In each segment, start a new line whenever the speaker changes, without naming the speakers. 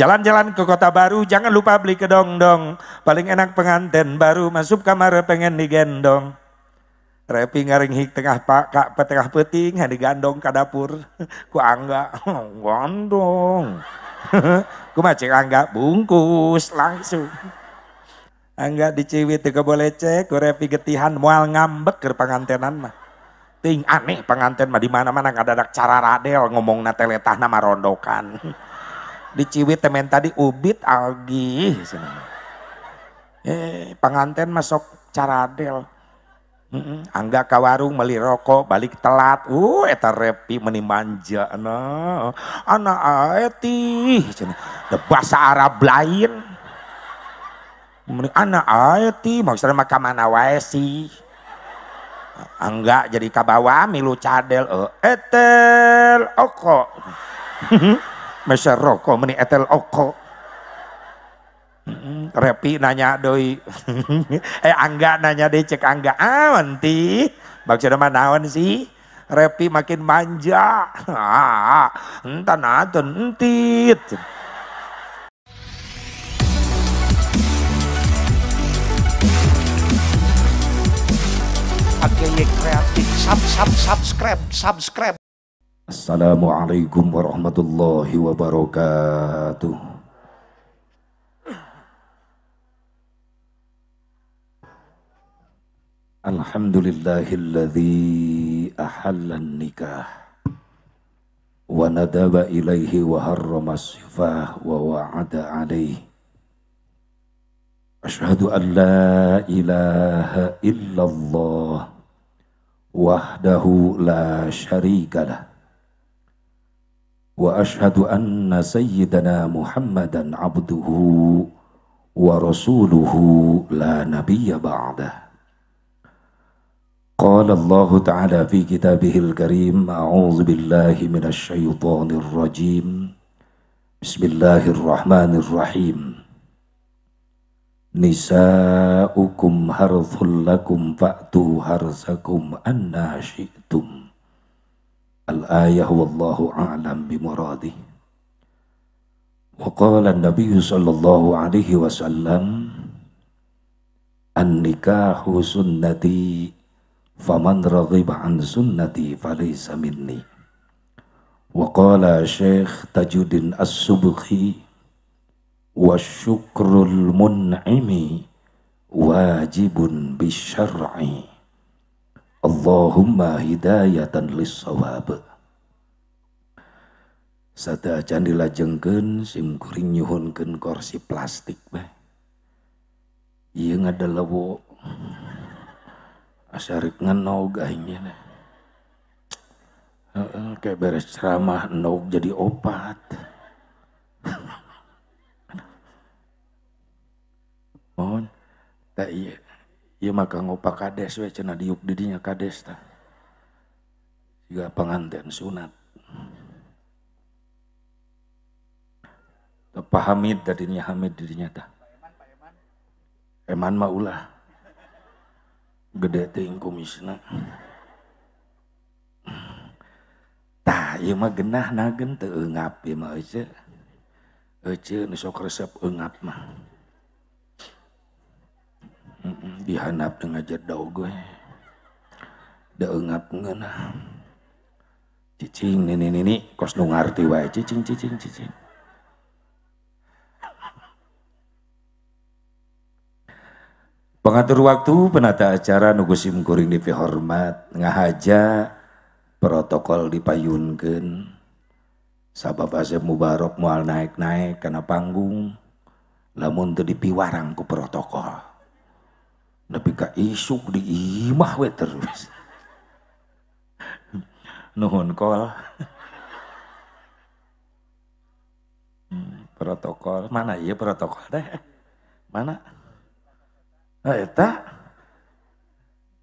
Jalan-jalan ke kota baru, jangan lupa beli kedong-dong. Paling enak pengantin baru, masuk kamar pengen digendong. Repi ngaring hik tengah pak, kak petengah peting, yang digandong ke dapur. Ku angga, gondong. Ku macik angga, bungkus langsung. Angga diciwit ke boleh cek, ku repi getihan mual ngambek ke pengantinan mah. Ting aneh pengantin mah dimana mana mana ada cara radel ngomong na teletah nama rondokan. Di temen tadi ubit algi. Eh, penganten masuk caradel. Mm -mm. Angga ke warung beli rokok, balik telat. Uh, eta repi meni manja. Ana, anak aeti. bahasa Arab lain. Meni ana aeti, maksudnya maka mana wae sih. Angga jadi kabawa milu cadel. Uh, etel oko. rokok, meni etel oko repi nanya doi eh angga nanya deh cek angga ah nanti bagus nama naon sih repi makin manja ah entah nanti. entit Agaya kreatif, sub, sub, subscribe, subscribe. Assalamualaikum warahmatullahi wabarakatuh. Alhamdulillahilladzi ahallan nikah wa ilaihi wa harrama sifah wa Ashhadu an wahdahu la syarikalah واشهد ان سيدنا محمدا عبده ورسوله لا نبي بعده قال الله تعالى في كتابه الكريم اعوذ بالله من الشيطان الرجيم بسم الله الرحمن الرحيم نساؤكم حرث لكم فاتوا حرثكم انا شئتم الآية والله أعلم بمراده وقال النبي صلى الله عليه وسلم النكاح سنتي فمن رغب عن سنتي فليس مني وقال شيخ تجد السبخي والشكر المنعم واجب بالشرع Allahumma hidayatan lissawab Sada candi lajengkeun sim kuring nyuhunkeun kursi plastik bae. Ieu ngadalewo. Asarip ngenog aingnya nah. Uh, kayak beres ceramah nog jadi opat. Mohon, tak iya. Iya maka ngopa kades we cina diuk didinya kades ta. Juga penganten sunat. Pak Hamid tadinya Hamid dirinya ta. Eman mah ulah. Gede ting kumisna. ta, ieu mah genah nagen teu eungap ieu mah aja, aja nisok resep eungap mah dihanap dengan jedau gue deengap ngena cicing nini nini kos nung arti wae cicing cicing cicing Pengatur waktu penata acara nugusim kuring dipi hormat ngahaja protokol dipayunkan sabab asep mubarok mual naik-naik karena panggung lamun tuh dipiwarang ku protokol Nabi ka isuk di imah we terus. Nuhun kol. Hmm, protokol mana ya protokol deh Mana? Nah, eta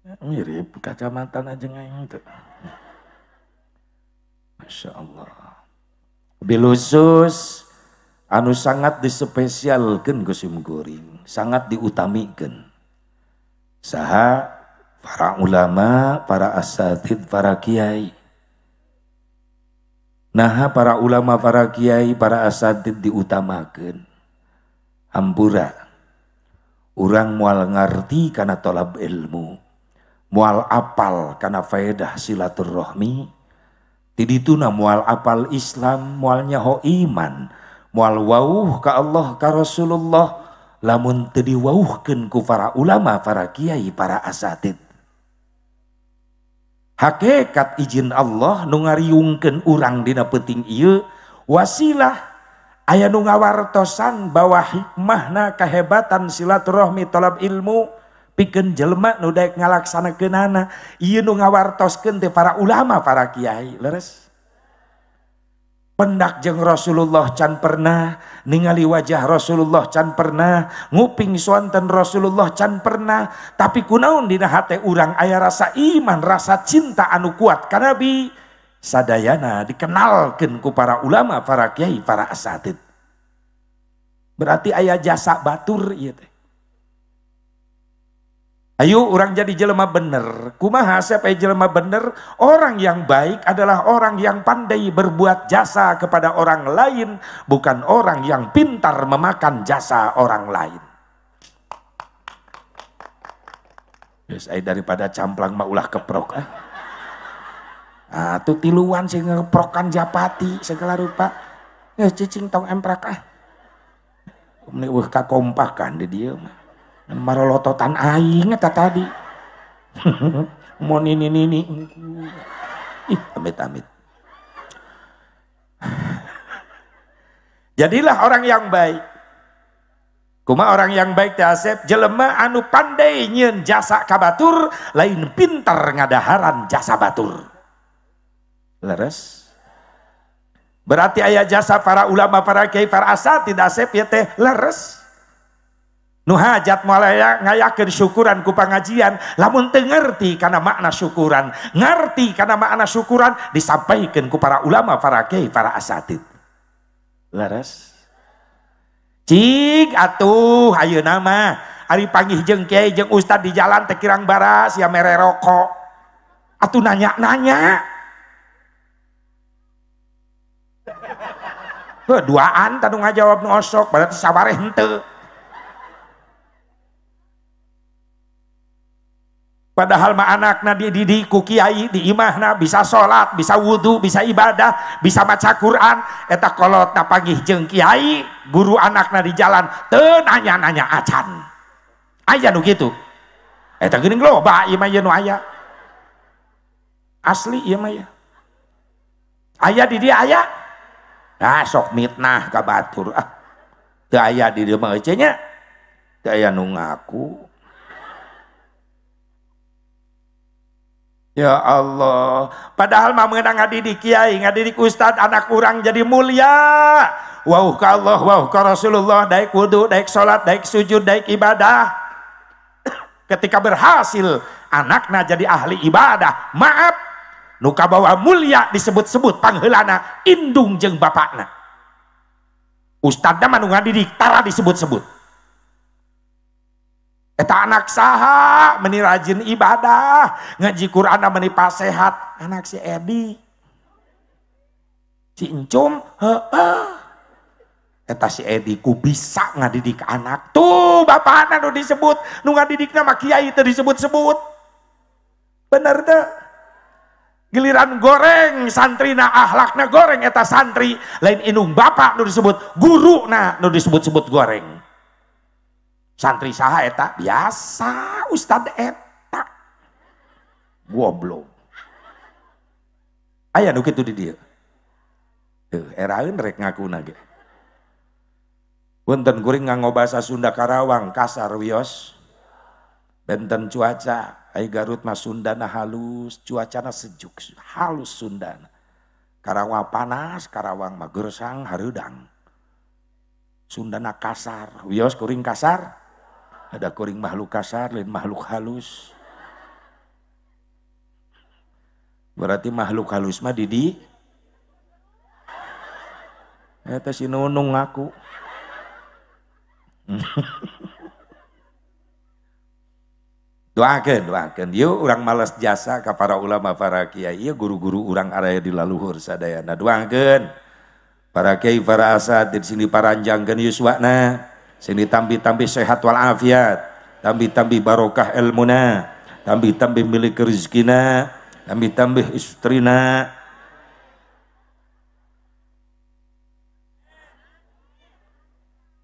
ya mirip kacamata aja yang itu. Masya Allah. Bilusus anu sangat dispesialkan gosum goring, sangat diutamikan. Saha para ulama, para asatid, para kiai. Nah para ulama, para kiai, para asatid diutamakan. Hampura. Orang mual ngerti karena tolab ilmu. Mual apal karena faedah silaturrohmi. Jadi mual apal Islam, mualnya ho iman. Mual wawuh ke Allah, ka Rasulullah, tiga lamun tediwauhken ku para ulama para kiaai para asatit hakekat izin Allah nu ngaken urang dina peting wasilah aya nu ngawartosan ba hikmah na kehebatan sillat rohhmi tolam ilmu piken jemak nu ngalaksana kenana y nu ngawartoskennti para ulama para kiaai leres pendak jeng Rasulullah can pernah ningali wajah Rasulullah can pernah nguping suanten Rasulullah can pernah tapi kunaun dina hati urang ayah rasa iman rasa cinta anu kuat kanabi sadayana dikenalkan ku para ulama para kiai para asatid berarti ayah jasa batur iya teh Ayo orang jadi jelema bener. Kumaha siapa jelema bener? Orang yang baik adalah orang yang pandai berbuat jasa kepada orang lain, bukan orang yang pintar memakan jasa orang lain. Yes, ay, daripada camplang mah ulah keprok. Ah. Nah, tuh tiluan sih ngeprokan japati segala rupa. Yes, eh, cicing tong emprak ah. Ini uh, kakompakan di dia mah marolototan aing eta tadi. Mon ini ini Ih, amit amit. Jadilah orang yang baik. Kuma orang yang baik teh Asep jelema anu pandai nyeun jasa kabatur lain pintar ngadaharan jasa batur. Leres? Berarti ayah jasa para ulama, para kiai, para asatid Asep ya teh leres hajat mulai ngayakin syukuran ku pengajian lamun tengerti karena makna syukuran ngerti karena makna syukuran disampaikan ku para ulama para kei, para asatid laras cik atuh ayo nama hari pangih jeng kei jeng ustad di jalan tekirang baras ya mere rokok atuh nanya nanya duaan tanu ngajawab nu osok berarti sabar henteu Padahal mah anakna di didiku kiai di imahna bisa sholat, bisa wudhu, bisa ibadah, bisa maca Quran. Eta kolot pagih jeng kiai, guru anakna di jalan, tenanya-nanya acan. Ayah nu gitu. Eta gini loba imah nu ayah. Asli imah ya. Ayah di dia ayah. Nah sok mitnah kabatur. Ah. Ayah di dia mah nya. Ayah nu ngaku. Ya Allah. Padahal mah menang ngadidik kiai, ngadidik ustad, anak kurang jadi mulia. Wauh ka Allah, wauh ka Rasulullah, daik wudhu, daik sholat, daik sujud, daik ibadah. Ketika berhasil, anaknya jadi ahli ibadah. Maaf, nuka bawa mulia disebut-sebut panghelana indung jeng bapakna. Ustadnya mah ngadidik, tara disebut-sebut. Eta anak saha meni rajin ibadah, ngaji Quran meni sehat. anak si Edi. Si Encum, heeh. Eta si Edi ku bisa ngadidik anak. Tuh bapak anak nu disebut, nu ngadidik nama kiai itu disebut-sebut. Bener deh. Giliran goreng santri nah na goreng eta santri lain inung bapak nu disebut guru nah nu disebut-sebut goreng santri saha eta biasa ustad eta gua goblok ayah nu kitu di dia era eraeun rek ngaku nage Wonten kuring nganggo basa Sunda Karawang kasar wios. Benten cuaca, ai Garut Sunda nah halus, cuacana sejuk, halus Sunda. Karawang panas, Karawang mah gersang harudang. Sundana kasar, wios kuring kasar, ada kuring makhluk kasar, lain makhluk halus. Berarti makhluk halus mah didi. Eta eh, si nunung ngaku. doakan, doakan. Yuk orang malas jasa ke para ulama, para kiai. ya guru-guru orang araya di laluhur Nah Doakan. Para kiai, para asatid sini paranjangkan yuswana. Sini ditambi-tambi sehat wal afiat tambi-tambi barokah ilmuna tambi-tambi milik rezekina tambi-tambi istrina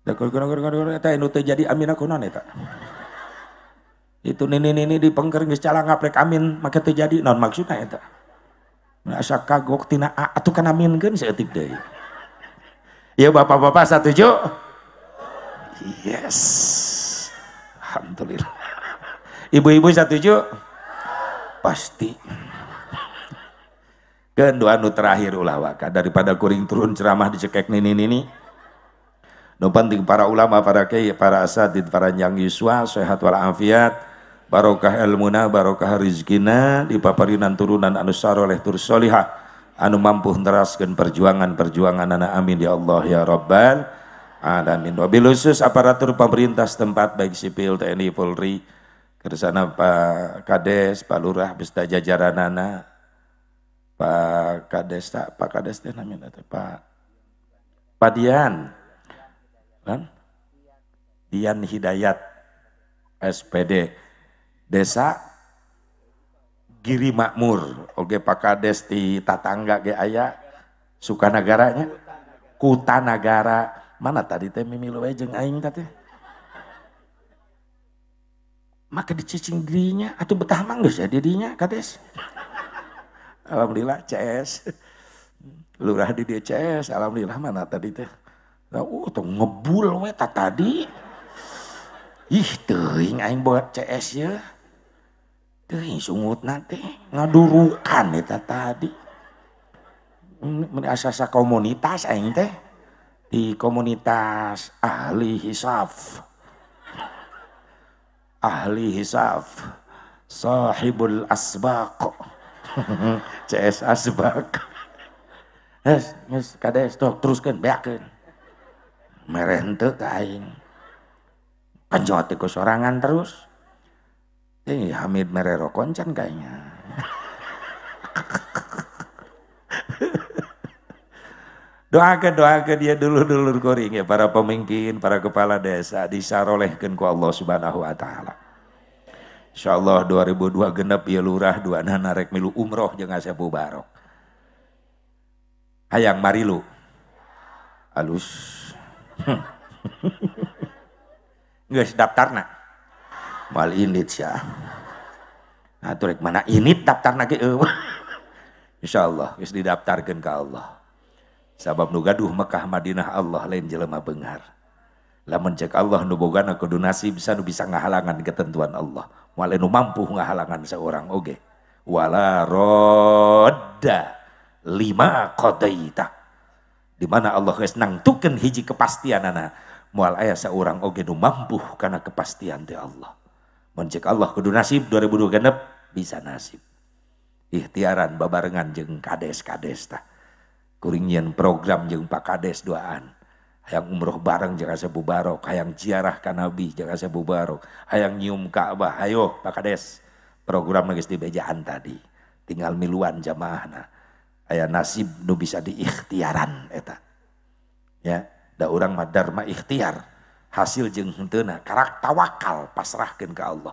Dekor kor kor kor eta anu teu jadi amin aku non ya, tak? Itu nini nini di pengkering geus calang ngaprek amin maka teu jadi non maksudnya, ya, ah, itu. Nah kagok tina atau kan amin kan saya tidak. Ya, ya bapak-bapak satu jo. Yes. Alhamdulillah. Ibu-ibu setuju? Pasti. Kedua anu terakhir ulah waka daripada kuring turun ceramah dicekek nini nini. Nu penting para ulama, para kiai, para asatid, para yang yuswa, sehat walafiat, barokah ilmuna, barokah rizkina, dipaparinan turunan anu saroleh tur solihah, anu mampu neraskan perjuangan-perjuangan anak amin ya Allah ya Rabbal alamin. Wabil khusus aparatur pemerintah setempat baik sipil, TNI, Polri, kersana Pak Kades, Pak Lurah, beserta anak Pak Kades, tak, Pak Kades teh namanya teh Pak Pak Dian, kan? Dian Hidayat, SPD, Desa Giri Makmur, oke Pak Kades di Tatangga ge aya Sukanagaranya, Kutanagara, Mana tadi teh mimilu wae jeng aing teh? Maka dicicing dirinya atau betah manggus ya dirinya kates. Alhamdulillah CS. Lurah di dia CS, alhamdulillah mana tadi teh. Nah, uh, tuh ngebul we tadi. Ih, teuing aing buat CS ya. Teuing sungut nanti ngadurukan eta tadi. Menasasa komunitas aing teh di komunitas ahli hisaf ahli hisaf sahibul asbak, CS asbak. Yes, yes, kades stok teruskan beakin. Merente kain. penjotik ku sorangan terus. Ini eh, Hamid merero koncan kayaknya. Doakan doakan dia dulu dulu kau ya para pemimpin, para kepala desa disarolehkan ku Allah Subhanahu wa taala. Insyaallah 2002 genep ya lurah dua anak rek milu umroh jeung asepu barok. Hayang marilu. alus Geus daftarna. Mal init ya. Nah, rek mana init daftarna ge. Insyaallah geus didaftarkeun ka Allah sabab nu gaduh Mekah Madinah Allah lain jelema benghar lamun cek Allah nu bogana kudu nasib sanu bisa ngahalangan ketentuan Allah moal nu mampu ngahalangan seorang oge wala roda lima qadaita di mana Allah geus nangtukeun hiji kepastianana moal aya seorang oge nu mampu karena kepastian ti Allah mun cek Allah kudu nasib 2026 bisa nasib ikhtiaran babarengan jeng kades kades tah kuring nyian program jeung Pak Kades doaan. Hayang umroh bareng jaga sebu barok, hayang ziarah ka Nabi jaga sebu barok, hayang nyium Ka'bah, ayo Pak Kades. Program geus dibejaan tadi, tinggal miluan nah Ayah nasib nu bisa diikhtiaran eta. Ya, da urang mah dharma ikhtiar. Hasil jeung nah karak tawakal pasrahkeun ka Allah.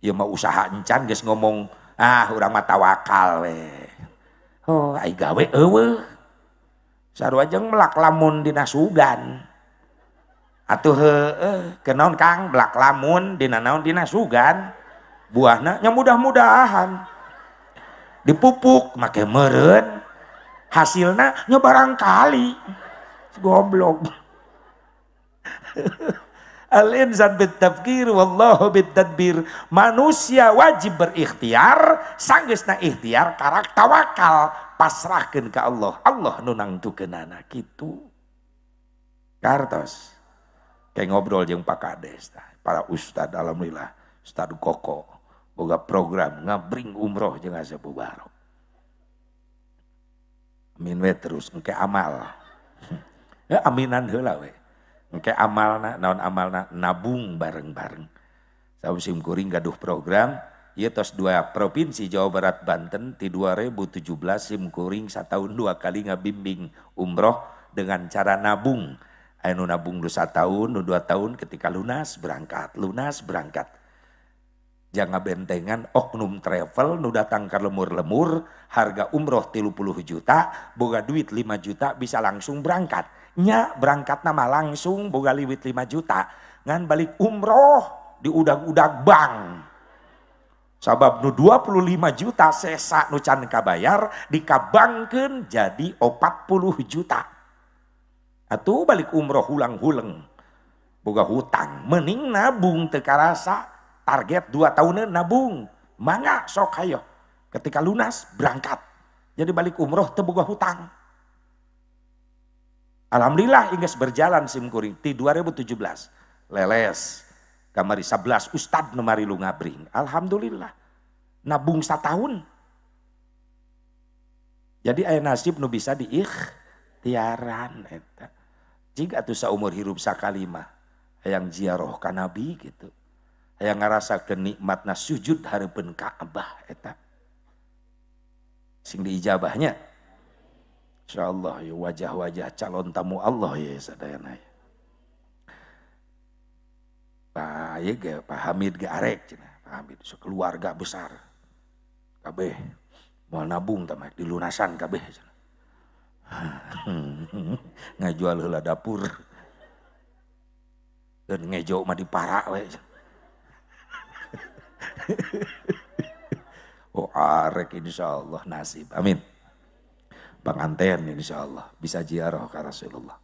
Ieu mah usaha encan geus ngomong, ah urang mah tawakal we. Oh, ai gawe eueuh sarwajeng belak lamun dina sugan atuh he eh, eh, kenaon kang belak lamun dina naon dina sugan buahna nya mudah-mudahan dipupuk make meren hasilna nya kali goblok al insan bitafkir wallahu bitadbir manusia wajib berikhtiar sanggeusna ikhtiar karak tawakal masahkan ke Allah Allah nunang tuhken kartos kayak ngobrol je paksta para Uusta Alhamdulillah stadu kokohmoga program ngabring umrohnya ngazabar terus amalminamal naon amal nabung bareng-barengsim goinguh program Yaitu dua provinsi Jawa Barat Banten di 2017 sim kuring setahun dua kali ngabimbing umroh dengan cara nabung. Ayo nabung dulu tahun, dua tahun ketika lunas berangkat, lunas berangkat. Jangan bentengan oknum travel nu datang ke lemur-lemur harga umroh puluh juta boga duit lima juta bisa langsung berangkat. Nya berangkat nama langsung boga liwit lima juta ngan balik umroh di udag-udag bank Sebab nu 25 juta sesa nu can kabayar dikabangkan jadi 40 juta. Atuh balik umroh hulang-huleng. Boga hutang, Mening nabung teka rasa. Target 2 tahunan nabung. Mangga sok hayo. Ketika lunas berangkat. Jadi balik umroh teboga hutang. Alhamdulillah inggris berjalan simkuring di 2017. Leles kamari 11 ustad nu lu ngabring alhamdulillah nabung setahun jadi ayah nasib nu bisa diikh tiaran eta jika tuh seumur hirup sekali mah yang ziarah ka nabi gitu yang ngerasa kenikmatna sujud harapan Ka'bah eta sing diijabahnya insyaallah ya wajah-wajah calon tamu Allah ya sadayana ya Pak ya ge, Pak Hamid ge arek cina, Pak Hamid sekeluarga besar. Kabeh mau nabung tamat di lunasan kabeh cina. Ngajual dapur. Dan ngejo mah di parak we. oh arek insya Allah nasib. Amin. Penganten insya Allah bisa ziarah ke Rasulullah.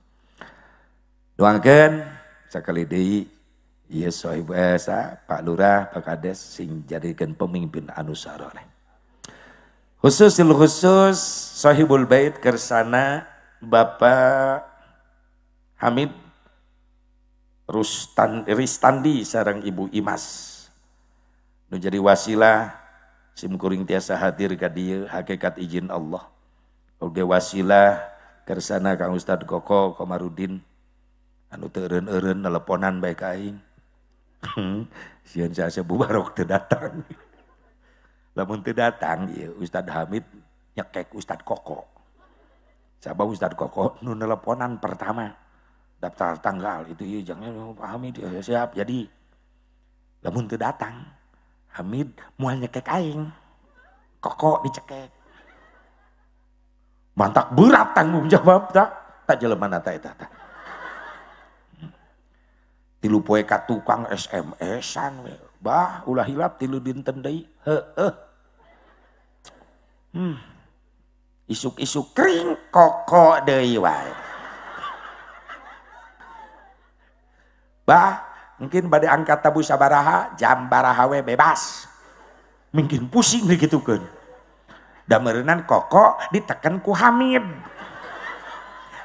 Doakan sekali di Iya sohib Esa, eh, Pak Lurah, Pak Kades, sing jadikan pemimpin anu saroleh. Khususil khusus sohibul bait kersana Bapak Hamid Rustan, Ristandi sarang Ibu Imas. Nu jadi wasilah simkuring tiasa hadir ka dieu hakikat izin Allah. Oge wasilah kersana Kang Ustad Koko Komarudin anu teu eureun-eureun nelponan baik aing. Sian saya bubar waktu datang. Lamun teu datang ya Ustadz Hamid nyekek Ustadz Koko. Sabah Ustadz Koko nu teleponan pertama daftar tanggal itu ya jangan ya, Pak Hamid ya, ya, siap jadi lamun teu datang Hamid mual nyekek aing. Koko dicekek. Mantak berat tanggung jawab tak tak tak itu tak tilu poe ka tukang SMS-an bah ulah hilap tilu dinten deui heeh hmm isuk-isuk kering koko deui wae bah mungkin bade angkat tabu sabaraha jam baraha we bebas mungkin pusing da meureunan koko diteken ku Hamid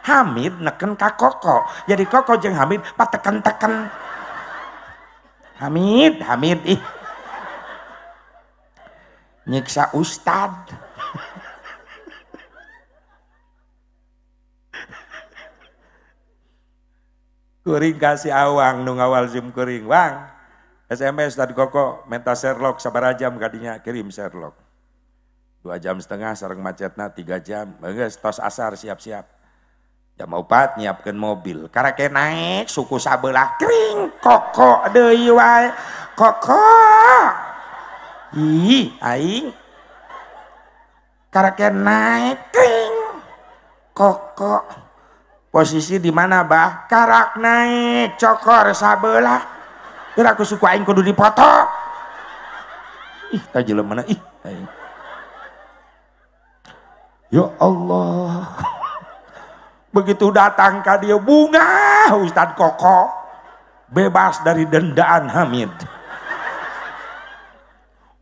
Hamid neken ka Koko. Jadi Koko jeng Hamid pateken-teken. Hamid, Hamid ih. Nyiksa ustad. kuring kasih awang nung awal zoom kuring. Wang, SMS tadi koko minta Sherlock sabar aja kadinya kirim Sherlock. Dua jam setengah sarang macetna tiga jam. Bagus tos asar siap-siap ya mau pat nyiapkan mobil karena kayak naik suku sabelah kering koko deh wae koko ih aing karena kayak naik kering koko posisi di mana bah karak naik cokor sabelah kira aku suku aing kudu dipoto ih tak mana ih aing. ya Allah Begitu datang ke dia bunga Ustadz Koko bebas dari dendaan Hamid.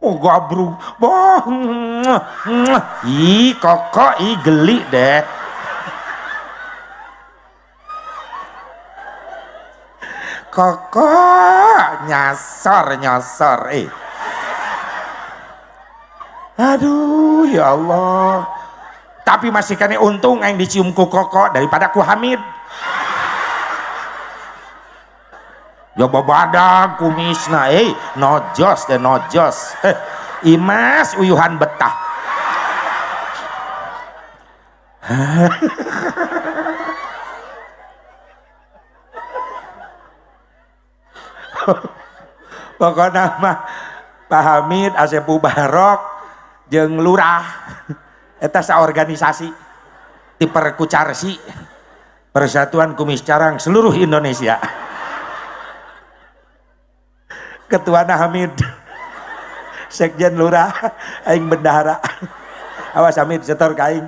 Oh gabru, boh, i koko i geli deh. Koko nyasar nyasar eh. Aduh ya Allah tapi masih kene untung yang dicium ku koko daripada ku hamid Coba ya, badag kumisna eh nojos deh nojos eh, imas uyuhan betah pokoknya mah Pak Hamid Asepu Barok jeng lurah eta organisasi di Perkucarsi Persatuan Kumis Carang seluruh Indonesia Ketua Hamid Sekjen Lurah Aing Bendahara Awas Hamid setor kain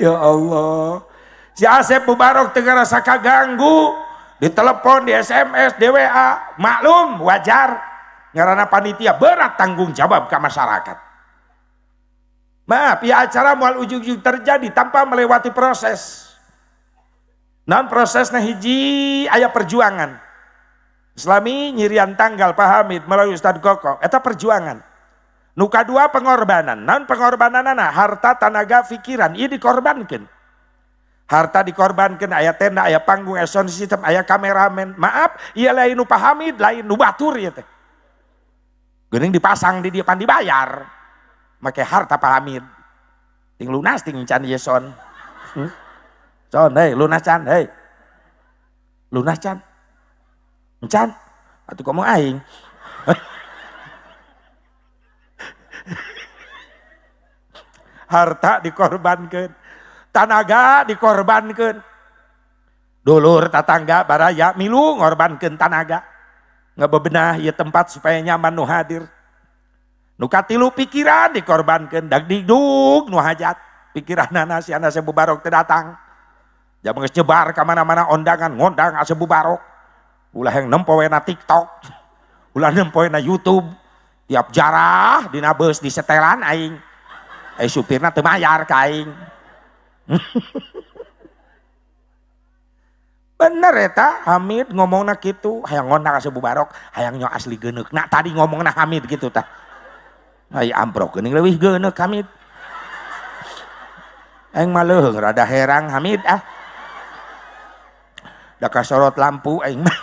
ya Allah si Asep Mubarok tengah Saka ganggu ditelepon di SMS DWA maklum wajar Nyarana panitia berat tanggung jawab ke masyarakat. Maaf, ya acara mual ujung-ujung terjadi tanpa melewati proses. Non prosesnya hiji ayah perjuangan. Islami nyirian tanggal pahamit melalui Ustaz Koko. itu perjuangan. Nuka dua pengorbanan. Non pengorbanan anak harta, tanaga, fikiran, ini iya dikorbankan. Harta dikorbankan, ayah tenda, ayah panggung, ayah sound system, ayah kameramen. Maaf, ia lain nu lain nu batur ya teh. Gening dipasang di depan dibayar, harta Pak Hamid. Ting lunas ting can Jason. Son, hmm? Con, hei lunas can, hei. Lunas can. Can. Atuh ngomong aing. Harta dikorbankan. Tanaga dikorbankan. Dulur tetangga baraya milu ngorbankan tanaga ngebebenah ya tempat supaya nyaman nu hadir. Nukatilu pikiran dikorbankan, dak diduk nu hajat. Pikiran nanasi si anak sebubarok terdatang. Jangan ngejebar kemana-mana ondangan, ngondang asa bubarok. Ulah yang nempoe na tiktok, ulah nempoe na youtube. Tiap jarah di nabes di setelan aing. Eh supirna temayar kaing. Bener ya, ta Hamid ngomong nak gitu hayang ngonak asuh bubarok hayang nyo asli genuk nah tadi ngomong nak Hamid gitu ta Ay nah, iya, amprok gening leuwih geuneuh Hamid eng mah leuheung rada herang Hamid ah Da kasorot lampu eng mah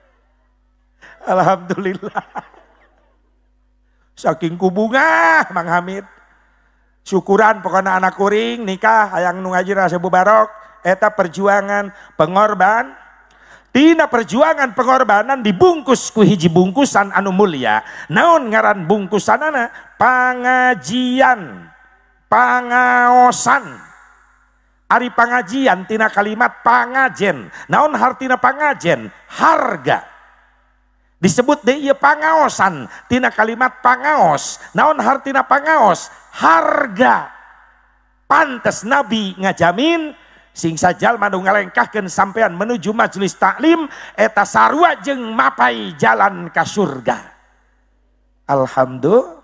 Alhamdulillah saking kubunga Mang Hamid syukuran pokoknya anak kuring nikah hayang nu ngaji rasa bubarok eta perjuangan pengorban Tina perjuangan pengorbanan dibungkus ku hiji bungkusan anu mulia. Naon ngaran bungkusanana? Pangajian. Pangaosan. Ari pangajian tina kalimat pangajen. Naon hartina pangajen? Harga. Disebut deh ieu pangaosan. Tina kalimat pangaos. Naon hartina pangaos? Harga. Pantes Nabi ngajamin sing sajal manu ngalengkahkan sampean menuju majelis taklim eta sarua jeng mapai jalan ke surga Alhamdulillah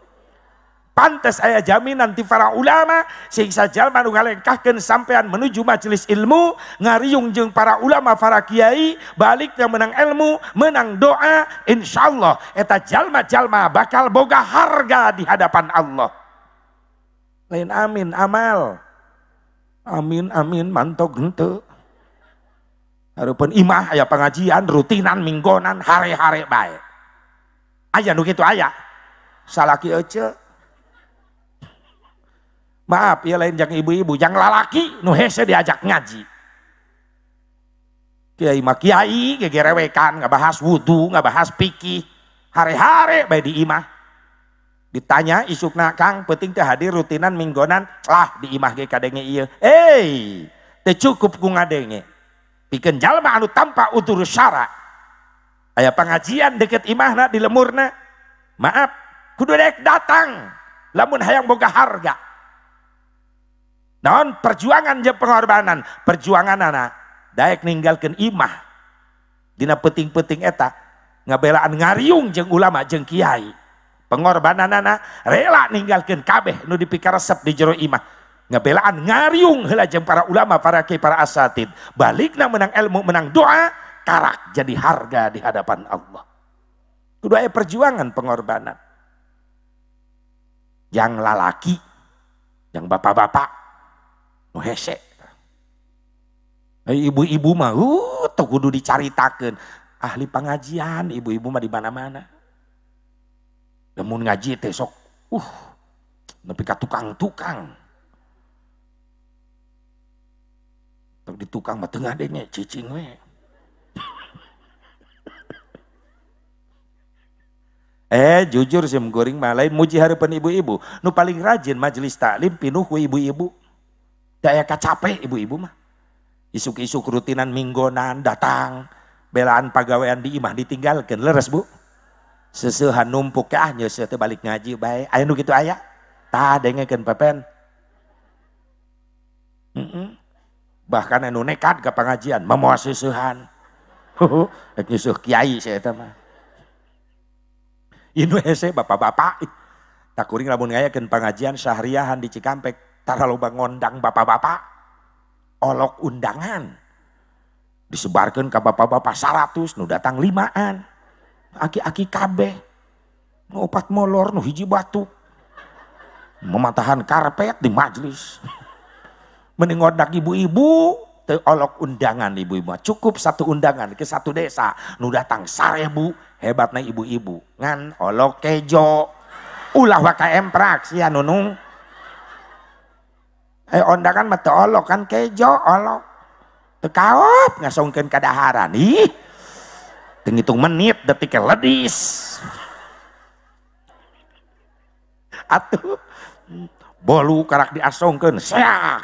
pantas ayah jamin nanti para ulama sing sajal manu ngalengkahkan sampean menuju majelis ilmu ngariung jeng para ulama para kiai baliknya menang ilmu menang doa insyaallah eta jalma-jalma bakal boga harga di hadapan Allah lain amin amal Amin, amin, mantau gente. Harapun imah ayah pengajian, rutinan, minggonan, hari-hari baik. Ayah nu itu ayah. Salaki ece. Maaf ya lain yang ibu-ibu, yang lalaki nu hese diajak ngaji. Kiai mah kiai, gegerewekan, nggak bahas wudhu, nggak bahas pikih. Hari-hari baik di imah ditanya isukna Kang penting teh hadir rutinan minggonan lah di imah ge kadenge iya eh teh cukup ku ngadenge pikeun jalma anu tanpa utur syara aya pengajian deket imahna di lemurna maaf kudu dek datang lamun hayang boga harga naon perjuangan je pengorbanan perjuangan anak daek ninggalkan imah dina peting-peting eta ngabelaan ngariung jeng ulama jeng kiai pengorbanan nana rela ninggalkan kabeh nu dipikir resep di jero imah ngebelaan ngariung hela para ulama para kiai para asatid balik nang menang ilmu menang doa karak jadi harga di hadapan Allah kedua ya perjuangan pengorbanan yang lalaki yang bapak-bapak nu hese ibu-ibu mah uh, tuh kudu dicaritakeun ahli pengajian ibu-ibu mah di mana-mana Temun ngaji besok, Uh, nepi ka tukang-tukang. Tok di tukang mah tengah denya cicing we. eh jujur sih menggoreng malai muji harapan ibu-ibu. Nu paling rajin majelis taklim pinuh ku ibu-ibu. Daya kacape ibu-ibu mah. Isuk-isuk rutinan minggonan datang. Belaan pegawaian di imah ditinggalkan. Leres bu sesuhan numpuk ah nyusuh teh balik ngaji baik ayah nu gitu ayah tak dengekeun pepen mm -mm. bahkan anu nekat ke pengajian memoal sesuhan rek nyusuh kiai saya eta mah Inu hese bapak-bapak tak kuring lamun ngayakeun pengajian syahriahan di Cikampek tara bangondang ngondang bapak-bapak olok undangan disebarkan ke bapak-bapak seratus nu datang limaan aki-aki kabeh. Nu opat molor, nu hiji batu, Mematahan karpet di majlis. meningodak ibu-ibu, olok undangan ibu-ibu. Cukup satu undangan ke satu desa. Nu datang sarebu, hebatnya ibu-ibu. Ngan olok kejo. Ulah waka emprak, ya nunung. Eh ondakan mata olok kan kejo, olok. Tekaop ngasongkan kadaharan. Ih, Tinghitung menit, detiknya ledis. Atuh, bolu karak diasongkan, seak.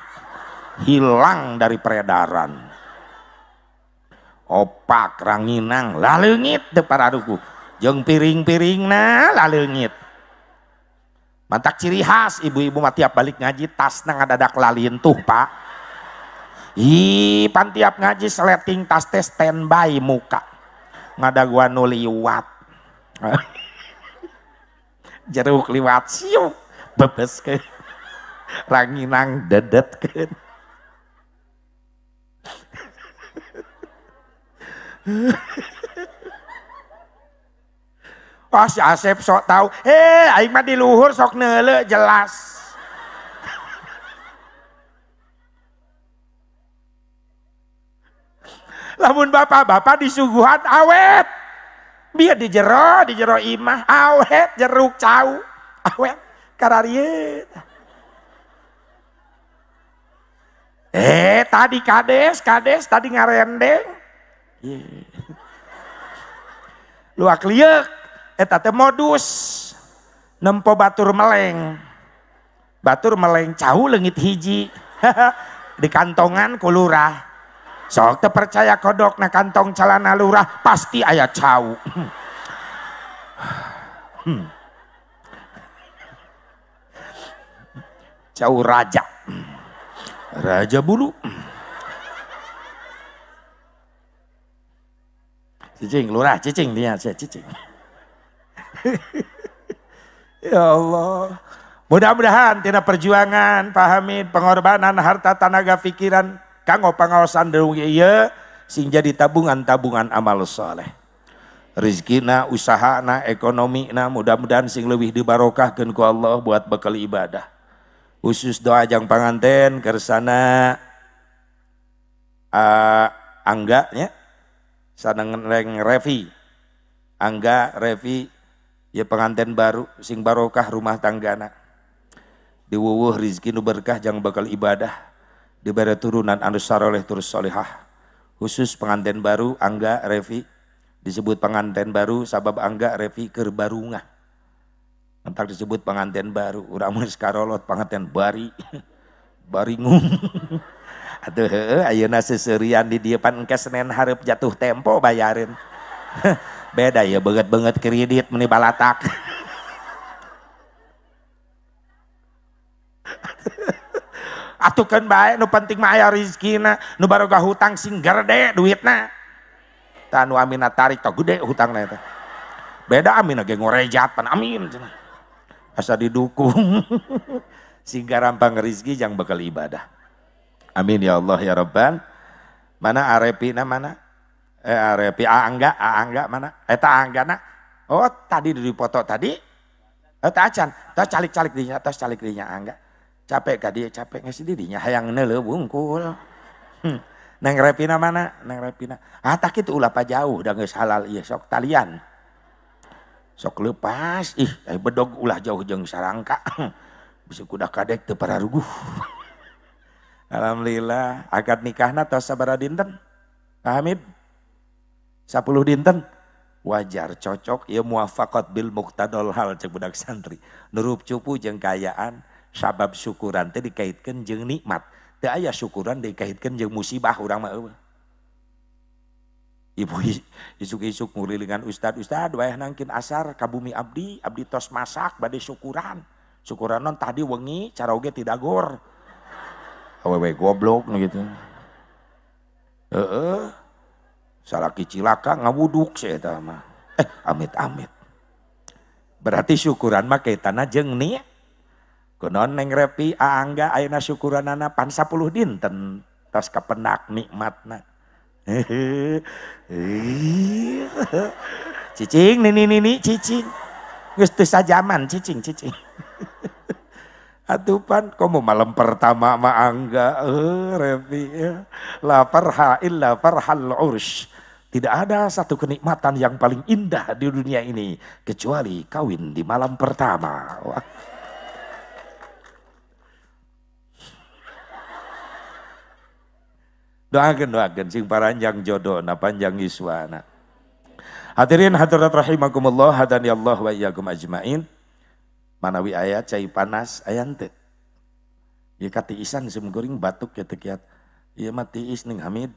Hilang dari peredaran. Opak, ranginang, lalengit depan aduku. Jeng piring-piring nah lalengit. Mantak ciri khas ibu-ibu tiap balik ngaji tas nang ada lalin tuh pak. Ih, tiap ngaji seleting tas teh standby muka ngadaguan nu liwat jeruk liwat siu bebes ke ranginang dedet ke Oh si Asep sok tahu, eh aing mah di luhur sok nele jelas. Lamun bapak-bapak disuguhan awet. Biar di jero, imah, awet jeruk cau. Awet karariet. Eh, tadi kades, kades, tadi ngarendeng. Yeah. Luak liek, eta teh modus. Nempo batur meleng. Batur meleng cau lengit hiji. di kantongan kulurah sok percaya kodok na kantong celana lurah pasti ayah cau hmm. cau raja raja bulu cicing lurah cicing dia saya cicing ya Allah mudah-mudahan tidak perjuangan pahamin pengorbanan harta tenaga pikiran kanggo pangaosan deung iya, sing jadi tabungan-tabungan amal soleh. na, ekonomi na, mudah-mudahan sing lebih dibarokah ku Allah buat bekal ibadah. Khusus doa jang panganten kersana uh, Angga ya, saneng reng Revi. Angga Revi ya penganten baru sing barokah rumah tangga na, Diwuwuh rizki nu berkah jang bakal ibadah diberi turunan anu saroleh terus solehah. Khusus pengantin baru Angga Revi disebut pengantin baru sabab Angga Revi kerbarungah. entar disebut pengantin baru, urang mah sakarolot pengantin bari. Baringum. Atuh heeh ayeuna seserian di depan pan engke Senin hareup jatuh tempo bayarin. Beda ya banget-banget kredit meni balatak atukan baik nu penting maya rizkina nu baroga hutang sing gerde duitna tanu amina tarik to gede hutangnya. itu beda amin ge ngorejatan amin asa didukung sehingga rampang rizki yang bekal ibadah amin ya Allah ya Rabban mana arepi na mana eh arepi aangga aangga mana eta eh, angga na oh tadi dipotong tadi eta eh, acan tas calik-calik dinya tas calik dinya angga Capek gak dia? Capek nggak dirinya? Hayang nele bungkul. Hmm. Neng Repina mana? Neng Repina. Ah tak itu ulah jauh udah nggak halal iya sok talian. Sok lepas, ih eh, bedog ulah jauh jeng sarangka. Hmm. Bisa kuda kadek tuh para ruguh. Alhamdulillah akad nikahna atau sabara dinten? Hamid? 10 dinten? wajar cocok ya muafakat bil muktadol hal cek budak santri nurup cupu jeng kayaan sabab syukuran teh dikaitkan jeng nikmat teu aya syukuran dikaitkan jeng musibah orang mah ibu isuk-isuk ngulilingan ustad ustad wayah nangkin asar kabumi abdi abdi tos masak badai syukuran syukuran non tadi wengi cara oge tidak gor awewe goblok nu gitu eh salah cilaka ngawuduk saya eta mah eh amit amit berarti syukuran mah tanah jeung niat Konon neng repi aangga ah, syukuran syukuranana pan 10 dinten tas kepenak nikmatna. cicing nini nini cicing. Geus teu sajaman cicing cicing. Atupan mau malam pertama ma angga eh repi ya. la farha illa farhal ursh. Tidak ada satu kenikmatan yang paling indah di dunia ini kecuali kawin di malam pertama. Wah. Doakan doakan sing paranjang jodoh na panjang iswana. Hadirin hadirat rahimakumullah hadani Allah wa iyakum ajmain. Manawi ayat cai panas ayante. Ya kati isan semgoring batuk ya tekiat. Ya mati is ning Hamid.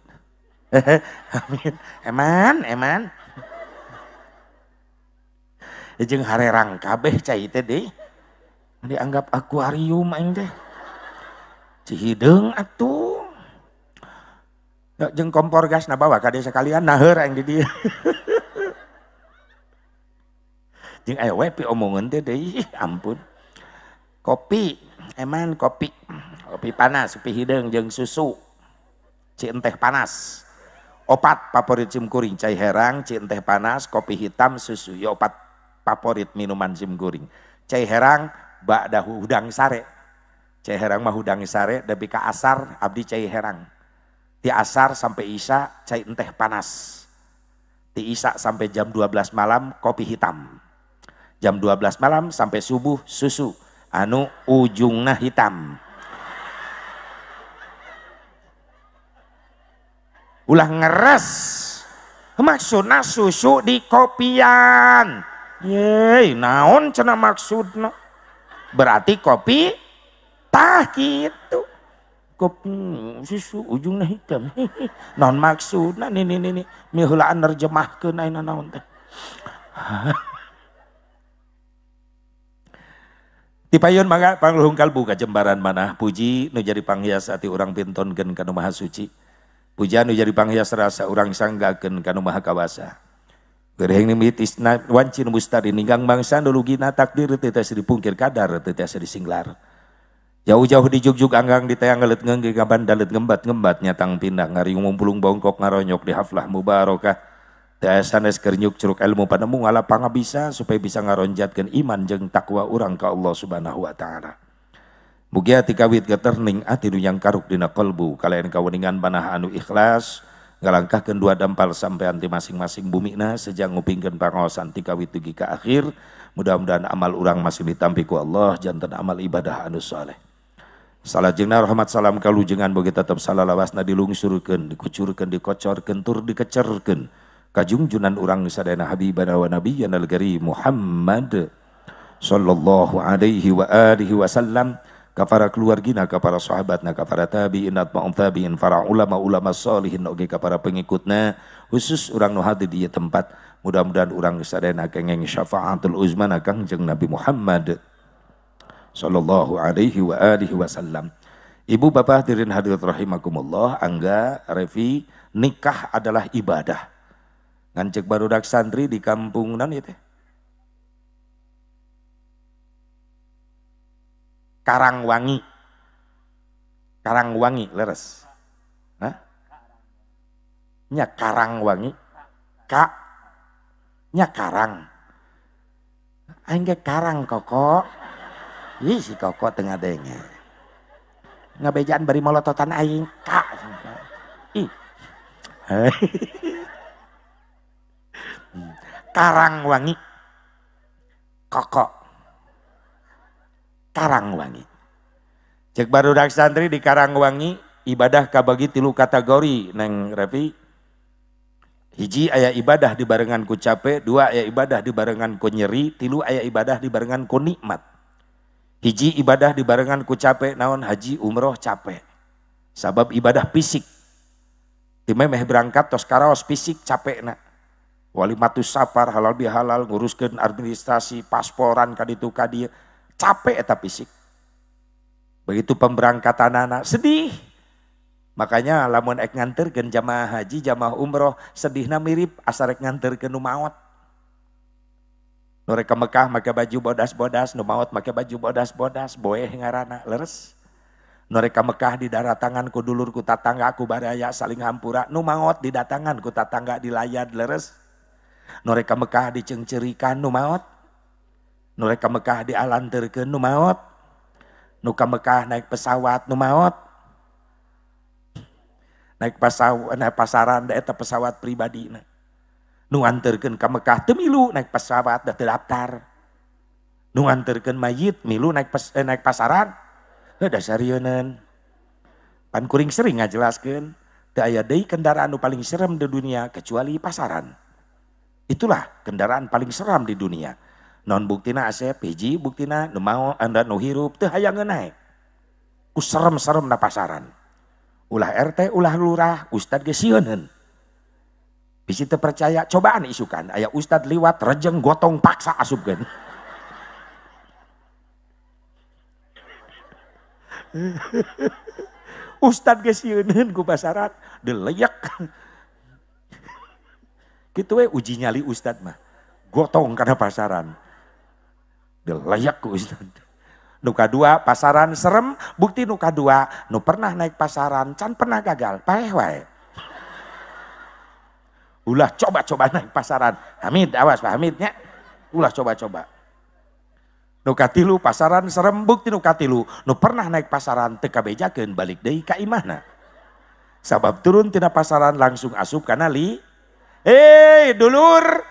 Hamid. Eman, eman. Ejeng ya, harerang kabeh cai teh deh. Dianggap akuarium aing teh. Cihideng atuh jeng kompor gas na bawa ka sekalian kalian naher yang di dia jeng ayo wepi omongan teh deh ampun kopi eman kopi kopi panas kopi hidung jeng susu cinteh panas opat favorit sim kuring cai herang cinteh panas kopi hitam susu ya opat favorit minuman sim kuring cai herang bak dahu udang sare cai herang mah udang sare debi ka asar abdi cai herang di asar sampai isya cai teh panas. Di isya sampai jam 12 malam kopi hitam. Jam 12 malam sampai subuh susu anu ujungnya hitam. Ulah ngeres. Maksudna susu di kopian. Yeay, naon cena maksudna. Berarti kopi tah gitu kopi susu ujungnya hitam non maksud nah ini ini ini mihulaan nerjemah ke nain naon teh tipayun mangga pangluhung kalbu ka jembaran mana puji nu jadi panghias orang pinton gen kanu maha suci puja nu jadi panghias rasa orang sangga gen kanu maha kawasa Gerheng mitis, isna wancin mustari ninggang bangsa dulu na takdir tetes dipungkir kadar tetes disinglar jauh-jauh di jug-jug anggang di tayang ngelit ngenggi kaban dalit ngembat ngembat nyatang pindah ngari ngumpulung bongkok ngaronyok di haflah mubarokah teh sanes kernyuk curuk ilmu panemu ngala pangabisa supaya bisa ngaronjatkan iman jeng takwa orang ke Allah subhanahu wa ta'ala Mugia tika kawit geterning atinu yang karuk dina kolbu kalian kawaningan panah anu ikhlas ngalangkah kedua dampal sampai anti masing-masing bumi na sejak ngupingkan pangawasan tika wit tugi ke akhir mudah-mudahan amal orang masih ditampiku Allah jantan amal ibadah anu soleh salah jengna rahmat salam kalujengan bagi tetap salah lawasna dilungsurkan dikucurkan dikocorkan tur dikecerkan kajungjunan orang sadana habibana wa nabi, al-gari Muhammad sallallahu alaihi wa alihi wasallam kafara keluargina kafara sahabatna kafara tabiin atma'un tabiin para ulama-ulama solihin oke, kafara pengikutna khusus orang nu di tempat mudah-mudahan orang sadana kengeng syafaatul uzmana kangjeng Nabi Muhammad Shallallahu alaihi wa alihi wasallam. Ibu bapak hadirin hadirat rahimakumullah, Angga, Revi, nikah adalah ibadah. Ngancek dak santri di kampung nan itu. Ya Karangwangi. Karangwangi, leres. Hah? Nya Karangwangi. Kak. Nya Karang. Aing karang kokok. Ih si koko tengah denge. Ngebejaan bari molototan aing kak. Ih. Karang wangi. Koko. Karang wangi. Cek baru dak santri di Karang wangi. ibadah kabagi tilu kategori neng Revi. Hiji ayah ibadah di barengan ku capek, dua ayah ibadah di barengan ku nyeri, tilu ayah ibadah di barengan ku nikmat. Hiji ibadah dibarengan ku capek naon haji umroh capek. Sabab ibadah fisik. Timnya meh berangkat tos karaos fisik capek nak. Wali matus sapar halal bihalal nguruskan administrasi pasporan kaditu kadia. Capek eta fisik. Begitu pemberangkatan anak sedih. Makanya lamun ek gen jamaah haji jamaah umroh sedihna mirip asarek nganter ke numawat. Nore ke Mekah maka baju bodas-bodas, nu maut maka baju bodas-bodas, boeh ngarana, leres. Nore ke Mekah di darat tangan ku dulur ku tatangga ku baraya saling hampura, nu maut datangan ku tatangga di layad, leres. Nore ke Mekah di cengcerikan, nu maut. Nore ke Mekah di terken. nu maut. Nu ke Mekah naik pesawat, nu maut naik pasaran, naik pasaran eta pesawat pribadi nuanterken ke Mekah, temilu naik pesawat dah terdaftar nuanterken mayit milu naik pes, eh, naik pasaran nah, dah sarionan pan kuring sering ngajelaskan daya daya kendaraan paling serem di dunia kecuali pasaran itulah kendaraan paling seram di dunia non buktina asep hiji buktina nu mau anda nu hirup teu hayang naik ku serem-serem na pasaran ulah RT ulah lurah ustad ge sieunheun bisa terpercaya cobaan isukan. Ayah ustad liwat rejeng gotong paksa asupkan. Ustad gesiunin ku basarat, Deleyak. Gitu we uji nyali ustad mah. Gotong karena pasaran. Deleyak ku ustad. Nuka dua pasaran serem, bukti nuka dua. Nu pernah naik pasaran, can pernah gagal. Paeh wae Ulah coba-coba naik pasaran. Hamid, awas Pak Hamidnya. Ulah coba-coba. Nukatilu pasaran serem bukti nu Nu pernah naik pasaran bejakin balik deh ka imahna. Sebab turun tina pasaran langsung asup kana li. Hei, dulur.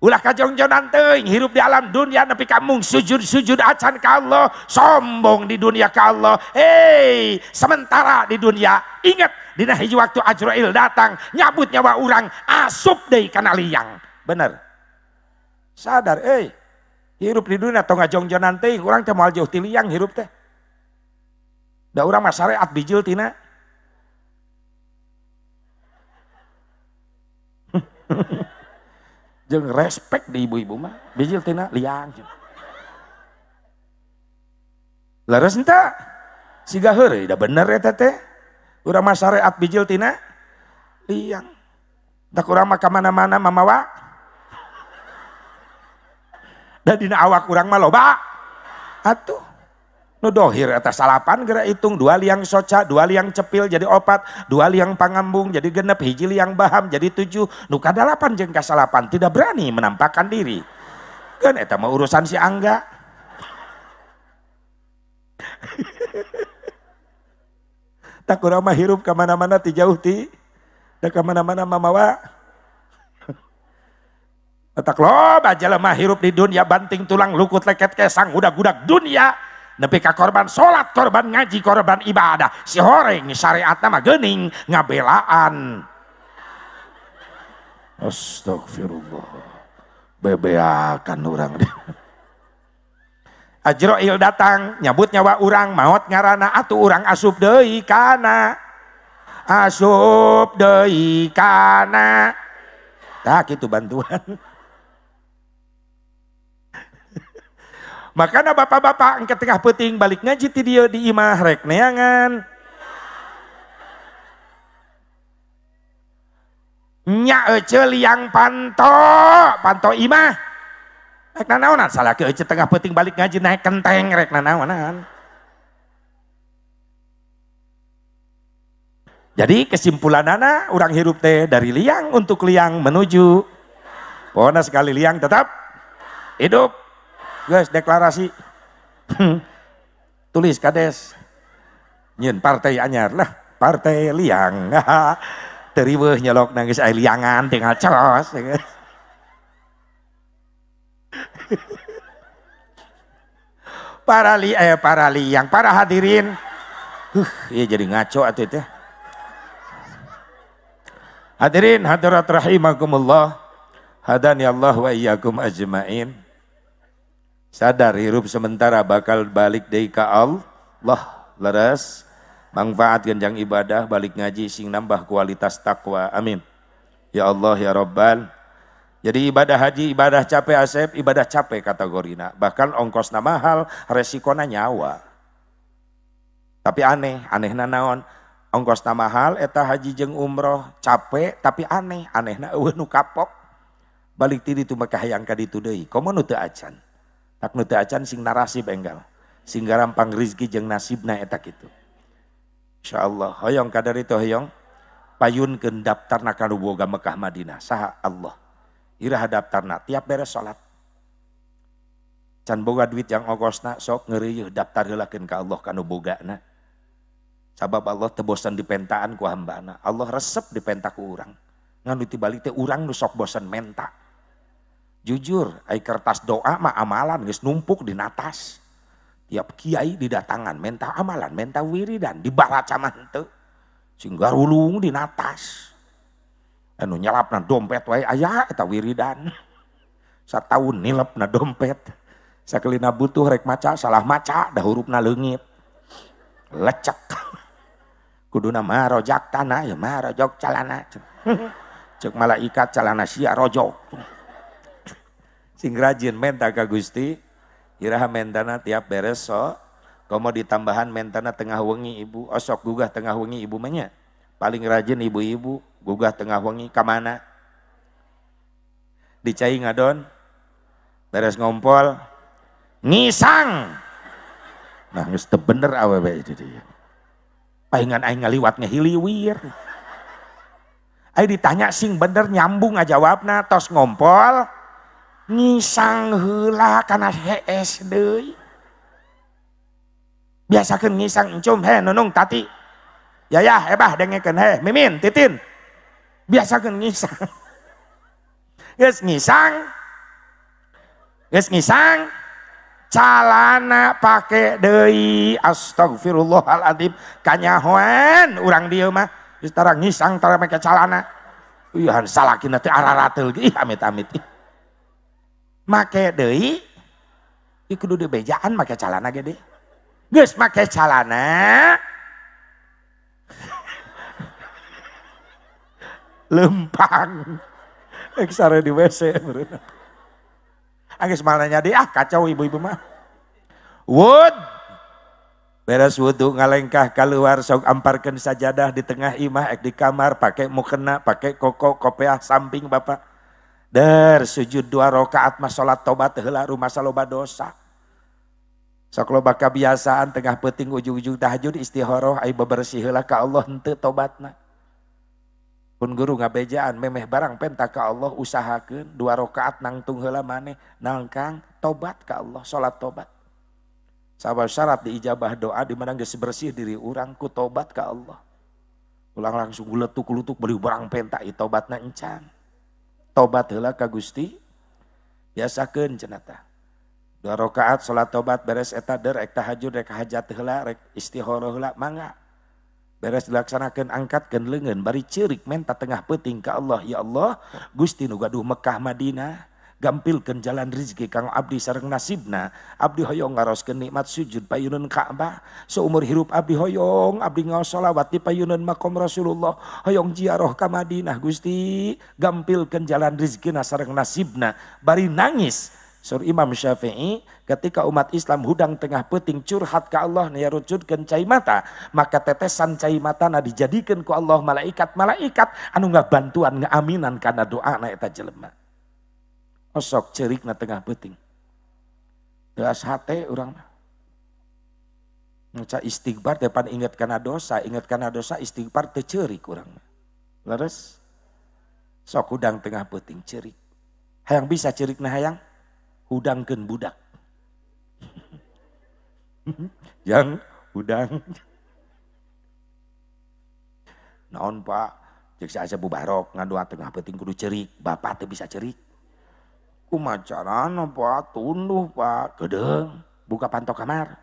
Ulah kajongjonan teuing hirup di alam dunia tapi kamu sujud-sujud acan kalo Allah, sombong di dunia kalo. Allah. Hei, sementara di dunia ingat Dina hiji waktu Azrail datang nyabut nyawa orang asup deh karena liang. Bener. Sadar, eh hirup di dunia atau jong nanti orang teh mau jauh tiliang, liang hirup teh. Da orang mah at bijil tina. Jeng respect di ibu-ibu mah bijil tina liang. Laras entah si heureuy udah bener ya teteh. Urang mah syariat bijil tina liang. Tak urang mah kemana-mana mamawa. Dan dina awak urang mah loba. Atuh. Nu dohir atas salapan gerak hitung dua liang soca, dua liang cepil jadi opat, dua liang pangambung jadi genep, hiji liang baham jadi tujuh, nu kadalapan jengka salapan tidak berani menampakkan diri. Kan eta mah urusan si Angga. Tak kurang mah hirup mana mana ti jauh ti. Tak ke mana mana mamawa. Tak lo aja lemah hirup di dunia banting tulang lukut leket kesang udah gudak dunia. Nepi ka korban solat korban ngaji, korban ibadah. Si horeng syariat nama gening ngabelaan. Astagfirullah. Bebeakan orang dia. Ajroil datang nyabut nyawa orang, maut ngarana atuh orang asup deui kana asup deui kana tak itu bantuan makanya bapak-bapak engke tengah peting balik ngaji ti dieu di imah rek neangan nya ece liang panto panto imah Rek nanaonan salah ke tengah peting balik ngaji naik kenteng rek nanaonan. Jadi kesimpulan nana, orang hirup teh dari liang untuk liang menuju. Pohonan sekali liang tetap hidup. Guys deklarasi. Tulis kades. Nyen partai anyar lah partai liang. Teriweh nyelok nangis air liangan tinggal cos para li eh para liang, para hadirin. Huh, ya jadi ngaco atuh teh. Hadirin hadirat rahimakumullah. Hadani Allah wa iyyakum ajmain. Sadar hirup sementara bakal balik dari ka Allah. Leres manfaat genjang ibadah balik ngaji sing nambah kualitas takwa. Amin. Ya Allah ya Rabbal jadi ibadah haji, ibadah capek Asep, ibadah capek kategorina. Bahkan ongkosnya mahal, resikonya nyawa. Tapi aneh, aneh naon. Ongkosnya mahal, eta haji jeng umroh, capek tapi aneh. Anehna eueuh nu kapok. Balik tiri tu maka hayang ka Komo nu teu acan? Tak nu teu acan sing narasi benggal. Sing garampang rizki na nasibna itu. Insya Allah. hoyong kadari itu hoyong payun ke daftar na Mekah Madinah. Saha Allah. Ira hadap tanah, tiap beres sholat. Can boga duit yang ogos nak sok ngeri daftar helakin ke Allah kanu boga na. Sabab Allah tebosan di pentaan ku hamba na. Allah resep di pentaku orang. Nganu tibalik teh orang nu sok bosan menta. Jujur, ai kertas doa mah amalan geus numpuk di natas. Tiap kiai didatangan menta amalan, menta wiridan, dibaraca mantu. Sehingga rulung di natas anu nyelapna dompet wae ayah eta wiridan sataun nilapna dompet sakelina butuh rek maca salah maca dah hurufna lengit lecek kuduna mah rojak tanah ya mah rojok calana cek malaikat calana sia rojok sing rajin menta ka Gusti iraha mentana tiap beres so komo ditambahan mentana tengah wengi ibu osok gugah tengah wengi ibu menya paling rajin ibu-ibu gugah tengah wangi kemana? mana dicai ngadon beres ngompol ngisang nah geus bener awewe itu dia paingan aing ngaliwat ngehiliwir aing ditanya sing bener nyambung jawabna tos ngompol ngisang hula karena hees deui biasakan ngisang encum he nunung tati yayah hebah dengekan he mimin titin biasa kan ngisang. Yes ngisang. Yes ngisang. Calana pakai dei astagfirullahaladzim Kanyahuan orang dia mah Istara ngisang tara pake calana. salah iya, han salakina teh ararateul ih amit-amit. Make dei, ieu kudu dibejaan make calana gede. guys make calana lempang. Eksare di WC. Angis malah nyadi, ah kacau ibu-ibu mah. Wood. Beres wudhu ngalengkah keluar sok amparkan sajadah di tengah imah ek di kamar pakai mukena pakai koko kopeah samping bapak. Der sujud dua rokaat mas sholat tobat hela rumah saloba dosa. Sok loba biasaan tengah peting ujung-ujung tahajud istihoroh ai bebersih hela ka Allah tobat nak pun guru ngabejaan memeh barang penta ke Allah usahakan dua rakaat nangtung hela mane nangkang tobat ke Allah salat tobat sahabat syarat diijabah doa di mana geus bersih diri urang ku tobat ke Allah ulang langsung guletuk lutuk beli barang penta i tobatna encan tobat hela ka Gusti biasakeun cenah dua rakaat salat tobat beres eta derek tahajud rek hajat hela rek istihoroh hela mangga beres dilaksanakan angkatkan lengan bari cirik menta tengah peting ke Allah ya Allah Gusti nu gaduh Mekah Madinah gampilkan jalan rezeki kang abdi sareng nasibna abdi hoyong ngaroskeun nikmat sujud payunan Ka'bah seumur hirup abdi hoyong abdi ngaos selawat di payunan makom Rasulullah hoyong ziarah ka Madinah Gusti gampilkan jalan rezeki sareng nasibna bari nangis Sur Imam Syafi'i ketika umat Islam hudang tengah peting curhat ke Allah ya rujud cai mata maka tetesan cai mata na dijadikan ku Allah malaikat-malaikat anu nggak bantuan nggak aminan karena doa na eta jelema. Osok cerik na tengah peting. Deas hate orang ngucap istighfar depan ingat karena dosa, ingat karena dosa istighfar tecerik ceurik urang Leres? Sok hudang tengah peting cerik. Hayang bisa cerik na hayang? hudangkan budak. yang hudang. Naon pak, cek saya bubarok ngadua tengah penting kudu cerik, bapak tuh bisa cerik. Kumacarana pak, tunduh pak, gedeng, buka pantau kamar.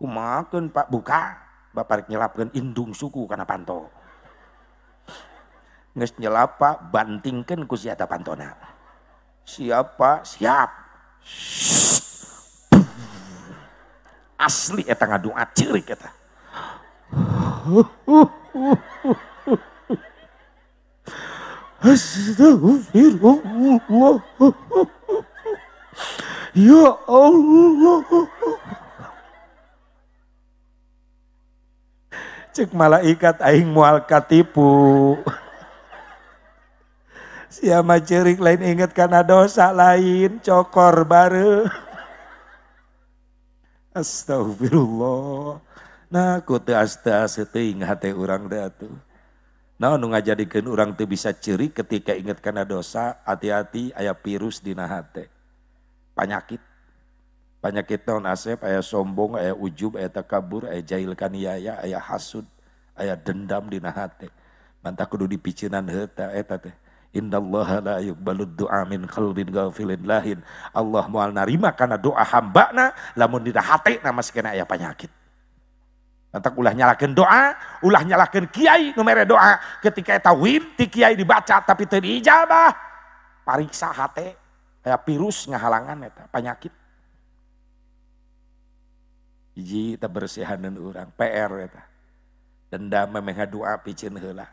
Kumakan pak, buka, bapak nyelapkan indung suku karena pantau. Nges nyelapa bantingkan kusiata siapa pantona. Siapa? Siap. Asli eta ngadung acirik eta. Astagfirullah. Ya Allah. Cek malaikat aing mual katipu siapa ya, cerik lain ingat karena dosa lain cokor baru astagfirullah nah ku asta seting hati urang teh atuh nah nu ngajadikeun urang tuh bisa cerik ketika ingat karena dosa hati-hati ayah virus dina hate penyakit penyakit non asep ayah sombong ayah ujub ayah takabur ayah jahil kaniaya ayah hasud ayah dendam dina hati mantak kudu dipicinan heuta eta teh Innallaha la yuqbalu du'a min qalbin ghafilin lahin. Allah moal narima karena doa hamba na, lamun dina hate nama kena aya penyakit. Entah ulah nyalakan doa, ulah nyalakan kiai numere doa. Ketika eta win ti kiai dibaca tapi teu diijabah. Pariksa hate aya virus ngahalangan eta penyakit. Hiji eta dan orang PR eta. Dendam memeh doa picin heula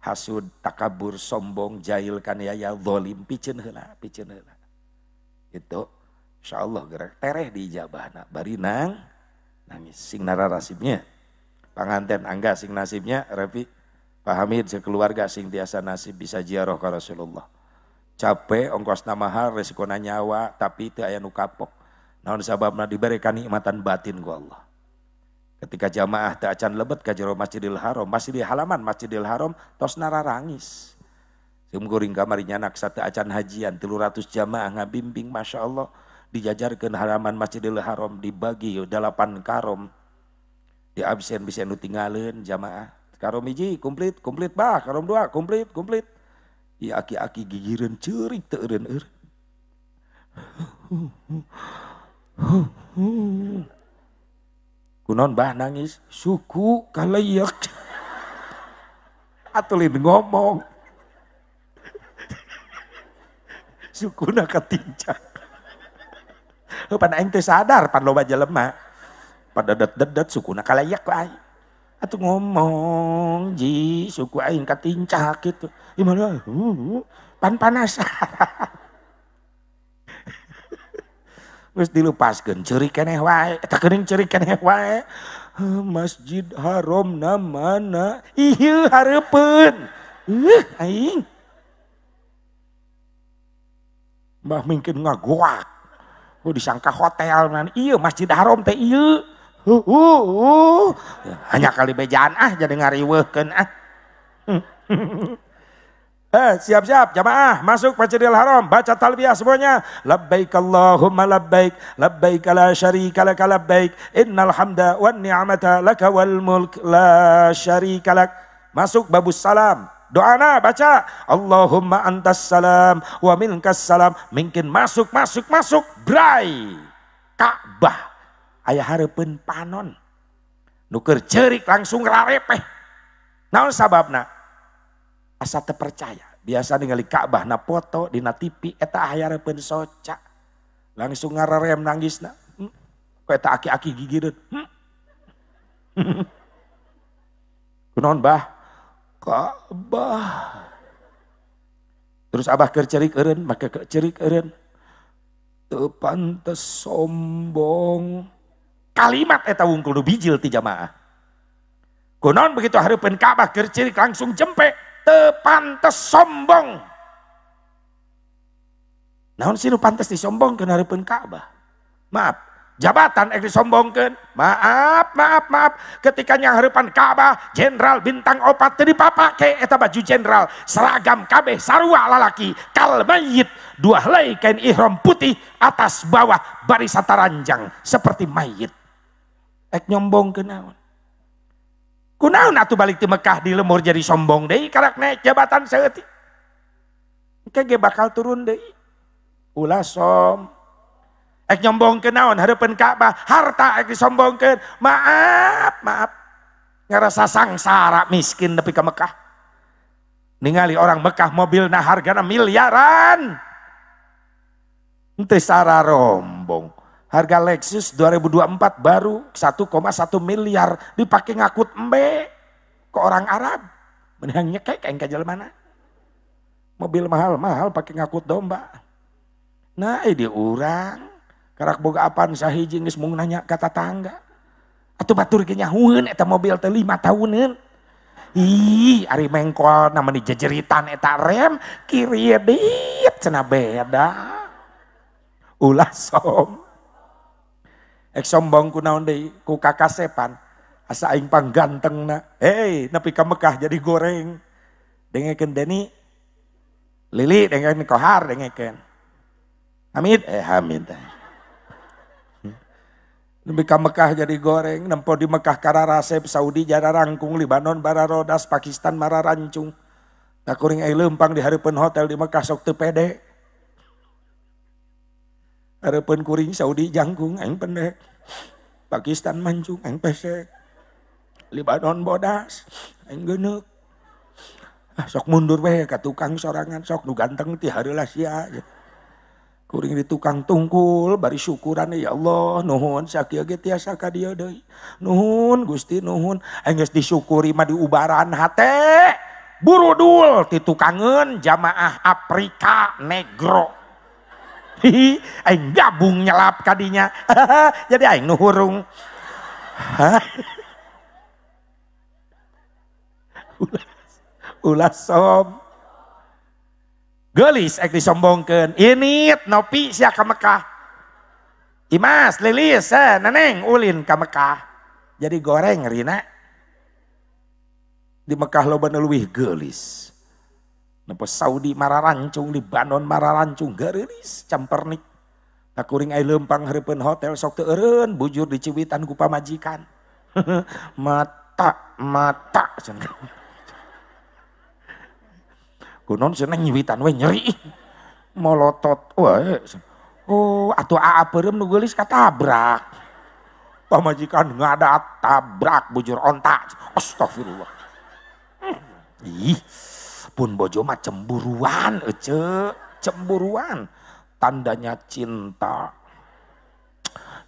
hasud, takabur, sombong, jahil yaya zolim, piceun heula, piceun heula. Itu Insya Allah gerak tereh di ijabahna. Bari nang nangis. Sing nasibnya, Panganten angga sing nasibnya. Repi pahamir sekeluarga sing tiasa nasib bisa ziarah ke Rasulullah. Capek nama mahal resiko nyawa tapi itu ayah kapok Namun sababna diberikan nikmatan batin ku Allah. Ketika jamaah tak acan lebet ke jero Masjidil Haram, Masjidil Halaman, Masjidil Haram tos nararangis. rangis. Sing kamarinya nak sate acan hajian 300 jamaah ngabimbing Masya Allah dijajarkan halaman Masjidil Haram dibagi delapan karom di absen bisa nu tinggalin jamaah karom iji, komplit komplit bah karom dua komplit komplit iya aki-aki gigiran cerik teureun eureun Kunon bah nangis, suku kalayak. Atulin ngomong. suku nak ketincang. Pan ente sadar, sadar pan baca lemak. Pada dedet-dedet suku nak kalayak wae. Atuh ngomong, ji suku aing ketincang gitu. Gimana? Pan panasaran. wis dilupaskeun ceurik keneh wae eta geuning ceurik keneh wae Masjid Haram na mana ieu hareupeun uh, aing Mbah mungkin ngagoak Oh disangka hotel nan iya Masjid Haram teh iya uh, uh, uh. hanya kali bejaan ah jadi ngariweukeun ah Eh, siap-siap jamaah masuk Masjidil Haram baca talbiyah semuanya. Labbaik Allahumma labbaik, labbaik la syarika lak labbaik, innal hamda wan ni'mata laka wal mulk la syarika lak. Masuk babus salam. Doana baca Allahumma antas salam wa minkas salam. Mungkin masuk masuk masuk brai. Ka'bah ayah harapan panon. Nuker jerik langsung rarepeh. Naon sababna? asa terpercaya. Biasa ningali Ka'bah na foto di na TV eta akhirnya soca. Langsung ngararem nangis na. Hmm? Kok eta aki-aki gigireun. Hmm? Kunaon bah? Ka'bah. Terus abah kercerik eren, maka kercerik eren. Tepantes sombong. Kalimat eta wungkul nu bijil ti jamaah. Kunaon begitu hareupeun Ka'bah kercerik langsung jempe tepantes sombong. Namun sih pantas sombong ke naripun Ka'bah. Maaf, jabatan yang disombongkan. Maaf, maaf, maaf. yang harapan Ka'bah, jenderal bintang opat tadi papake eta baju jenderal, seragam kabeh sarua lalaki, kal mayit, dua helai kain ihram putih atas bawah barisan taranjang seperti mayit. Ek nyombong ke Kunaun atuh balik di Mekah di lemur jadi sombong deh karak naik jabatan seeti. Kege bakal turun deh. Ulah som. Ek nyombong ke naon harapan Ka'bah. Harta ek disombong ke. Maaf, maaf. Ngerasa sangsara miskin tapi ke Mekah. Ningali orang Mekah mobil nah hargana miliaran. Ente sara rombong. Harga Lexus 2024 baru 1,1 miliar dipakai ngakut embe ke orang Arab. Menangnya kayak kayak jalan mana. Mobil mahal-mahal pakai ngakut domba. Nah, eh, ini orang. Karak boga apaan sahiji geus mau nanya kata tangga. Atau batur ge nyahueun eta mobil teh lima tahunan. Ih, ari mengkol nama di jejeritan eta rem kiri edit cenah beda. Ulah som. Ek sombong ku naon deui, ku kakasepan. Asa aing panggantengna. Hei, nepi ka Mekah jadi goreng. Dengekeun Deni. Lili dengekeun Kohar dengekeun. amin? eh Hamid. Hmm. Nepi ka Mekah jadi goreng, nempo di Mekah kararasep Saudi jara rangkung, Libanon bara rodas, Pakistan mara rancung. Tak kuring ai di hareupeun hotel di Mekah sok teu pede. kuriing sau dijanggungg pendek Pakistan mancungg pe bod sok mundur ka tukang sorangan sok nu ganteng ti harilahing di tukang tungkul bari syukura ya Allah nuhunget tiasa ka diay nuhun gusthunsti sykur ma dibararanburudul ditukangun jamaah Afrika Negro Hi, aing gabung nyelap kadinya. Jadi aing nuhurung. ulas, ulas som. Gelis ek disombongkan. Ini nopi siak ke Mekah. Imas, lilis, eh, neneng, ulin ke Mekah. Jadi goreng rina. Di Mekah lo bener gelis. Nopo Saudi mararancung, Libanon mararancung, garis campernik. kuring air lempang harapan hotel sok teu bujur bujur cewitan kupa pamajikan. mata, mata. Gunung seneng nyiwitan weh nyeri. Molotot wae. Oh, atuh aa peureum nu geulis katabrak. Pamajikan ada tabrak bujur ontak. Astagfirullah. Hmm, ih pun bojo mah cemburuan ece cemburuan tandanya cinta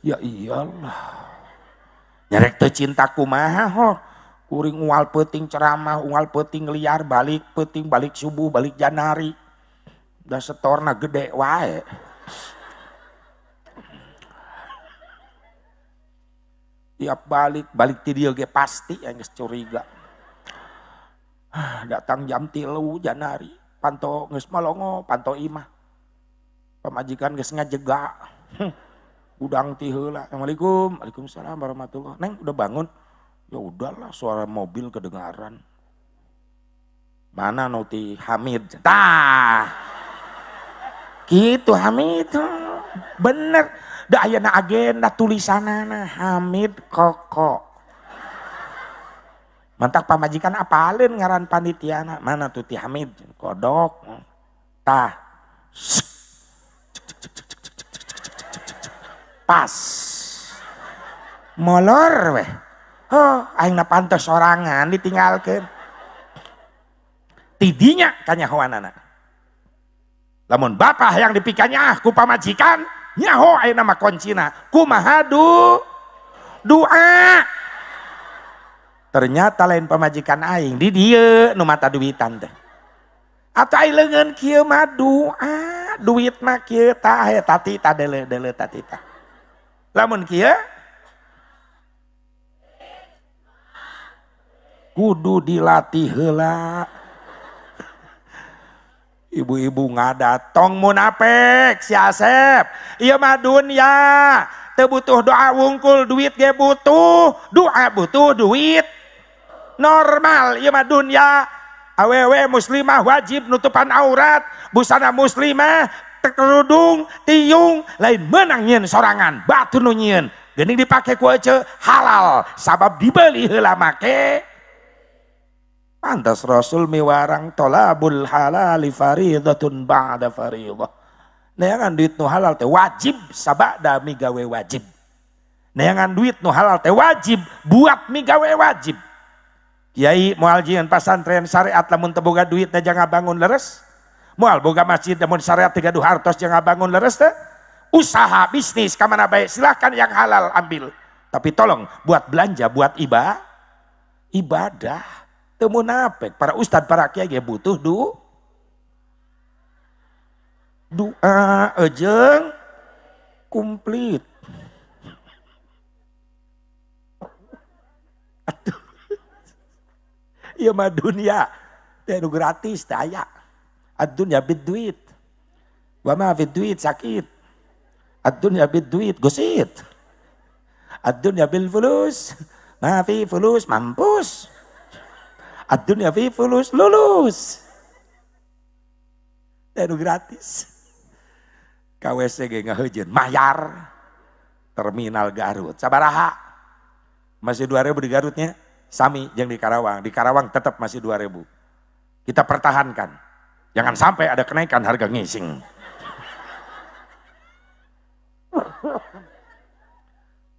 ya iyalah nyerek te cintaku mah, ho kuring ual peting ceramah ual peting liar balik peting balik subuh balik janari udah setorna gede wae tiap balik balik tidil, ge pasti yang curiga datang jam tilu Janari panto nges malongo panto imah pemajikan nges ngajega udang tihula Assalamualaikum Waalaikumsalam warahmatullah Neng udah bangun ya udahlah suara mobil kedengaran mana nuti Hamid tah gitu Hamid bener dah ayana agenda tulisanana Hamid kokok. Mantak pamajikan apalin ngaran panitia anak Mana tuh Ti Hamid? Kodok. Tah. Pas. Molor weh. Oh, aing na pantas sorangan ditinggalkan. Tidinya kanya anak. Lamun bapak yang dipikannya ah ku pamajikan. Nyaho aing nama koncina. Kumahadu. Doa ternyata lain pemajikan aing di dia nu mata duitan teh atau aing lengan kia madu ah duit mah kia ta tati ta dele dele tati ta lamun kia kudu dilatih hela ibu-ibu ngada tong munapek si Asep iya mah dunia tebutuh doa wungkul duit ge butuh doa butuh duit normal ya mah dunia awewe muslimah wajib nutupan aurat busana muslimah terkerudung tiung lain menangin sorangan batu nunyin gening dipakai kuece halal sabab dibeli heula make pantas rasul miwarang tolabul halal faridatun ba'da faridah neangan nah, duit nu halal teh wajib dami migawe wajib neangan nah, duit nu halal teh wajib buat migawe wajib Kiai jian pasantren syariat lamun teboga duit teh jangan bangun leres. Mual boga masjid namun syariat tiga duh hartos jangan bangun leres teh. Usaha bisnis kemana baik silahkan yang halal ambil. Tapi tolong buat belanja, buat iba, ibadah. Temu napek Para ustad para kiai ya butuh du. Doa ejeng eh, kumplit. Iya mah dunia. Itu gratis, daya. Ad-dunya bid duit. Wa ma bid duit sakit. Ad-dunya bid duit gusit. ad bil fulus. Ma fi fulus mampus. ad fi fulus lulus. Itu gratis. KWC ge ngahejeun mayar terminal Garut. Sabaraha? Masih dua ribu di Garutnya? Sami yang di Karawang. Di Karawang tetap masih 2000. Kita pertahankan. Jangan sampai ada kenaikan harga ngising.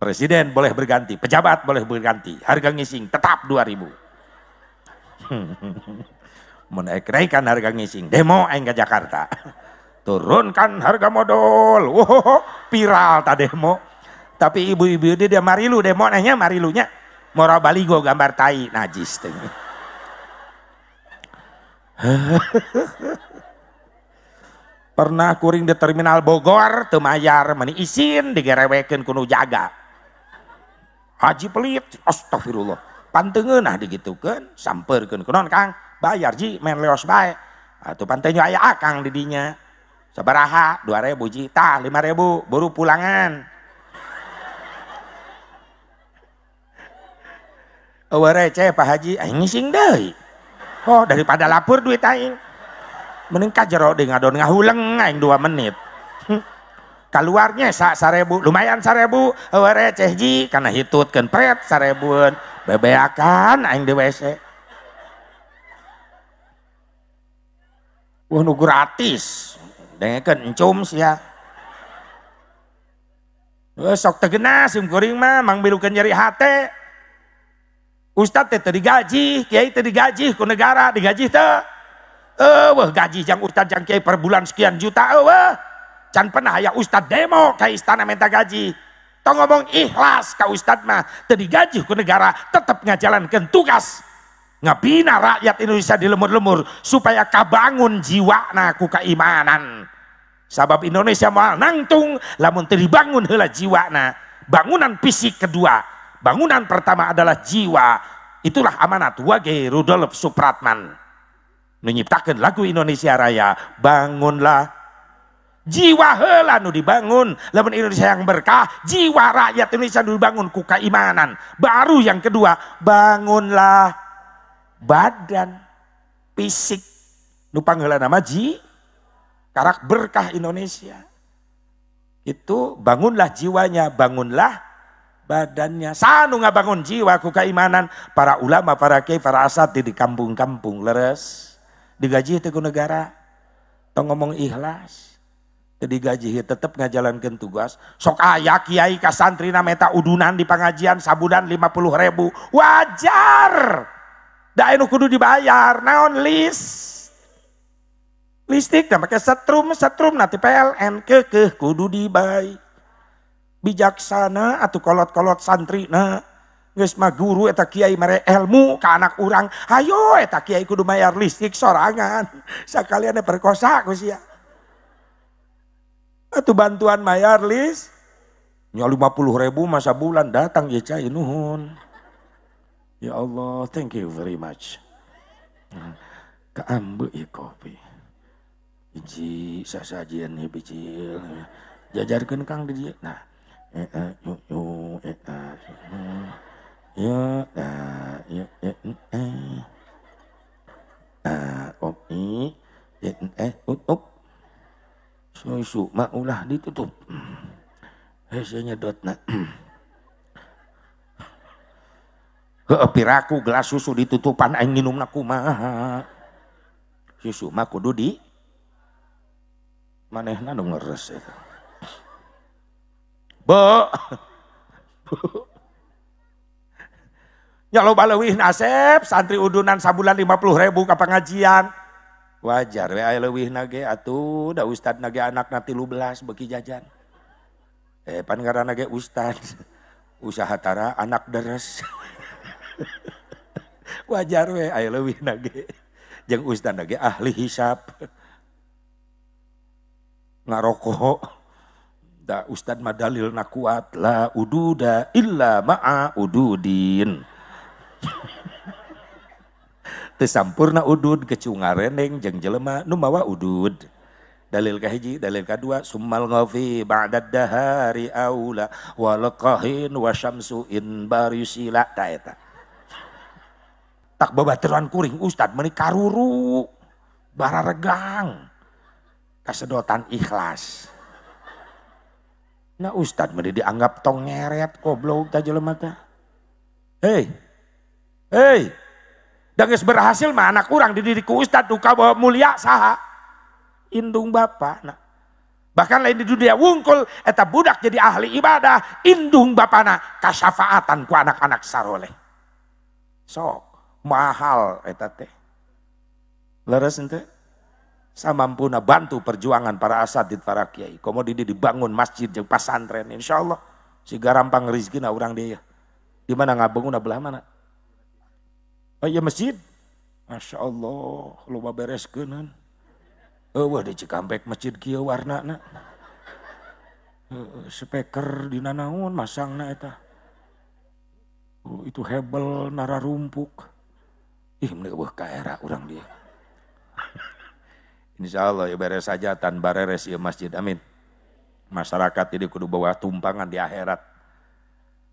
Presiden boleh berganti, pejabat boleh berganti, harga ngising tetap 2000. Menaikkan harga ngising, demo aing ke Jakarta. Turunkan harga modal. Wow, viral tak demo. Tapi ibu-ibu dia, dia marilu demo nanya marilunya Mora baligo gambar tai najis Pernah kuring di terminal Bogor temayar meni isin digerewekeun kuno jaga. Haji pelit, astagfirullah. Pantengeun ah digitukeun, kan, kunon Kang, bayar ji main leos baik. Atuh ah, pantenya ayah ah, akang didinya. dua ribu ji, tah ribu baru pulangan. receh Pak Haji aing ah, ngising deui. Oh daripada lapor duit aing. Mending kajero jero deui ngadon ngahuleng aing dua menit. Keluarnya hm. Kaluarnya sa sarebu, lumayan sarebu, eueuh receh ji kana hitutkeun pret sarebueun. Bebeakan aing di WC. Wah nu gratis. Dengekeun encum sia. sok tegena sim kuring mah mang biru nyeri hate Ustadz teh gaji, kiai teri gaji ke negara, digaji teh. Eh, wah gaji jang ustaz yang kiai per bulan sekian juta, eh, wah. Can pernah ya ustaz demo ke istana minta gaji. Tong ngomong ikhlas ke ustaz mah, teri gaji ke negara, tetap ngajalankan tugas. Ngabina rakyat Indonesia di lemur-lemur supaya kabangun jiwa na ku keimanan. Sabab Indonesia mau nangtung, lamun teri bangun hela jiwa na. Bangunan fisik kedua, Bangunan pertama adalah jiwa. Itulah amanat Wage Rudolf Supratman. Menyiptakan lagu Indonesia Raya. Bangunlah jiwa hela nu dibangun lamun Indonesia yang berkah jiwa rakyat Indonesia nu dibangun ku keimanan baru yang kedua bangunlah badan fisik nu panggilan nama ji karak berkah Indonesia itu bangunlah jiwanya bangunlah badannya. Sanu ngabangun ku keimanan. Para ulama, para kiai, para asati di kampung-kampung leres. Digaji itu negara. Tong ngomong ikhlas. Digaji ya tetap ngajalankan tugas. Sok ayah kiai kasantri nameta udunan di pengajian sabudan 50 ribu. Wajar. enu kudu dibayar. Naon list listrik dan pakai setrum setrum nanti PLN kekeh kudu dibayar bijaksana atau kolot-kolot santri nah geus guru eta kiai mere ilmu ke anak urang hayo eta kiai kudu mayar listrik sorangan sakalian perkosa ku sia ya. atuh bantuan mayar list nya 50 ribu masa bulan datang ya cai nuhun ya Allah thank you very much nah, keambe ya kopi biji sasajian ya biji eh, jajarkan kang di nah eh eta cucu eta siku ya da ya, ya ya ya ya kopi ya eh tutup susu ulah ditutup hasilnya dot na ke piraku gelas susu ditutupan ayo minum naku maha susu maku dudi maneh nanung ngeres itu Boh, Nyolong Nyalo balewih nasib, santri udunan sabulan 50 ribu ke pengajian. Wajar, we lewih nage atuh, da ustad nage anak nanti lu belas beki jajan. Eh, pan nage ustad, usaha tara anak deres. Wajar we lewih nage. Jeng ustad nage ahli hisap. Ngarokok. Da Ustad Madalil nakuat la ududa illa ma'a ududin. Tesampurna udud kecunga reneng jeng jelema nu mawa udud. Dalil kahiji, dalil kedua, summal ngafi ba'dad dahari aula walaqahin wa syamsu in barisila taeta. Tak babateran kuring Ustad meni karuru bara regang. Kasedotan ikhlas Nah Ustad mesti dianggap tong ngeret goblok tak jelas mata. Hei. Hei. dengan berhasil mah anak kurang didiriku Ustad duka bawa mulia saha. Indung bapak nah. Bahkan lain di dunia wungkul eta budak jadi ahli ibadah, indung bapana kasyafaatan ku anak-anak saroleh. Sok mahal eta teh. Leres ente? samampuna bantu perjuangan para asatid para kiai. Komodidi dibangun masjid insya pasantren insyaallah siga rampang na urang dia. Di mana bangun belah mana? Oh iya masjid. Masya Allah, loba beres keunan. Eueuh di Cikampek masjid warna warnana. Uh, speaker di naon masang eta. Uh, itu hebel nara rumpuk. Ih, meuneuh ka era urang dia. Insya Allah ya beres saja tan bareres ya masjid amin. Masyarakat ini kudu bawa tumpangan di akhirat.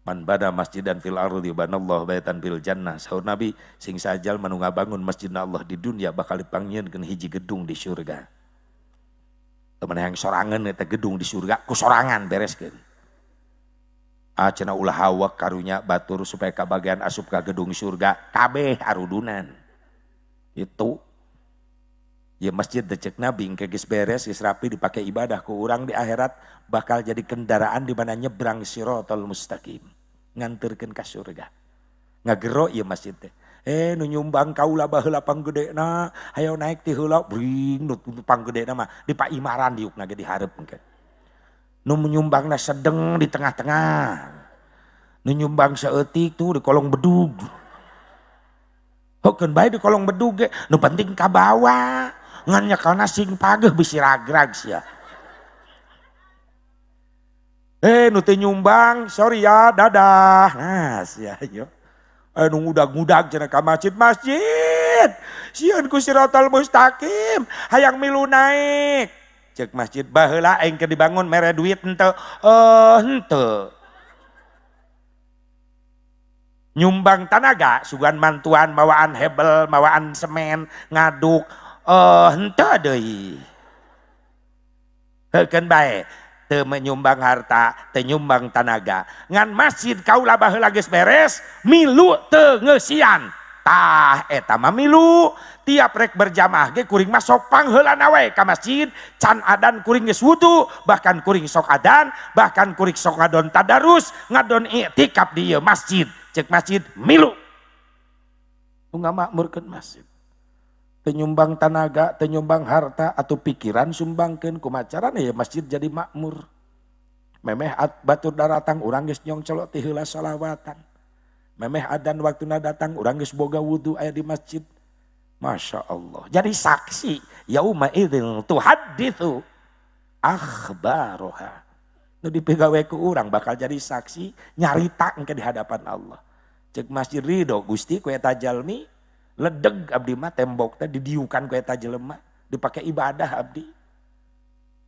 Man bada masjid dan fil ardi Allah Bayatan fil jannah. Sahur Nabi sing sajal menunga bangun masjid Allah di dunia bakal dengan hiji gedung di surga. teman yang sorangan itu gedung di surga ku sorangan bereskeun. Ah cenah ulah hawa karunya batur supaya kebagian asup ke gedung surga kabeh arudunan. Itu Ya masjid dejek nabi, kegis beres, gis rapi dipakai ibadah. Ku orang di akhirat bakal jadi kendaraan di mana nyebrang sirotol mustaqim. Ngantirkan ke surga. Ngagero ya masjid teh. Eh nu nyumbang kaula baheula panggede na, hayo naik ti heula bring nu panggede mah di Pak Imaran diuk naga harap engke. Nu menyumbangna sedeng di tengah-tengah. Nu nyumbang seetik tuh di kolong bedug. kan baik di kolong bedug nu penting kabawa ngannya karena sing pageh bisi ragrag sia. Eh nuti nyumbang, sorry ya, dadah. Nah, sia yo. Eh nu ngudag-ngudag cenah ka masjid-masjid. Sieun ku siratal mustaqim, hayang milu naik. Cek masjid baheula aing dibangun mere duit henteu. Eh henteu. Nyumbang tanaga, sugan mantuan bawaan hebel, bawaan semen, ngaduk, oh entah deui heukeun baik, teu menyumbang harta teu nyumbang tanaga ngan masjid kaula baheula geus beres milu teu ngeusian tah eta mah milu tiap rek berjamaah ge kuring mah sok pangheulana we ka masjid can adan kuring geus wudu bahkan kuring sok adan bahkan kuring sok ngadon tadarus ngadon iktikaf e di ieu masjid cek masjid milu nu ngamakmurkeun masjid penyumbang tenaga, penyumbang harta atau pikiran sumbangkan kemacaran ya masjid jadi makmur memeh batur daratang orang geus nyong celok ti heula salawatan memeh adan waktuna datang orang geus boga wudu aya di masjid Masya Allah. Jadi saksi yauma idzin tuhaditsu akhbaroha. Nu dipegawe ku orang bakal jadi saksi nyarita engke di hadapan Allah. Cek Masjid Ridho Gusti kue tajalmi Ledeg abdi mah tembok teh didiukan ku eta jelema, dipake ibadah abdi.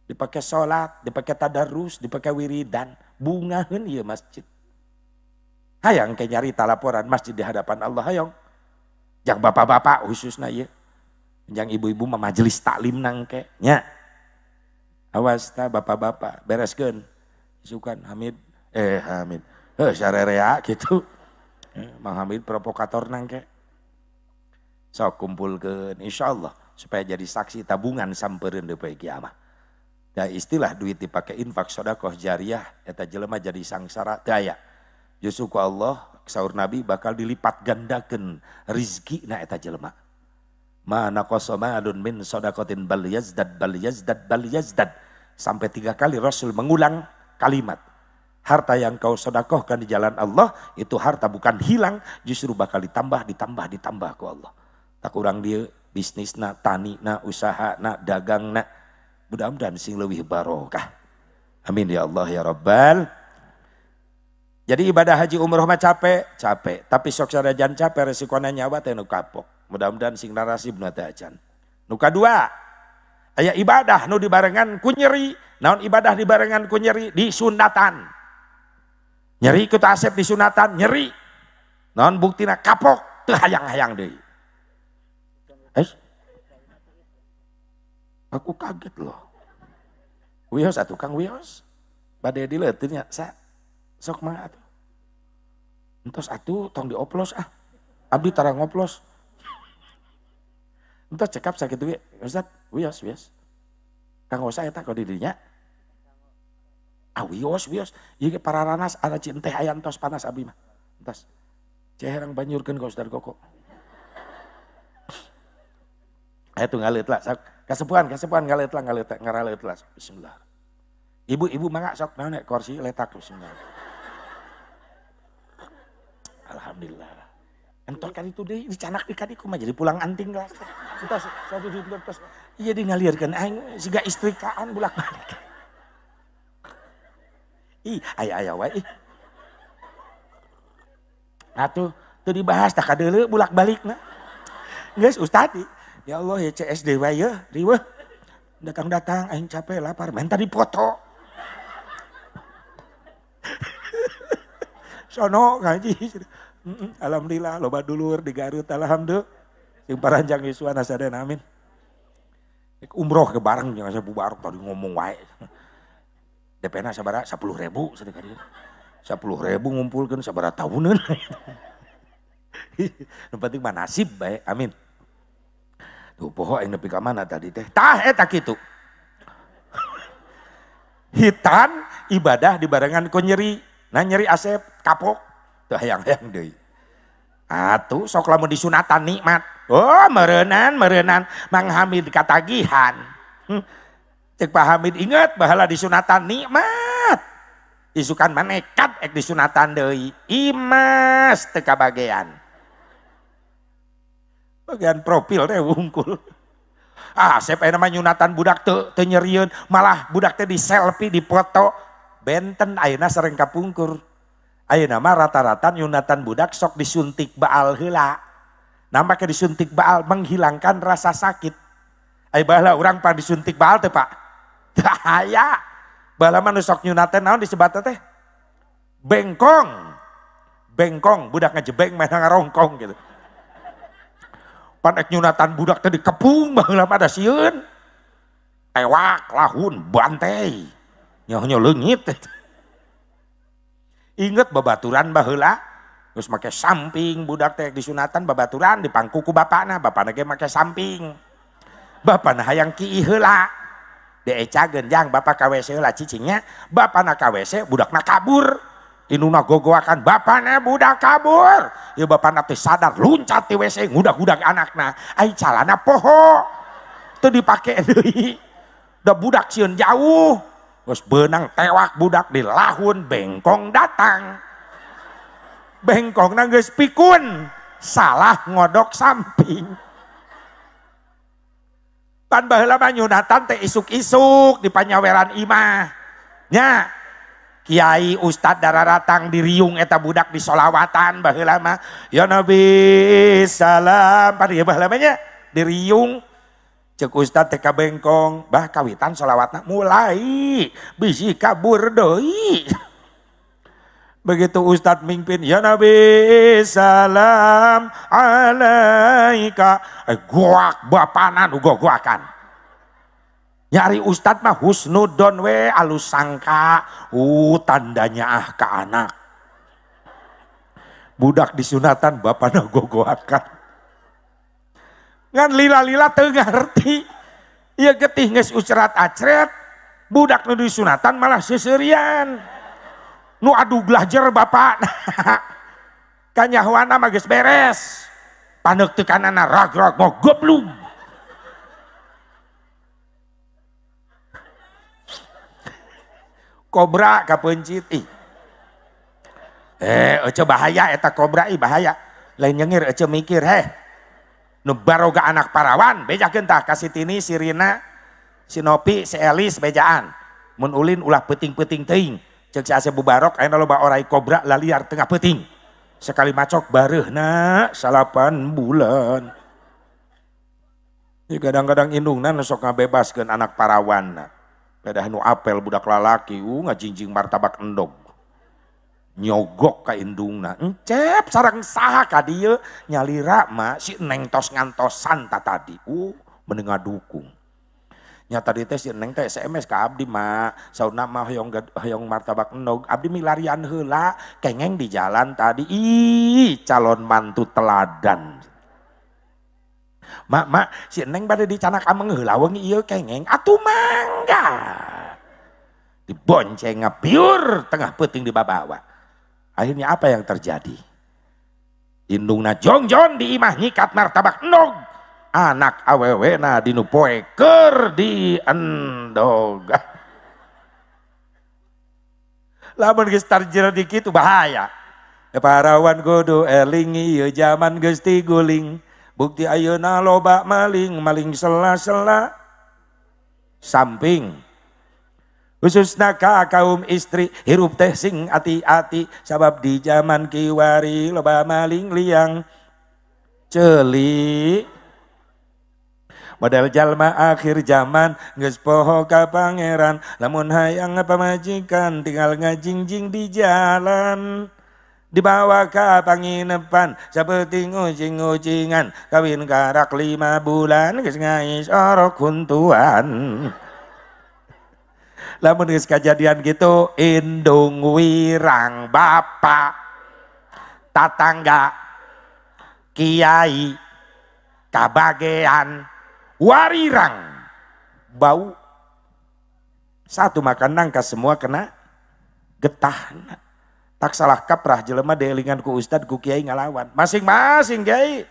Dipake salat, dipake tadarus, dipake wiridan, bungaheun ieu masjid. Hayang ke nyarita laporan masjid di hadapan Allah Hayang Jang bapak-bapak khususnya ieu. Jang ibu-ibu mah majelis taklim nangke nya. Awas ta bapak-bapak bereskeun. Isukan Hamid eh Hamid. Heh sarerea gitu. Eh, Mang Hamid provokator nangke. So kumpulkan insya Allah supaya jadi saksi tabungan samperin pagi kiamah. Da istilah duit dipakai infak sodakoh jariah eta jelema jadi sangsara daya. Justru ku Allah sahur Nabi bakal dilipat gandakan rizki na eta jelema. Mana adun min sodakotin bal yazdad bal yazdad bal yazdad. Sampai tiga kali Rasul mengulang kalimat. Harta yang kau sodakohkan di jalan Allah itu harta bukan hilang justru bakal ditambah ditambah ditambah ku Allah tak kurang dia bisnis nak tani nak usaha nak dagang nak mudah-mudahan sing lebih barokah amin ya Allah ya Rabbal jadi ibadah haji umroh mah capek capek tapi sok sarajan capek resikonya nyawa teh nu kapok mudah-mudahan sing narasi nu teh acan nu kadua aya ibadah nu dibarengan ku nyeri naon ibadah dibarengan ku nyeri di sunatan nyeri ku asep di sunatan nyeri naon buktina kapok tuh hayang-hayang deui Aku kaget loh. Wios atau Kang Wios. Badai diletirnya, sa sok mah atuh. Entos atu tong dioplos ah. Abdi tarang ngoplos. Entos cekap sakit duit. Ustaz, Wios, Wios. Kang saya tak kau didinya. Ah Wios, Wios. Ieu para ranas ada cinteh ayam tos panas abdi mah. Entos. Ceherang banyurkan kau Ustaz kokok. Ayo tunggal itlah. Kasepuan, kasepuan ngalit lah, ngalit ngaralit lah. Bismillah. Ibu-ibu mangak sok naon kursi letak bismillah. Alhamdulillah. Entor kan itu deh, canak di kadiku mah jadi pulang anting lah. Kita satu di terus iya di ngalirkan aing siga istri kaan bulak balik. Ih, ayah ayah wae. Nah tuh, tuh dibahas tak ada bulak balik nah. Guys, ustadi. Ya Allah ya CSDW ya, riweh. Datang-datang, aing capek, lapar, di dipoto. Sono ngaji. Alhamdulillah, loba dulur di Garut, alhamdulillah. Yang paranjang Yesuan asadan, amin. Umroh ke bareng, jangan saya bubar, tadi ngomong wae. DPN sabara 10 ribu sedekah dia. 10 ribu ngumpulkan sabara tahunan. Yang penting mah nasib baik, amin. Tuh poho yang lebih kemana mana tadi teh? Tah tak itu Hitan ibadah dibarengan ku nyeri. Nah nyeri asep kapok. Tuh hayang-hayang deh. Atuh sok lamun disunatan nikmat. Oh merenan merenan Mang Hamid katagihan. Hmm. Cek Pak Hamid ingat bahala disunatan nikmat. Isukan manekat ek disunatan deui. Imas teka bagian bagian profil teh wungkul. Ah, saya yang namanya Yunatan budak tuh te, tenyeriun, malah budak teh di selfie, di foto. Benten ayana sering kapungkur. Ayeuna mah rata-rata Yunatan budak sok disuntik baal heula. Nama ke disuntik baal menghilangkan rasa sakit. Ayo bahala orang pak disuntik baal teh pak. Bahaya. Bahala mah sok Yunatan naon disebutna teh? Bengkong. Bengkong, budak ngejebeng main ngarongkong gitu panek nyunatan budak tadi kepung baheula pada siun, tewak lahun bantai nyohnya leungit inget babaturan baheula terus make samping budak teh sunatan babaturan di pangkuku bapakna bapakna ge make samping bapakna hayang ki heula deecageun genjang bapak ka WC heula cicingnya bapakna ka WC budakna kabur Inuna gogo akan bapaknya budak kabur. Ya bapak nanti sadar luncat di WC ngudak-gudak anaknya. Ay calana poho. Itu dipakai deh. Udah budak siun jauh. Terus benang tewak budak di lahun bengkong datang. Bengkong nangis pikun. Salah ngodok samping. Tanpa baheula nyunatan teh isuk-isuk di panyaweran imah. Nyak. Kiai Ustadz Dararatang di diriung eta budak di solawatan bahulama, ya Nabi salam pada ya di diriung cek Ustadz teka Bengkong bah kawitan solawatan mulai bisi kabur doi begitu Ustadz mimpin ya Nabi salam alaika eh, guak bapanan gua guakan Nyari ustad mah husnudon we alus sangka. Uh, tandanya ah ke anak. Budak disunatan gogo gogoakan. Ngan lila-lila teu ngerti, ya getih nges ucerat acret. Budak nu sunatan malah seserian. Nu adu belajar bapak. Kanyahwana mah beres. Panek teu kanana rag-rag mau goblug. kobra kapencit ih. Eh, ece bahaya eta kobra ih bahaya. Lain nyengir ece mikir heh. Nu baroga anak parawan beja gentah kasih tini Sirina, Sinopi, seelis bejaan. Mun ulin ulah peting-peting ting Cek si Asep barok aya loba orai kobra laliar tengah peting Sekali macok na salapan bulan. ini kadang-kadang indungna sok ngabebaskeun anak parawan beda nu apel budak lalaki uh ngajinjing martabak endog nyogok ka indungna encep sarang saha ka dia, nyalira mah si neng tos ngantosan ta tadi uh mendengar dukung nyata di tes si neng teh SMS ka abdi mah sauna mah hoyong hoyong martabak endog abdi milarian hela kengeng di jalan tadi ih calon mantu teladan Mak, mak, si Neng pada di canak ameng lawang iya kengeng. Atuh mangga. Dibonceng biur tengah peting di babawa. Akhirnya apa yang terjadi? Indungna jongjon di imah nyikat martabak nog. Anak awewena dinu poeker di endog. Lamun geus tarjir dikit bahaya. Parawan kudu elingi iyo zaman Gusti guling. Bukti ayeuna loba maling, maling sela-sela samping. Khususna ka kaum istri hirup teh sing ati-ati sabab di zaman kiwari loba maling liang celi. Model jalma akhir zaman geus poho ka pangeran lamun hayang pamajikan tinggal ngajingjing di jalan dibawa ke penginapan seperti ngucing-ngucingan kawin karak lima bulan geus sengai kuntuan lalu menulis kejadian gitu indung wirang bapak tatangga kiai kabagean warirang bau satu makan nangka semua kena getah tak salah kaprah jelema delingan ku ustad ku kiai ngalawan masing-masing kiai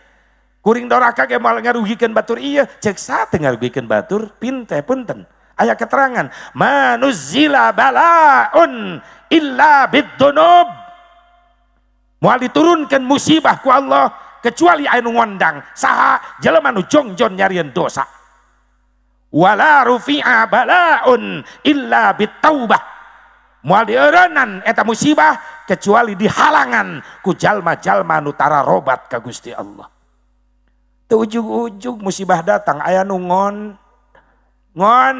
kuring doraka ke malah ngarugikan batur iya cek saat ngarugikan batur pinte punten ayat keterangan manuzila balaun illa bidunub mau diturunkan musibah ku Allah kecuali ayat anu ngondang saha jelema nu jongjon nyarian dosa wala rufi'a balaun illa bitaubah mual dieurenan eta musibah kecuali dihalangan halangan ku jalma-jalma nu robat ka Gusti Allah. Teu ujug-ujug musibah datang ayah nungon ngon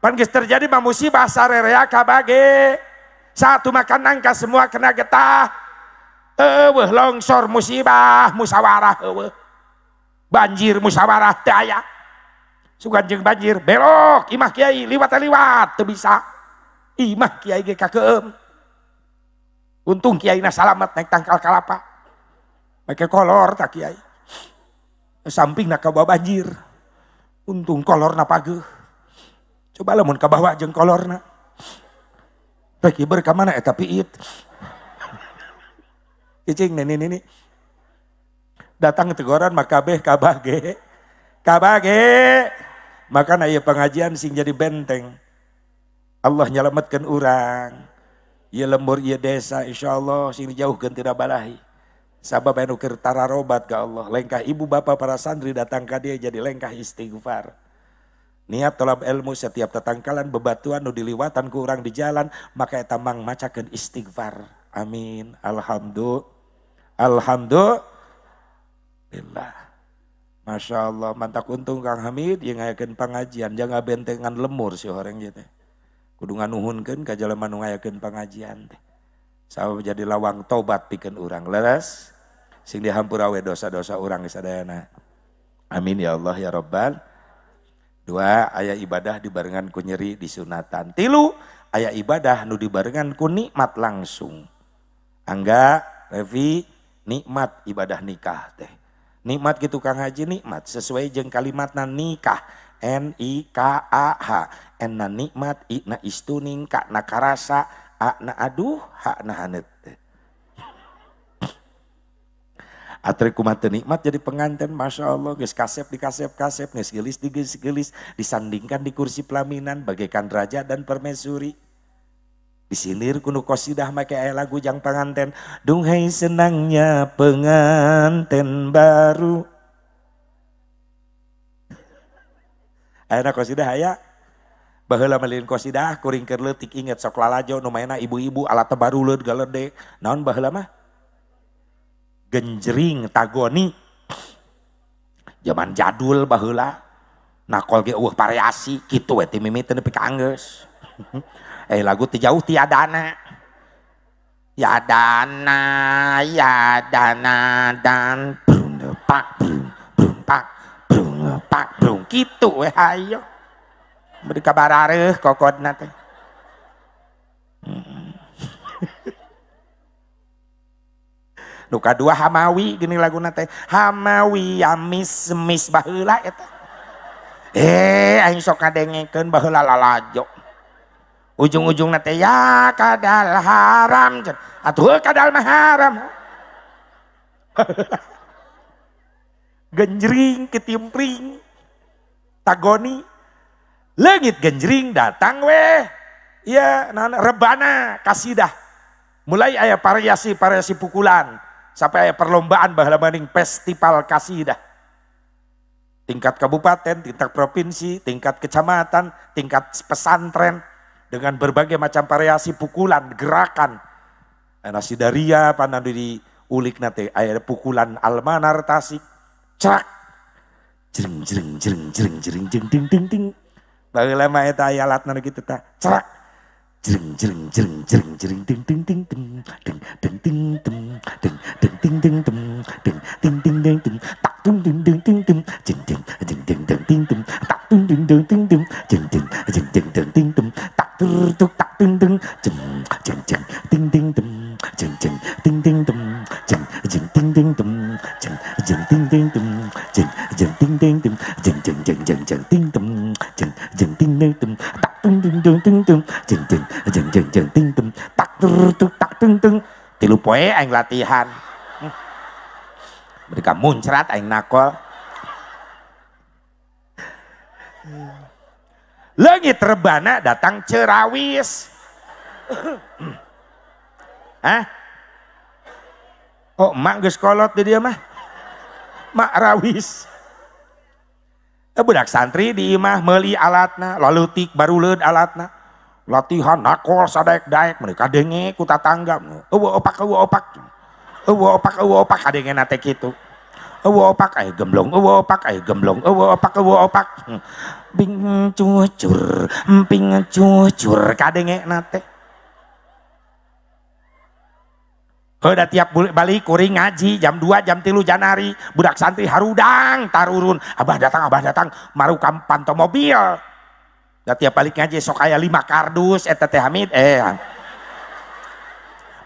ngon terjadi mah musibah sarerea kabage. Satu makan nangka semua kena getah. Eueuh longsor musibah musawarah eueuh. Banjir musawarah teu aya. Sugan banjir belok imah kiai liwat-liwat teu bisa imah kiai ge kakeum untung kiai na salamat naik tangkal kalapa Make kolor tak kiai samping nak bawah banjir untung kolor na page coba lamun jeung jeng kolor na ka ya eta piit. Cicing nini nini. Datang tegoran maka beh kabage. Kabage. Maka naik pengajian sing jadi benteng. Allah nyelamatkan orang ia lembur ia desa insya Allah sini jauh gentina balahi sabab yang kertara robat ke Allah lengkah ibu bapak para santri datang ke dia jadi lengkah istighfar niat tolap ilmu setiap tetangkalan bebatuan nu diliwatan ke orang di jalan maka etamang macakan istighfar amin alhamdulillah alhamdulillah Masya Allah, mantak untung Kang Hamid yang ngayakin pengajian, jangan bentengan lemur si orang gitu kudungan nuhunkan ke jalan manungayakan pengajian teh. Sama menjadi lawang tobat bikin orang leres. Sing dihampur awe dosa-dosa orang disadayana. Amin ya Allah ya Rabbal. Dua, ayah ibadah dibarengan ku nyeri di sunatan. Tilu, ayah ibadah nu dibarengan ku nikmat langsung. Angga, Revi, nikmat ibadah nikah teh. Nikmat gitu Kang Haji nikmat sesuai jeng kalimatna nikah. N I K A H enna nikmat ikna istuning kakna karasa akna aduh hakna hanet Atri kumata nikmat jadi pengantin, Masya Allah, guys kasep di kasep kasep, guys gelis di gelis gelis, disandingkan di kursi pelaminan, bagaikan raja dan permesuri. Disindir kuno kosidah make aya lagu jang penganten. Dunghai senangnya penganten baru. Ayana kosidah aya Baheula melin kosidah, kuring kerletik inget sok lalajo, maina ibu-ibu, alat tebaru leud galerde, Naon baheula mah? Genjering, tagoni. Zaman jadul baheula. Nakol ge uh variasi, gitu we timimi teu nepi eh lagu ti jauh ti adana. Ya dana, ya dana dan brung pak brung brung pak brung pak brung gitu we hayo. Beri kabar areh kokot nanti. dua hamawi gini lagu nanti. Hamawi amis mis bahula itu. Eh, aing sok ada yang ikut baheula lalajo. Ujung-ujung nanti ya kadal haram. Atuh kadal maharam. Genjring, ketimpring, tagoni. Legit genjring datang weh. iya Ya, rebana kasidah. Mulai ayah variasi-variasi pukulan. Sampai ayah perlombaan bahala maning festival kasidah. Tingkat kabupaten, tingkat provinsi, tingkat kecamatan, tingkat pesantren. Dengan berbagai macam variasi pukulan, gerakan. Nah, sidaria, panah di ulik nanti. Ayah pukulan almanar tasik. Cerak. Jering, jering, jering, jering, jering, jering, ding, ding, ding. Baru lama itu alat nana gitu ta. Cerak. Jering jering jering jering jering ting ting ting ting ting ting ting ting ting ting ting ting ting ting ting ting ting ting tak tung ting ting ting ting jing jing jing jing jing ting ting tak tung ting ting ting ting jing jing jing jing jing ting ting tak tur tuk tak ting ting jing jing jing ting ting ting jing jing ting ting ting jing jing ting ting ting jing jing ting ting ting jing jing ting ting ting jing jing jing jing jing ting ting jeng jeng ting ting tum tak tung tung tung tung tung jeng jeng jeng jeng jeng ting tum tak tur tuk tak tung tung tilu poe aing latihan mereka muncrat aing nakol Lagi terbana datang cerawis. Hah? Oh, mak geus kolot di dia mah. Mak rawis. Ya budak santri di imah meli alatna, lalu tik baru led alatna. Latihan nakol sadek daek mereka denge ku tatangga. Ewo opak ewo opak. ewo opak ewo opak yang natek itu Ewo opak ay gemblong, ewo opak ay gemblong, ewo opak ewo opak. Bing cucur, ping cucur kadenge natek udah tiap balik kuring ngaji jam 2 jam tilu janari budak santri harudang tarurun abah datang abah datang marukam panto mobil da tiap balik ngaji sok kayak lima kardus etet Hamid eh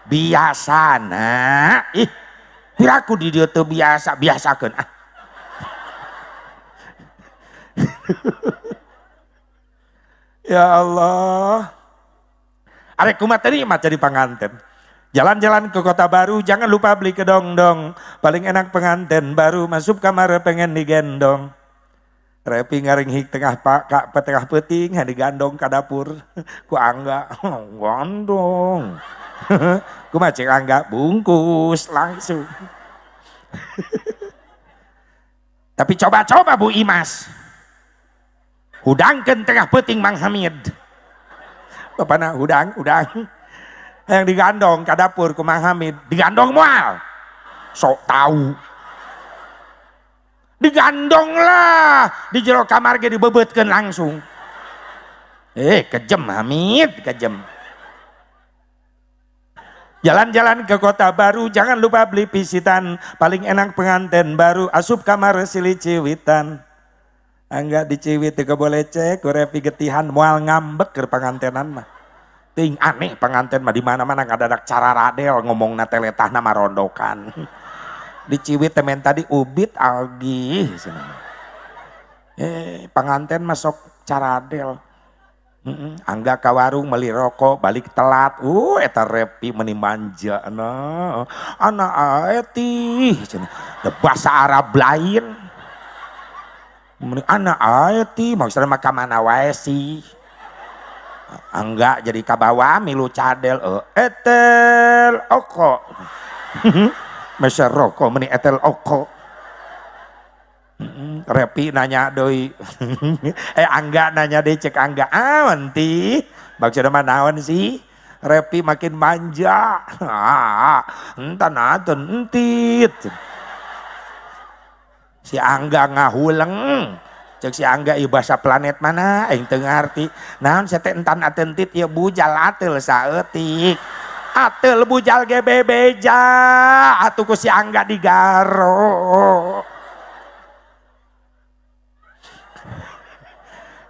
biasa nah ih piraku di dia teu biasa biasa ah ya Allah arek kumat tadi mah jadi panganten Jalan-jalan ke kota baru, jangan lupa beli kedong-dong. Paling enak pengantin baru, masuk kamar pengen digendong. Repi ngaring hik tengah pak, kak petengah peting, digandong ke dapur. Ku angga, gandong. Ku macing angga, bungkus langsung. Tapi coba-coba Bu Imas. Hudangkan tengah peting Mang Hamid. Bapak nak hudang, hudang yang digandong ke dapur ke digandong mual sok tahu digandong lah di jero kamar jadi bebetkan langsung eh kejem Hamid kejem Jalan-jalan ke kota baru, jangan lupa beli pisitan. Paling enak penganten baru, asup kamar sili ciwitan. Enggak ah, diciwit, juga boleh cek, kurepi getihan, mual ngambek ke pengantenan mah ting aneh pengantin mah di mana-mana nggak ada cara radel ngomong na teletah nama rondokan. Di Ciwit temen tadi ubit algi. Eh, pengantin masuk cara radel. Angga ke warung beli rokok, balik telat. Uh, etar repi meni manja. anak aeti. Da bahasa Arab lain. anak aeti, maksudnya mah kamana wae sih enggak jadi kabawa milu cadel oh etel oko mhm. meser roko meni etel oko mhm, Repi nanya doi eh angga nanya deh cek angga ah nanti maksudnya mana nawan sih Repi makin manja ah, entah atun entit si angga ngahuleng cek si angga ya bahasa planet mana yang tengah arti naon saya entan atentit ya bujal atel saetik, atel bujal ge bebeja atuh ku si angga digaro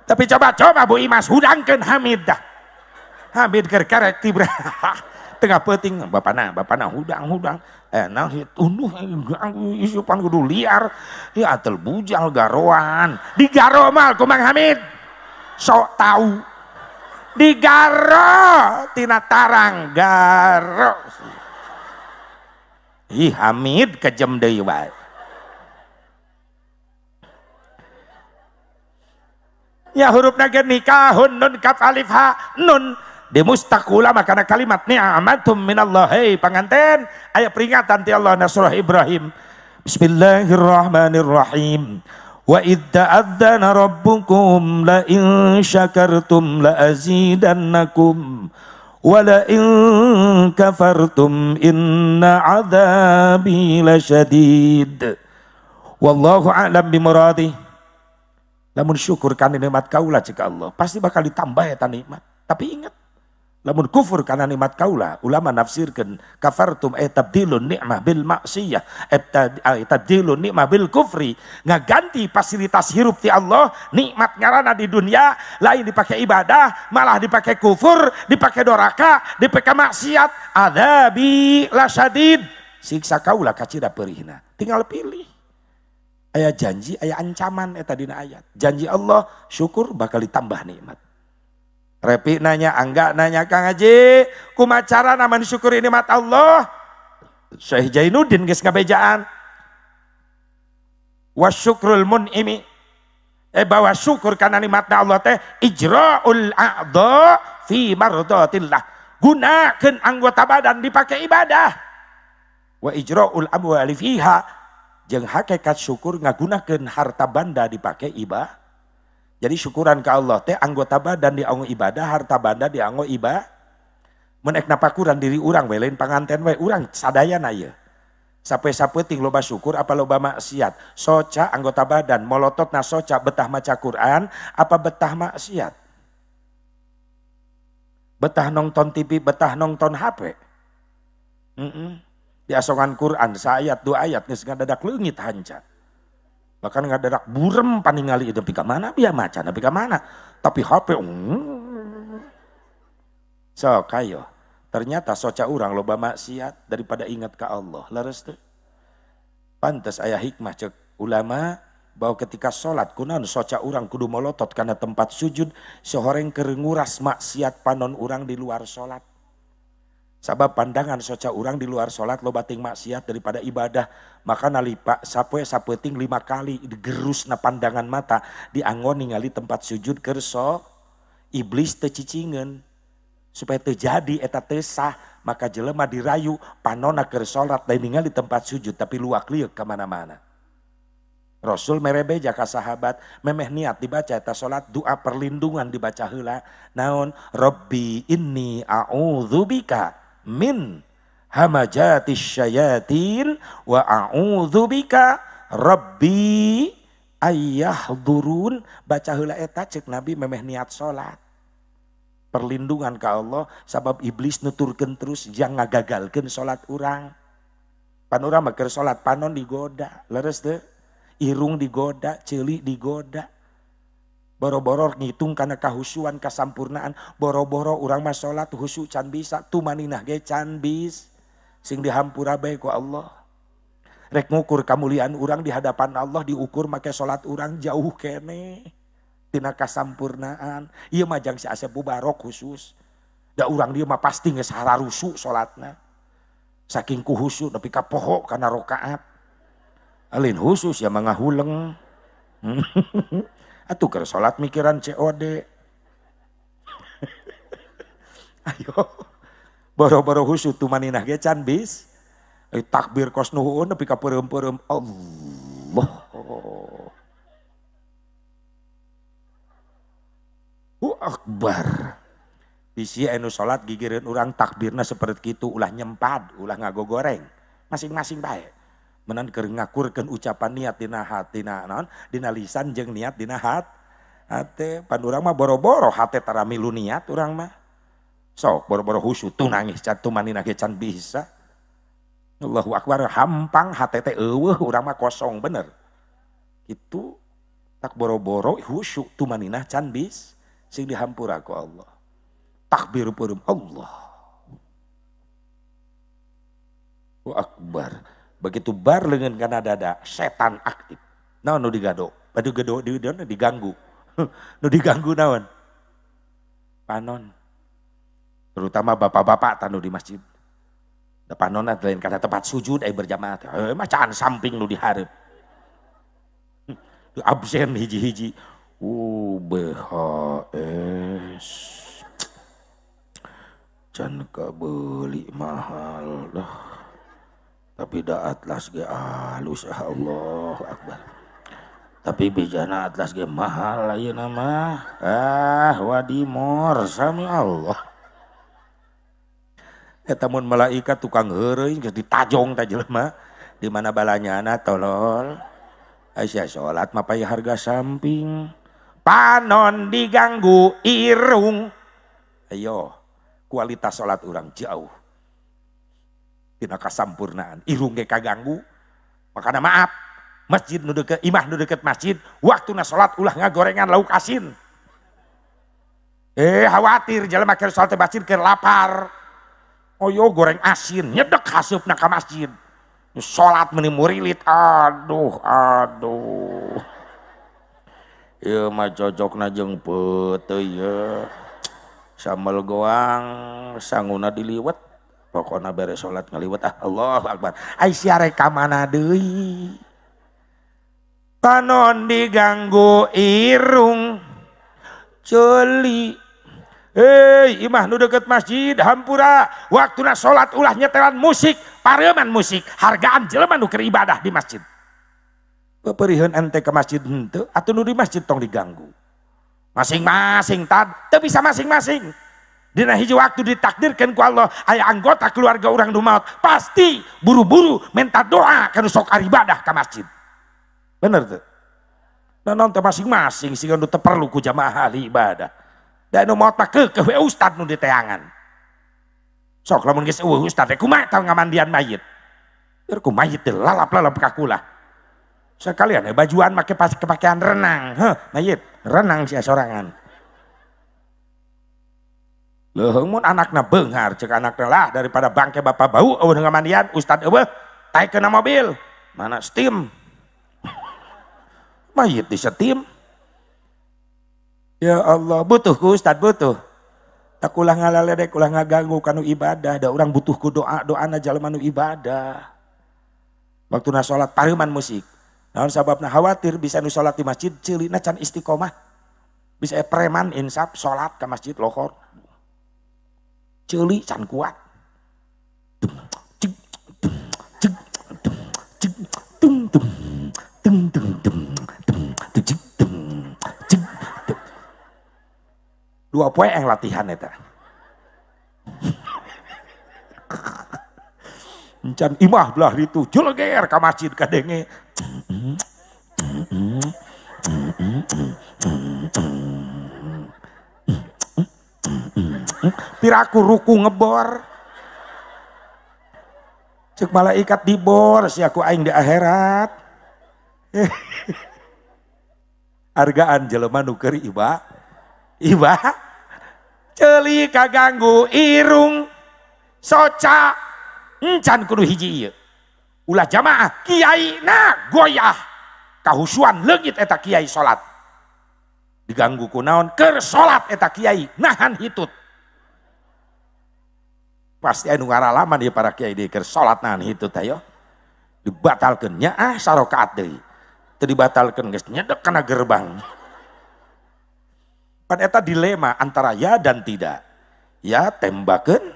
tapi coba coba Bu Imas hudangkan Hamid dah Hamid keur tibra tengah peting bapana bapana hudang hudang enak sih tunduh isu pan kudu liar ya atel bujal garoan di garo mal kumang hamid sok tahu di garo tina tarang garo Hi hamid kejem deh wae ya hurufnya ge nikahun nun kaf alif ha nun di mustaqulama karena kalimat ni'amatum minallah hei pengantin ayat peringatan ti Allah nasrah Ibrahim Bismillahirrahmanirrahim wa idda adzana rabbukum la in syakartum la azidannakum wa la in kafartum inna adzabi lasyadid wallahu a'lam bimuradih namun syukurkan kan nikmat kaulah jika Allah pasti bakal ditambah ya nikmat tapi ingat Lamun kufur karena nikmat kaulah ulama nafsirkan kafartum eh tabdilun nikmah bil maksiyah, eh tabdilun nikmah bil kufri. Nggak ganti fasilitas hirup ti Allah, nikmat nyarana di dunia, lain dipakai ibadah, malah dipakai kufur, dipakai doraka, dipakai maksiat. Adabi lasyadid. Siksa kaulah kacira perihna. Tinggal pilih. Ayah janji, ayah ancaman eh tadi ayat. Janji Allah, syukur bakal ditambah nikmat. Repi nanya, Angga nanya, Kang Haji, kumacara nama disyukur ini mata Allah. Syekh Jainuddin geus ngabejaan. Wa syukrul mun'imi. Eh bahwa syukur karena nikmatnya Allah teh ijra'ul a'dha fi mardatillah. Gunakeun anggota badan dipakai ibadah. Wa ijra'ul amwali fiha. Jeung hakikat syukur ngagunakeun harta banda dipakai ibadah jadi syukuran ke Allah teh anggota badan dianggo ibadah, harta badan dianggo ibadah. Menek napakuran diri orang we lain panganten we urang sadayana ieu. Sape-sape loba syukur apa loba maksiat. Soca anggota badan, molotot na soca betah maca Quran apa betah maksiat. Betah nonton TV, betah nonton HP. Mm -mm. Di asongan Quran, saayat dua ayat, nggak dadak lengit hancat. Bahkan nggak ada burem paningali itu pika mana biar macan, pika mana. Tapi HP, mm. so kayo. Ternyata soca orang loba maksiat daripada ingat ke Allah. Leres tuh. Pantas ayah hikmah cek ulama bahwa ketika sholat kunan soca orang kudu melotot karena tempat sujud sehoreng kerenguras maksiat panon orang di luar sholat. Sabab pandangan soca orang di luar sholat lo bating maksiat daripada ibadah. Maka nalipa sapwe sapweting lima kali digerus na pandangan mata. Dianggon ningali tempat sujud kerso. Iblis tecicingen Supaya terjadi eta tesah. Maka jelema dirayu panona ker sholat dan ningali tempat sujud. Tapi luak liuk kemana-mana. Rasul merebeja ka sahabat, memeh niat dibaca eta salat doa perlindungan dibaca heula. Naon? Robbi inni a'udzubika min hamajatis syayatin wa a'udzubika rabbi ayah durun baca hula eta cek nabi memeh niat sholat perlindungan ke Allah sabab iblis nuturkan terus jangan ngagagalkan sholat orang pan orang maker sholat panon digoda leres deh irung digoda celi digoda boro-boro ngitung karena kehusuan kesampurnaan boro-boro orang masolat salat husu can bisa tumaninah ge can bis sing dihampura baik ku Allah rek ngukur kemuliaan orang di hadapan Allah diukur make solat orang jauh kene tina kasampurnaan ieu mah jang si Asep Bubarok khusus da orang dia mah pasti geus hararusu salatna saking ku husu tapi kapoho karena rokaat alin khusus ya mangahuleng Atuh ke sholat mikiran COD. Ayo. Boro-boro husu tumaninah ge can bis. E, takbir kos nuhun tapi ka peureum-peureum Allah. Hu akbar. Bisi anu salat gigireun urang takbirna seperti itu ulah nyempad, ulah ngago goreng. Masing-masing baik menan keur ucapan niat dina hatina naon dina lisan jeng niat dina hat hate pan urang mah boro-boro hate tara milu niat urang mah so boro-boro husu tunangis nangis can tumanina ge can bisa Allahu akbar hampang hate teh eueuh urang mah kosong bener itu tak boro-boro husu tumanina can bis sing dihampura ku Allah takbir purum Allah wa akbar Begitu bar dengan kanada ada setan aktif. Nah, no digado. Badu gado di diganggu. nudi ganggu naon. Panon. Terutama bapak-bapak tanu di masjid. Depan nona lain karena tempat sujud eh berjamaah. Eh macan samping lu diharap. Absen hiji-hiji. UBHS uh, can kebeli mahal dah tapi da atlas ge halus ah, Allah akbar tapi bijana atlas ge mahal ayo nama ah wadimor sami Allah eta mun malaikat tukang heureuy geus ditajong ta jelema di mana balanya anak tolol Aisyah sholat mapai harga samping panon diganggu irung ayo kualitas sholat orang jauh tina kasampurnaan irung ge kaganggu makana maaf masjid nu deket imah nu deket masjid waktuna salat ulah ngagorengan lauk asin eh khawatir jelema keur salat masjid keur lapar oyo oh, goreng asin nyedek hasupna ka masjid salat meuni murilit aduh aduh ieu mah cocokna jeung peuteuy sambal goang sanguna diliwet pokoknya beres sholat ngeliwat ah, Allah Akbar Aisyah reka mana deui panon diganggu irung celi Hei, imah nu deket masjid, hampura. Waktuna sholat ulah nyetelan musik, pareman musik. Hargaan jelema nuker ibadah di masjid. Peperihan ente ke masjid ente, atau nu di masjid tong diganggu. Masing-masing, tad, tapi bisa masing-masing. Dina hiji waktu ditakdirkan ku Allah ayah anggota keluarga orang dumaut, pasti buru-buru minta doa karena sok aribadah ke masjid. benar tuh. Dan nah, nonton masing-masing sehingga nu perlu ku jamaah ahli ibadah. Dan nu mau pakai ke ustad nu diteangan. Sok lamun geus eueuh ustad ya kumaha tang ngamandian mayit. Ya ku mayit deh, lalap-lalap kakulah. Sekalian ya bajuan pakai pakaian kepakaian renang. Heh, mayit renang sih sorangan lehengmun anaknya benghar cek anaknya lah daripada bangke bapak bau eueuh ngamandian ustad eueuh taikeun mobil mana steam mayit di steam ya Allah butuhku ustad butuh tak kulah ngalaledek nggak ngaganggu kanu ibadah ada orang butuhku doa doa na jalmanu ibadah waktu na sholat pariman musik naon sababna khawatir bisa nu sholat di masjid cili, can istiqomah bisa preman insap sholat ke masjid lohor celi can kuat dua poe yang latihan itu Encan imah belah itu julger ke masjid kadenge. piraku ruku ngebor cek malaikat dibor si aku aing di akhirat hargaan jelema nuker iba iba celi kaganggu irung soca encan kudu hiji iya ulah jamaah kiai na goyah kahusuan legit eta kiai salat diganggu kunaon ker salat eta kiai nahan hitut pasti anu ngalaman ya para kiai diker, sholat nahan itu tayo yo ya ah sarokat tadi terdibatalkan guys nyedek kena gerbang pan eta dilema antara ya dan tidak ya tembakan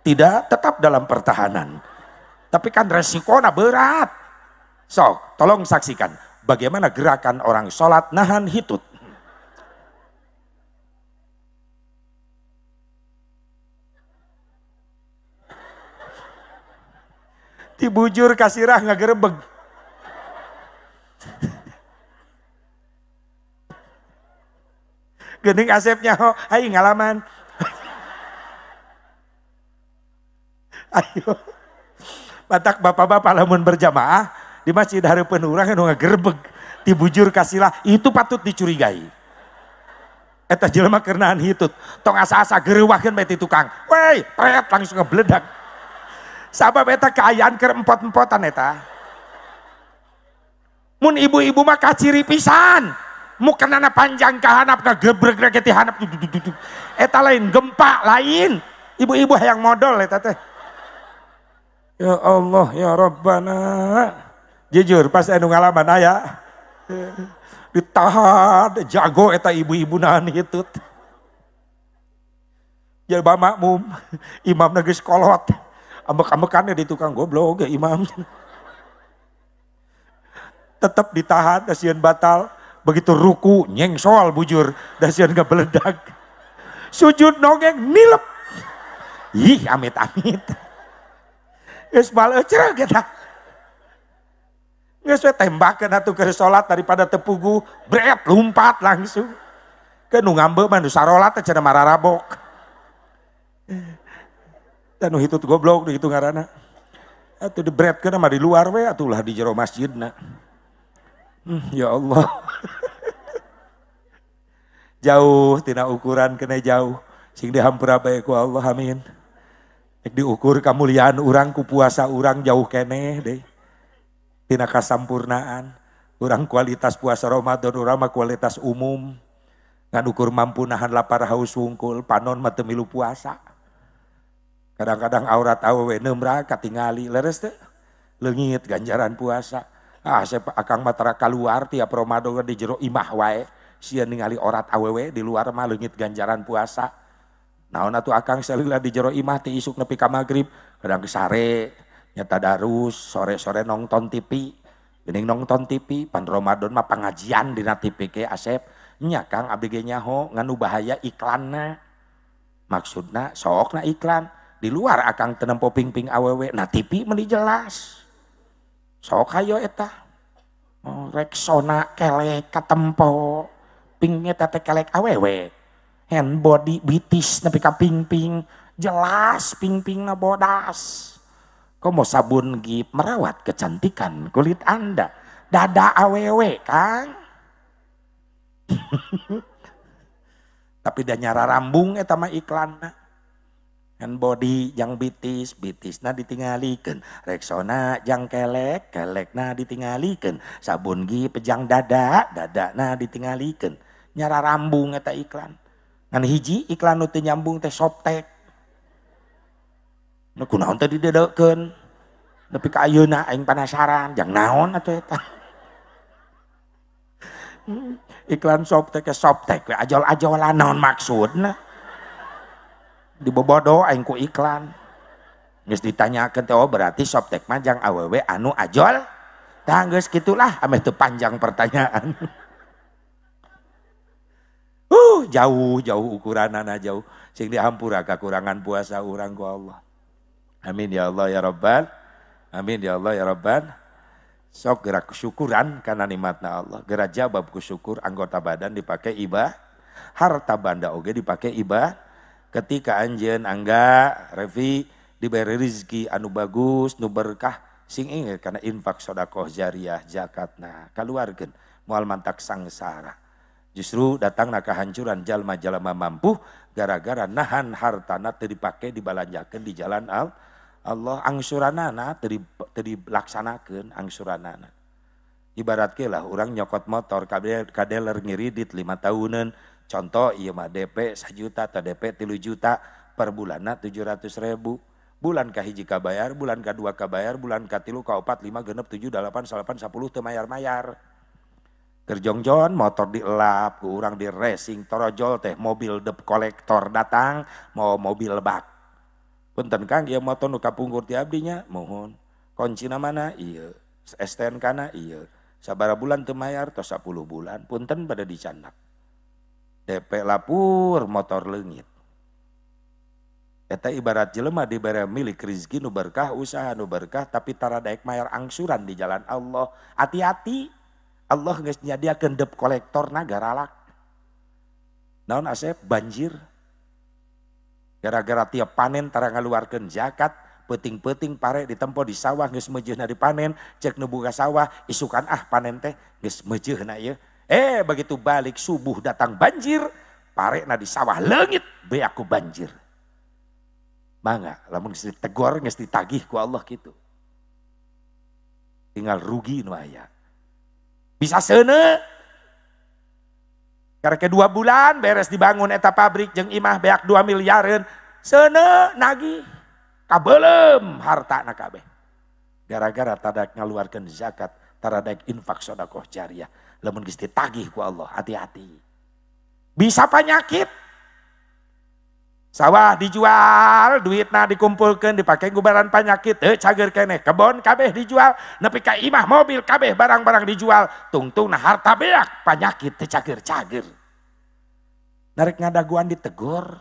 tidak tetap dalam pertahanan tapi kan resiko na berat sok tolong saksikan bagaimana gerakan orang sholat nahan hitut Dibujur kasirah nggak gerebeg. Gening asepnya, ho, oh, hai ngalaman. Ayo. Batak bapak-bapak lamun berjamaah di masjid harapan orang anu gerbeg dibujur kasilah itu patut dicurigai. Eta jelema kerenaan hitut, tong asa-asa gerewahkeun bae tukang. Woi, pret langsung ngebledak sabab eta keayaan ke empot-empotan eta. Mun ibu-ibu mah kaciri pisan. Mukenana panjang kehanap ke geber keti hanap. Eta lain gempa lain. Ibu-ibu yang modal eta teh. Ya Allah ya Rabbana. Jujur pas anu ngalaman aya. Ditahan jago eta ibu-ibu nahan itu, Jadi mum imam negeri sekolot ambek-ambekannya di tukang goblok ya imam, Tetap ditahan, dasian batal. Begitu ruku, nyeng soal bujur, dasian gak beledak. Sujud nongeng, nilep. Ih, amit-amit. Yes, malah cerah kita. Yes, we tembakan atau ke sholat daripada tepugu, bret lompat langsung. Ke ngambek, manusia mah nu sarolat mararabok dan nu hitut goblok dihitung ngarana, atuh dibretkeun mah di luar we atuh lah di jero masjidna hmm, ya Allah jauh tina ukuran kena jauh sing dihampura bae ku Allah amin Ek diukur kemuliaan orang ku puasa orang jauh kene deh tina kasampurnaan orang kualitas puasa Ramadan orang mah kualitas umum ngan ukur mampu nahan lapar haus wungkul panon matemilu puasa kadang-kadang aurat awewe nemra katingali leres teh lengit ganjaran puasa ah saya akang matra keluar tiap Ramadan di jero imah wae sia ningali orat awewe di luar mah lengit ganjaran puasa naon atuh akang salila di jero imah ti isuk nepi ka magrib kadang kesare nyata darus sore-sore nonton TV geuning nonton TV pan Ramadan mah pangajian dina TV ke Asep nya Kang abdi ge nyaho nganu bahaya iklanna maksudna sok na iklan di luar akang tenempo ping-ping awewe nah TV meni jelas sok kayo eta oh, reksona kelek katempo pingnya tete kelek awewe hand body bitis tapi ka ping jelas ping-ping na bodas kok mau sabun gip merawat kecantikan kulit anda dada awewe kang tapi danyara rambung etama iklanna body yang bitis bittis na ditingaliken leksana yang kelek kelek na ditingaliken sabbungi pejang dada dada na ditingaliken nyara rambung ngeta iklan ngan hiji iklan nyambung teh sobtek lebih kay na ing panasaran yang naon hmm, iklan sobtek ke sobtekjo- ajalah nonon maksud na Di aing ku iklan geus ditanyakeun teh oh berarti softtek panjang, jang anu ajol tah geus kitulah ameh teu panjang pertanyaan uh jauh jauh ukuranana jauh sing dihampura kurangan puasa urang ku Allah amin ya Allah ya rabbal amin ya Allah ya rabbal sok gerak kesyukuran karena nikmatna Allah gerak jawab kesyukur anggota badan dipakai ibadah harta banda oge dipakai ibadah ketika anjen angga Revi diberi rizki anu bagus nu berkah sing inget karena infak sodakoh jariah jakat nah keluarkan mual mantak sangsara justru datang nah kehancuran jalma jalma mampu gara-gara nahan harta na terdipakai dibalanjakan di jalan al Allah angsuranana teri teri laksanakan angsuranana ibarat lah orang nyokot motor kadeler ngiridit lima tahunan contoh iya mah DP juta atau DP tilu juta per bulan tujuh ratus ribu bulan ke hiji kabayar bulan kah dua kabayar bulan kah tilu kah opat lima genep tujuh delapan salapan sepuluh temayar mayar kerjongjon motor dielap ke orang di racing torojol teh mobil dep kolektor datang mau mobil bak punten kang iya motor nuka punggur di abdinya mohon kunci mana iya STN kana iya sabara bulan temayar tos 10 bulan punten pada dicandak DP lapur motor lengit. eta ibarat jelema di bare milik rizki nu berkah usaha nu berkah tapi tara daek mayar angsuran di jalan Allah hati-hati Allah geus nyadiakeun dep kolektor lak. naon asep banjir gara-gara tiap panen tara ngaluarkeun zakat peting-peting pare ditempo di sawah geus meujeuna dipanen cek nu buka sawah isukan ah panen teh geus meujeuhna ieu ya Eh begitu balik subuh datang banjir, parekna di sawah lengit be aku banjir. Mangga, lamun geus ditegor geus tagih ku Allah gitu. Tinggal rugi nu aya. Bisa seneng. karena kedua bulan beres dibangun eta pabrik jeng imah beak dua miliaran sene nagih kabelem harta nakabeh gara-gara tadak ngeluarkan zakat taradaik infak sodakoh jariah Lamun Gusti tagih ku Allah, hati-hati. Bisa penyakit. Sawah dijual, duitna dikumpulkan, dipakai gubaran penyakit, eh cager kene, kebon kabeh dijual, nepi ka imah mobil kabeh barang-barang dijual, tungtung nah harta beak penyakit teh cager-cager. Narik ngadaguan ditegur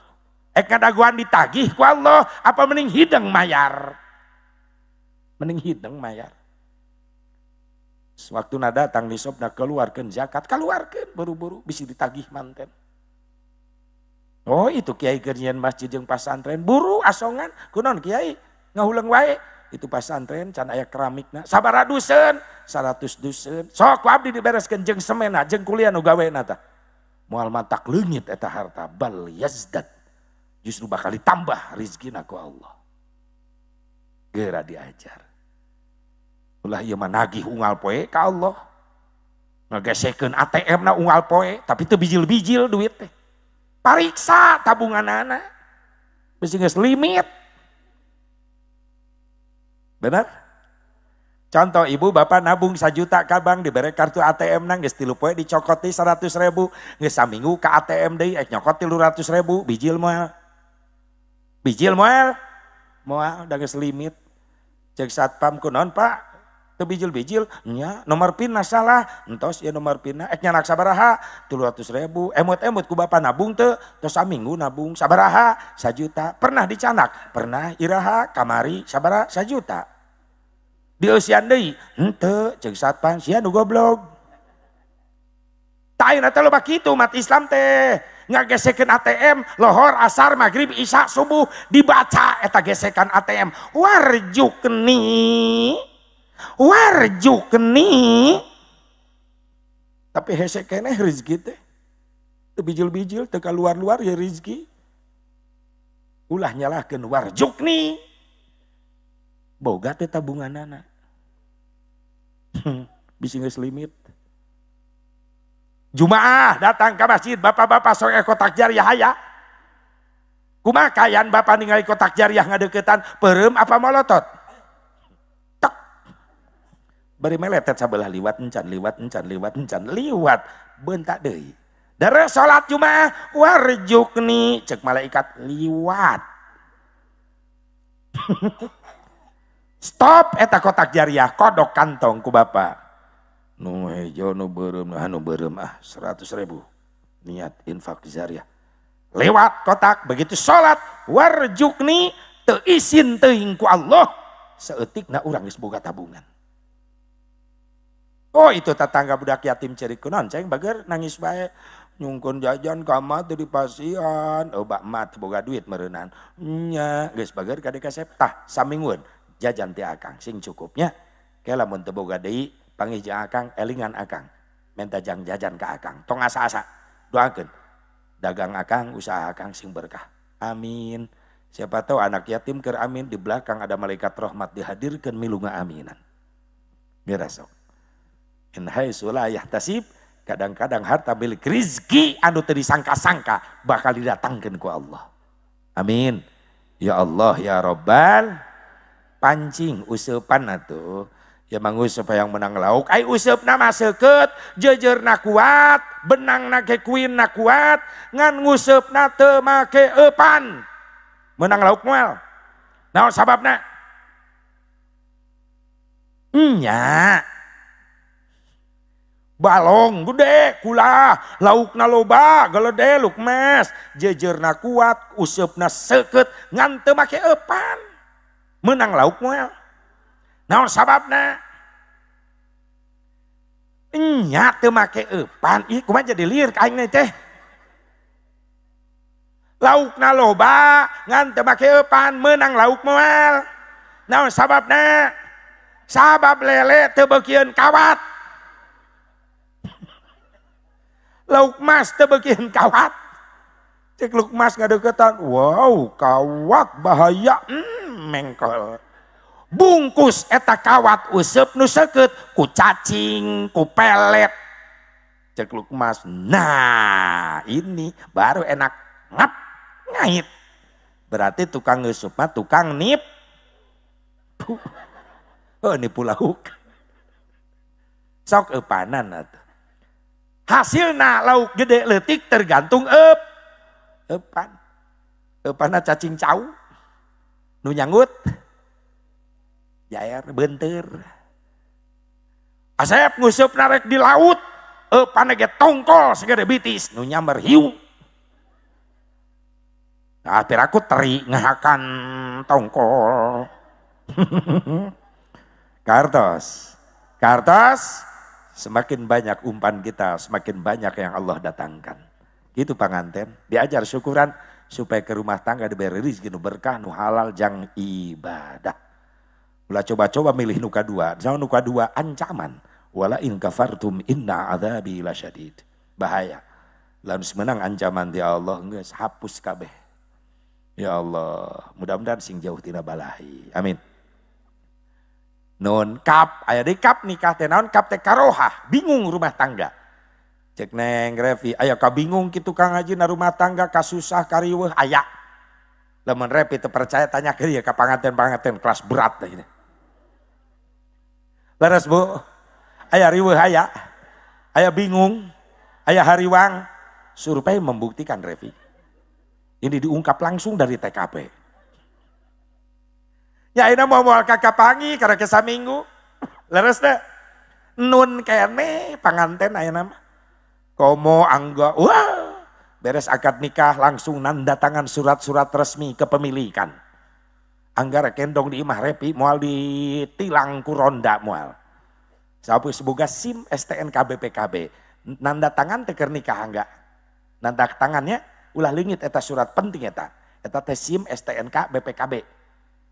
ek ngadaguan ditagih ku Allah, apa mending hideng mayar? Mending hideng mayar. Sewaktu na datang nisab na keluarkan zakat, keluarkan buru-buru bisa ditagih manten. Oh itu kiai kerjaan masjid yang pasantren buru asongan kunon kiai ngahulang wae itu pasantren can aya keramikna sabar dusen seratus dusen sok abdi dibereskan jeng semena jeng kuliah nu gawena tah mual mantak leungit eta harta bal yazdad justru bakal ditambah rizki ku Allah geura diajar ulah ieu iya mah nagih ungal poe ka Allah ngegesekeun ATM na unggal poe tapi teu bijil-bijil duit teh pariksa tabunganana bisi geus limit benar contoh ibu bapak nabung juta ka bank dibere kartu ATM nang geus 3 poe dicokot di 100 ribu geus saminggu ka ATM deui eh, nyokot 300 ribu bijil moal bijil moal moal da geus limit cek satpam ku non pak bijil-bijil nya nomor pin salah entos ya nomor pin eknya eh, nak sabaraha tilu ratus ribu emot emot ku bapa nabung te tos minggu nabung sabaraha sajuta pernah dicanak pernah iraha kamari sabara sajuta di usian deui henteu jeung satpam sia nu goblok Tain atau loba itu, mat Islam teh ngagesekeun ATM lohor asar maghrib isya subuh dibaca eta gesekan ATM warjuk nih warjukni tapi hese kene rezeki teh bijil-bijil teka luar-luar ya rezeki ulah nyalahkan warjukni boga teh tabungan nana, bisa nggak limit Jumaah datang ke masjid, bapak-bapak sok kotak jariah ya. Kuma kayaan bapak ningali kotak jariah ngadeketan, perem apa molotot? beri meletet sebelah liwat encan liwat encan liwat encan liwat bentak deh. Dari sholat cuma warjuk nih cek malaikat liwat. Stop eta kotak jariah kodok kantong ku bapak. Nu hejo nu berem nu anu berem ah seratus ribu niat infak jariah. Lewat kotak begitu sholat warjuk nih teisin teingku Allah seetik na orang boga tabungan. Oh itu tetangga budak yatim ceri kunon. Saya bager nangis baik. Nyungkun jajan kama tuh di pasian. Oh bak mat boga duit merenan. Nya. Guys bager kade kasep. Tah samingun. Jajan ti akang. Sing cukupnya. Kela mun boga pangih pangija akang elingan akang. menta jang jajan ke akang. Tong asa-asa. doakan. Dagang akang usaha akang sing berkah. Amin. Siapa tahu anak yatim ker amin di belakang ada malaikat rahmat dihadirkan milunga aminan. Mirasok. In haisulah yahtasib, kadang-kadang harta milik rizki anu teri sangka-sangka bakal didatangkan ku Allah. Amin. Ya Allah, ya Robbal, pancing usupan itu. ya mengusup yang menang lauk ay usup nama seket jejer na kuat benang na kekuin na kuat ngan ngusup na temake epan menang lauk mual nah sababna Nyak balong gede kula lauk na loba gelede lukmes jejer na kuat usep na seket ngante make epan menang lauk muel naon sababna nya teu make epan ih kumaha jadi liar aing teh lauk na loba ngante make epan menang lauk muel naon sababna sabab lele teu kawat Lauk mas tebekin kawat. Cek lauk mas deketan. Wow kawat bahaya. Hmm, mengkol. Bungkus eta kawat usep nu seket. Ku cacing, ku pelet. Cek lauk mas. Nah ini baru enak. Ngap, ngait. Berarti tukang ngesup mah tukang nip. Oh nipu lauk. Sok epanan atuh hasilnya lauk gede letik tergantung up epan upan cacing cau nu nyangut jair bentir asep ngusup narek di laut epan ge tongkol segede bitis nu nyamber hiu nah, aku teri ngahakan tongkol kartos kartos Semakin banyak umpan kita, semakin banyak yang Allah datangkan. Itu panganten, Diajar syukuran supaya ke rumah tangga diberi rezeki nu berkah nu halal jang ibadah. Ulah coba-coba milih nuka dua. Jangan nuka dua ancaman. Wala in kafartum inna adzabi lasyadid. Bahaya. Lalu semenang ancaman di Allah nggak hapus kabeh. Ya Allah, mudah-mudahan sing jauh tina balahi. Amin. Nun kap, ayah di kap nikah teh naon kap teh karohah, bingung rumah tangga. Cek neng Revi, ayah kau bingung gitu kang aji na rumah tangga kasusah kariweh ayah. Lemen Revi terpercaya tanya ke dia kapangaten, pangaten kelas berat dah ini. leres bu, ayah riweh ayah, ayah bingung, ayah hariwang. Survei membuktikan Revi. Ini diungkap langsung dari TKP. Ya ini mau mual kakak pagi karena kesa minggu. Leres deh. Nun kene panganten ayana mah. Komo angga. Wah. Beres akad nikah langsung nanda tangan surat-surat resmi kepemilikan. Anggara kendong di imah repi mual di tilang kuronda mual. Sapu semoga SIM stnk bpkb. Nanda tangan teker nikah enggak. Nanda tangannya ulah lingit eta surat penting eta. Eta teh SIM STNK BPKB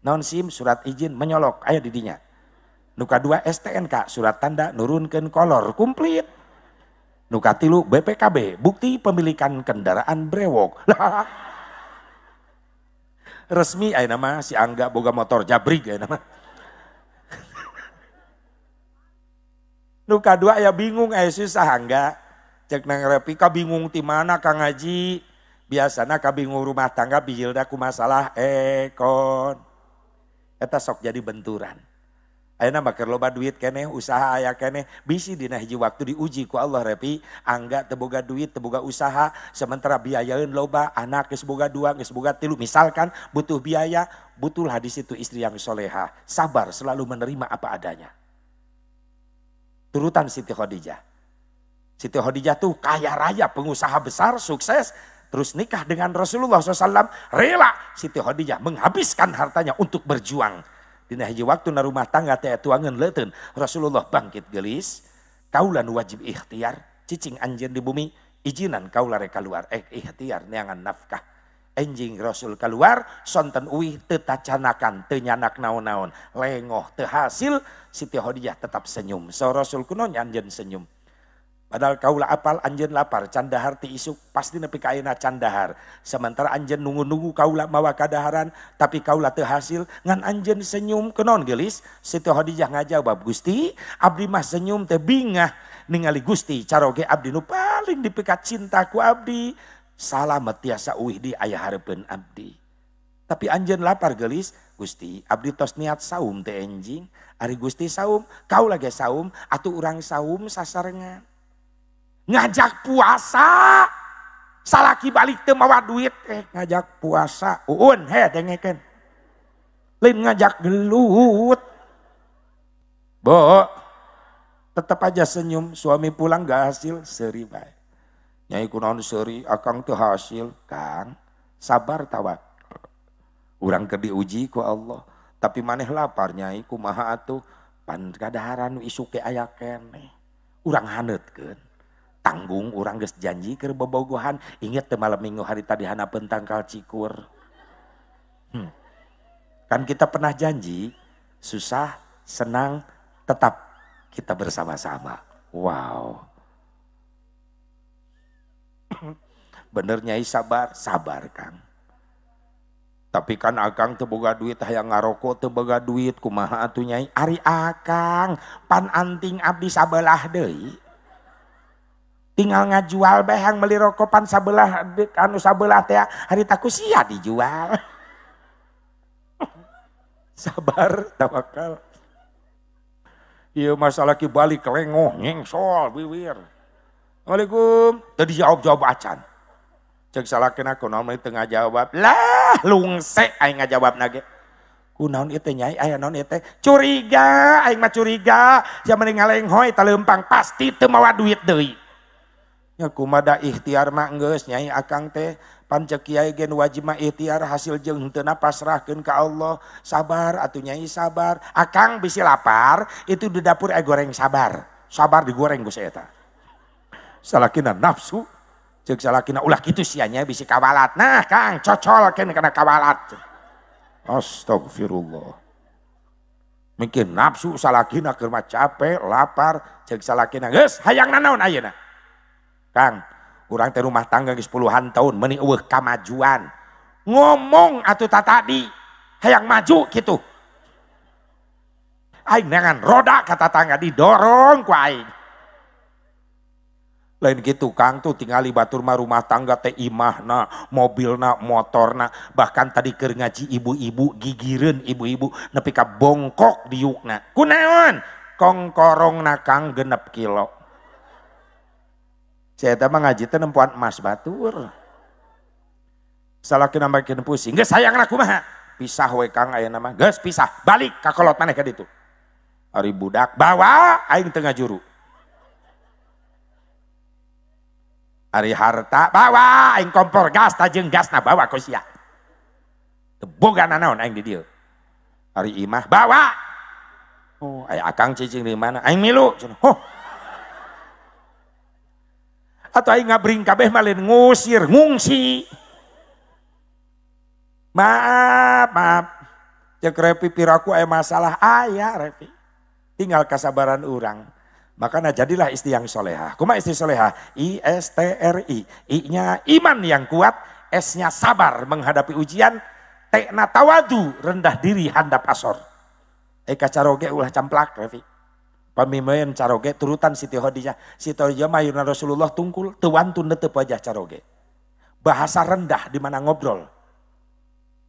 Non SIM surat izin menyolok ayo didinya. Nuka dua STNK surat tanda nurunkan kolor kumplit. Nuka tilu BPKB bukti pemilikan kendaraan brewok. Resmi ayo nama si Angga boga motor jabri ayo nama. Nuka dua ya bingung ayo susah Angga. Cek nang repi bingung di mana Kang Haji. Biasanya kabingung rumah tangga bihilda ku masalah ekon. Eh, Eta sok jadi benturan. Ayo nama loba duit kene, usaha ayah kene, bisi dina hiji waktu diuji ku Allah repi, angga teboga duit, teboga usaha, sementara biayain loba, anak kesboga dua, kesboga tilu, misalkan butuh biaya, butuh hadis itu istri yang soleha, sabar selalu menerima apa adanya. Turutan Siti Khadijah. Siti Khadijah tuh kaya raya, pengusaha besar, sukses, Terus nikah dengan Rasulullah SAW, rela Siti Khadijah menghabiskan hartanya untuk berjuang. Dina hiji waktu na rumah tangga teh tuangan leten, Rasulullah bangkit gelis, kaulan wajib ikhtiar, cicing anjen di bumi, izinan kaulah keluar, eh ikhtiar neangan nafkah. Enjing Rasul keluar, sonten uih tetacanakan, tenyanak naon-naon, lengoh, tehasil, Siti Khadijah tetap senyum. So Rasul kuno nyanjen senyum. Padahal kaulah apal anjen lapar, canda harti isuk pasti nepi kaina candahar. Sementara anjen nunggu-nunggu kaulah mawa kadaharan, tapi kaulah terhasil hasil ngan anjen senyum kenon gelis. Siti Khadijah bab Gusti, abdi mah senyum teh bingah ningali Gusti caroge abdi nu paling dipikat cintaku abdi. Salah tiasa uih di ayah harapan abdi. Tapi anjen lapar gelis, Gusti abdi tos niat saum teh enjing. Ari Gusti saum, kau lagi saum, atau orang saum sasarengan ngajak puasa salaki balik teu mawa duit eh ngajak puasa uun he dengekeun lain ngajak gelut bo tetap aja senyum suami pulang gak hasil seri baik nyai kunaon seri akang tuh hasil kang sabar tawak kurang ke diuji ku Allah tapi maneh lapar nyai kumaha atuh pan kadaharan isu ke ayaken orang haneutkeun tanggung orang geus janji ke bobogohan inget teh malam minggu hari tadi hana pentangkal cikur hmm. kan kita pernah janji susah senang tetap kita bersama-sama wow benernya sabar sabar kang tapi kan akang teboga duit hayang ngaroko teboga duit kumaha atuh nyai ari akang pan anting abdi sabelah deh tinggal ngajual behang beli rokopan sabelah anu sabelah teh hari tak sia dijual sabar tawakal iya masalah ki balik kelengoh nyengsol wiwir Assalamualaikum tadi jawab jawab acan cek salah kena aku itu tengah jawab lah lungsek aing jawab nage kunaun itu nyai ayah non itu curiga aing mah curiga zaman ngaleng hoi talempang pasti itu mawa duit Ya kumada ikhtiar mak ngeus nyai akang teh pancek kiai gen wajib mah ikhtiar hasil jeung henteu pasrahkeun ka Allah. Sabar atau nyai sabar. Akang bisa lapar itu di dapur aya goreng sabar. Sabar digoreng geus eta. Salakina nafsu Cek salakina ulah gitu sianya bisa kawalat. Nah Kang cocol kan kena kawalat. Astagfirullah. Mungkin nafsu salakina kerma capek, lapar, Cek salakina geus hayang nanaon ayana. Kang kurang teh rumah tangga sepuluhan tahun uwe kemajuan ngomong atau tak tadi hayang maju gitu aing dengan roda kata tangga didorong ku aing lain gitu kang tuh tinggali batur mah rumah tangga teh imahna mobilna motorna bahkan tadi keur ngaji ibu-ibu gigireun ibu-ibu nepi ka bongkok diukna kunaon kongkorongna kang genep kilo saya si mah ngaji emas batur. Salah kena makin pusing. Gak sayang aku mah. Pisah we Kang aya nama. Gak pisah. Balik kakolot kolot maneh itu? ditu. Ari budak bawa aing tengah juru. Hari harta bawa aing kompor gas tajeng gas na bawa ku siap. Boga anak aing di dia. Hari imah bawa. Oh, aya akang cicing di mana? Aing milu. Oh, atau aing ngabring kabeh malin ngusir ngungsi maaf maaf cek repi piraku ayah masalah ayah repi tinggal kesabaran orang makanya jadilah istri yang soleha kuma istri soleha I S T R I I nya iman yang kuat S nya sabar menghadapi ujian T na tawadu rendah diri handap asor Eka caroge ulah camplak Revi Pamimayan caroge turutan Siti Khadijah. Siti Khadijah mayuna Rasulullah tungkul tuan tunda tepajah caroge. Bahasa rendah di mana ngobrol.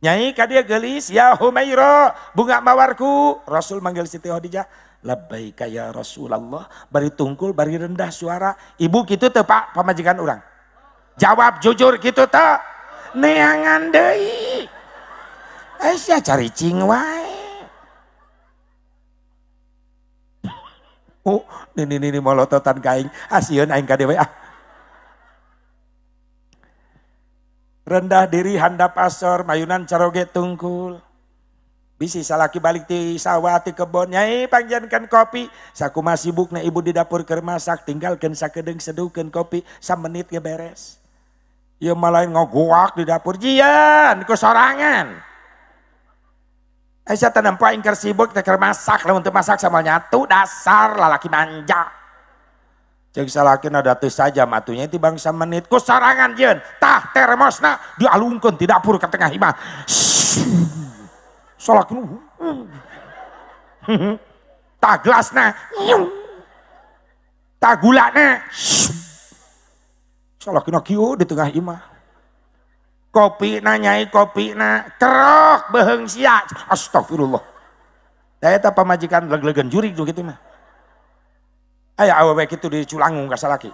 Nyai kadia gelis ya Humaira bunga mawarku. Rasul manggil Siti Khadijah. Labbaik ya Rasulullah. Bari tungkul bari rendah suara. Ibu gitu teu Pak pamajikan orang. Jawab jujur gitu teu. Neangan deui. Aisyah cari cing wae. Oh, nini nini molototan kain, Asieun ah, aing ka ah. Rendah diri handa asor, mayunan caroge tungkul. Bisi salaki balik di sawah di kebon. Nyai panjangkan kopi. masih sibuk na ibu di dapur kermasak, masak. Tinggalkan sakedeng seduhkan kopi. Samenit ke beres. Ya malah ngoguak di dapur. Jian, kesorangan. Eh saya tanam poin ker sibuk, kita ker masak lah untuk masak sama nyatu, dasar lah laki manja. Jadi salaki ada tuh saja matunya itu bangsa menit ku sarangan jen tah termos di dialungkan tidak pur ke tengah hima. Salaki nu hmm. tah gelasna tah gulana salaki nu kieu di tengah imah kopi nanyai kopi na kerok beheng sia astagfirullah daya tak pamajikan leg-legan juri juga gitu mah ayah awewe gitu di culangung gak salah tuh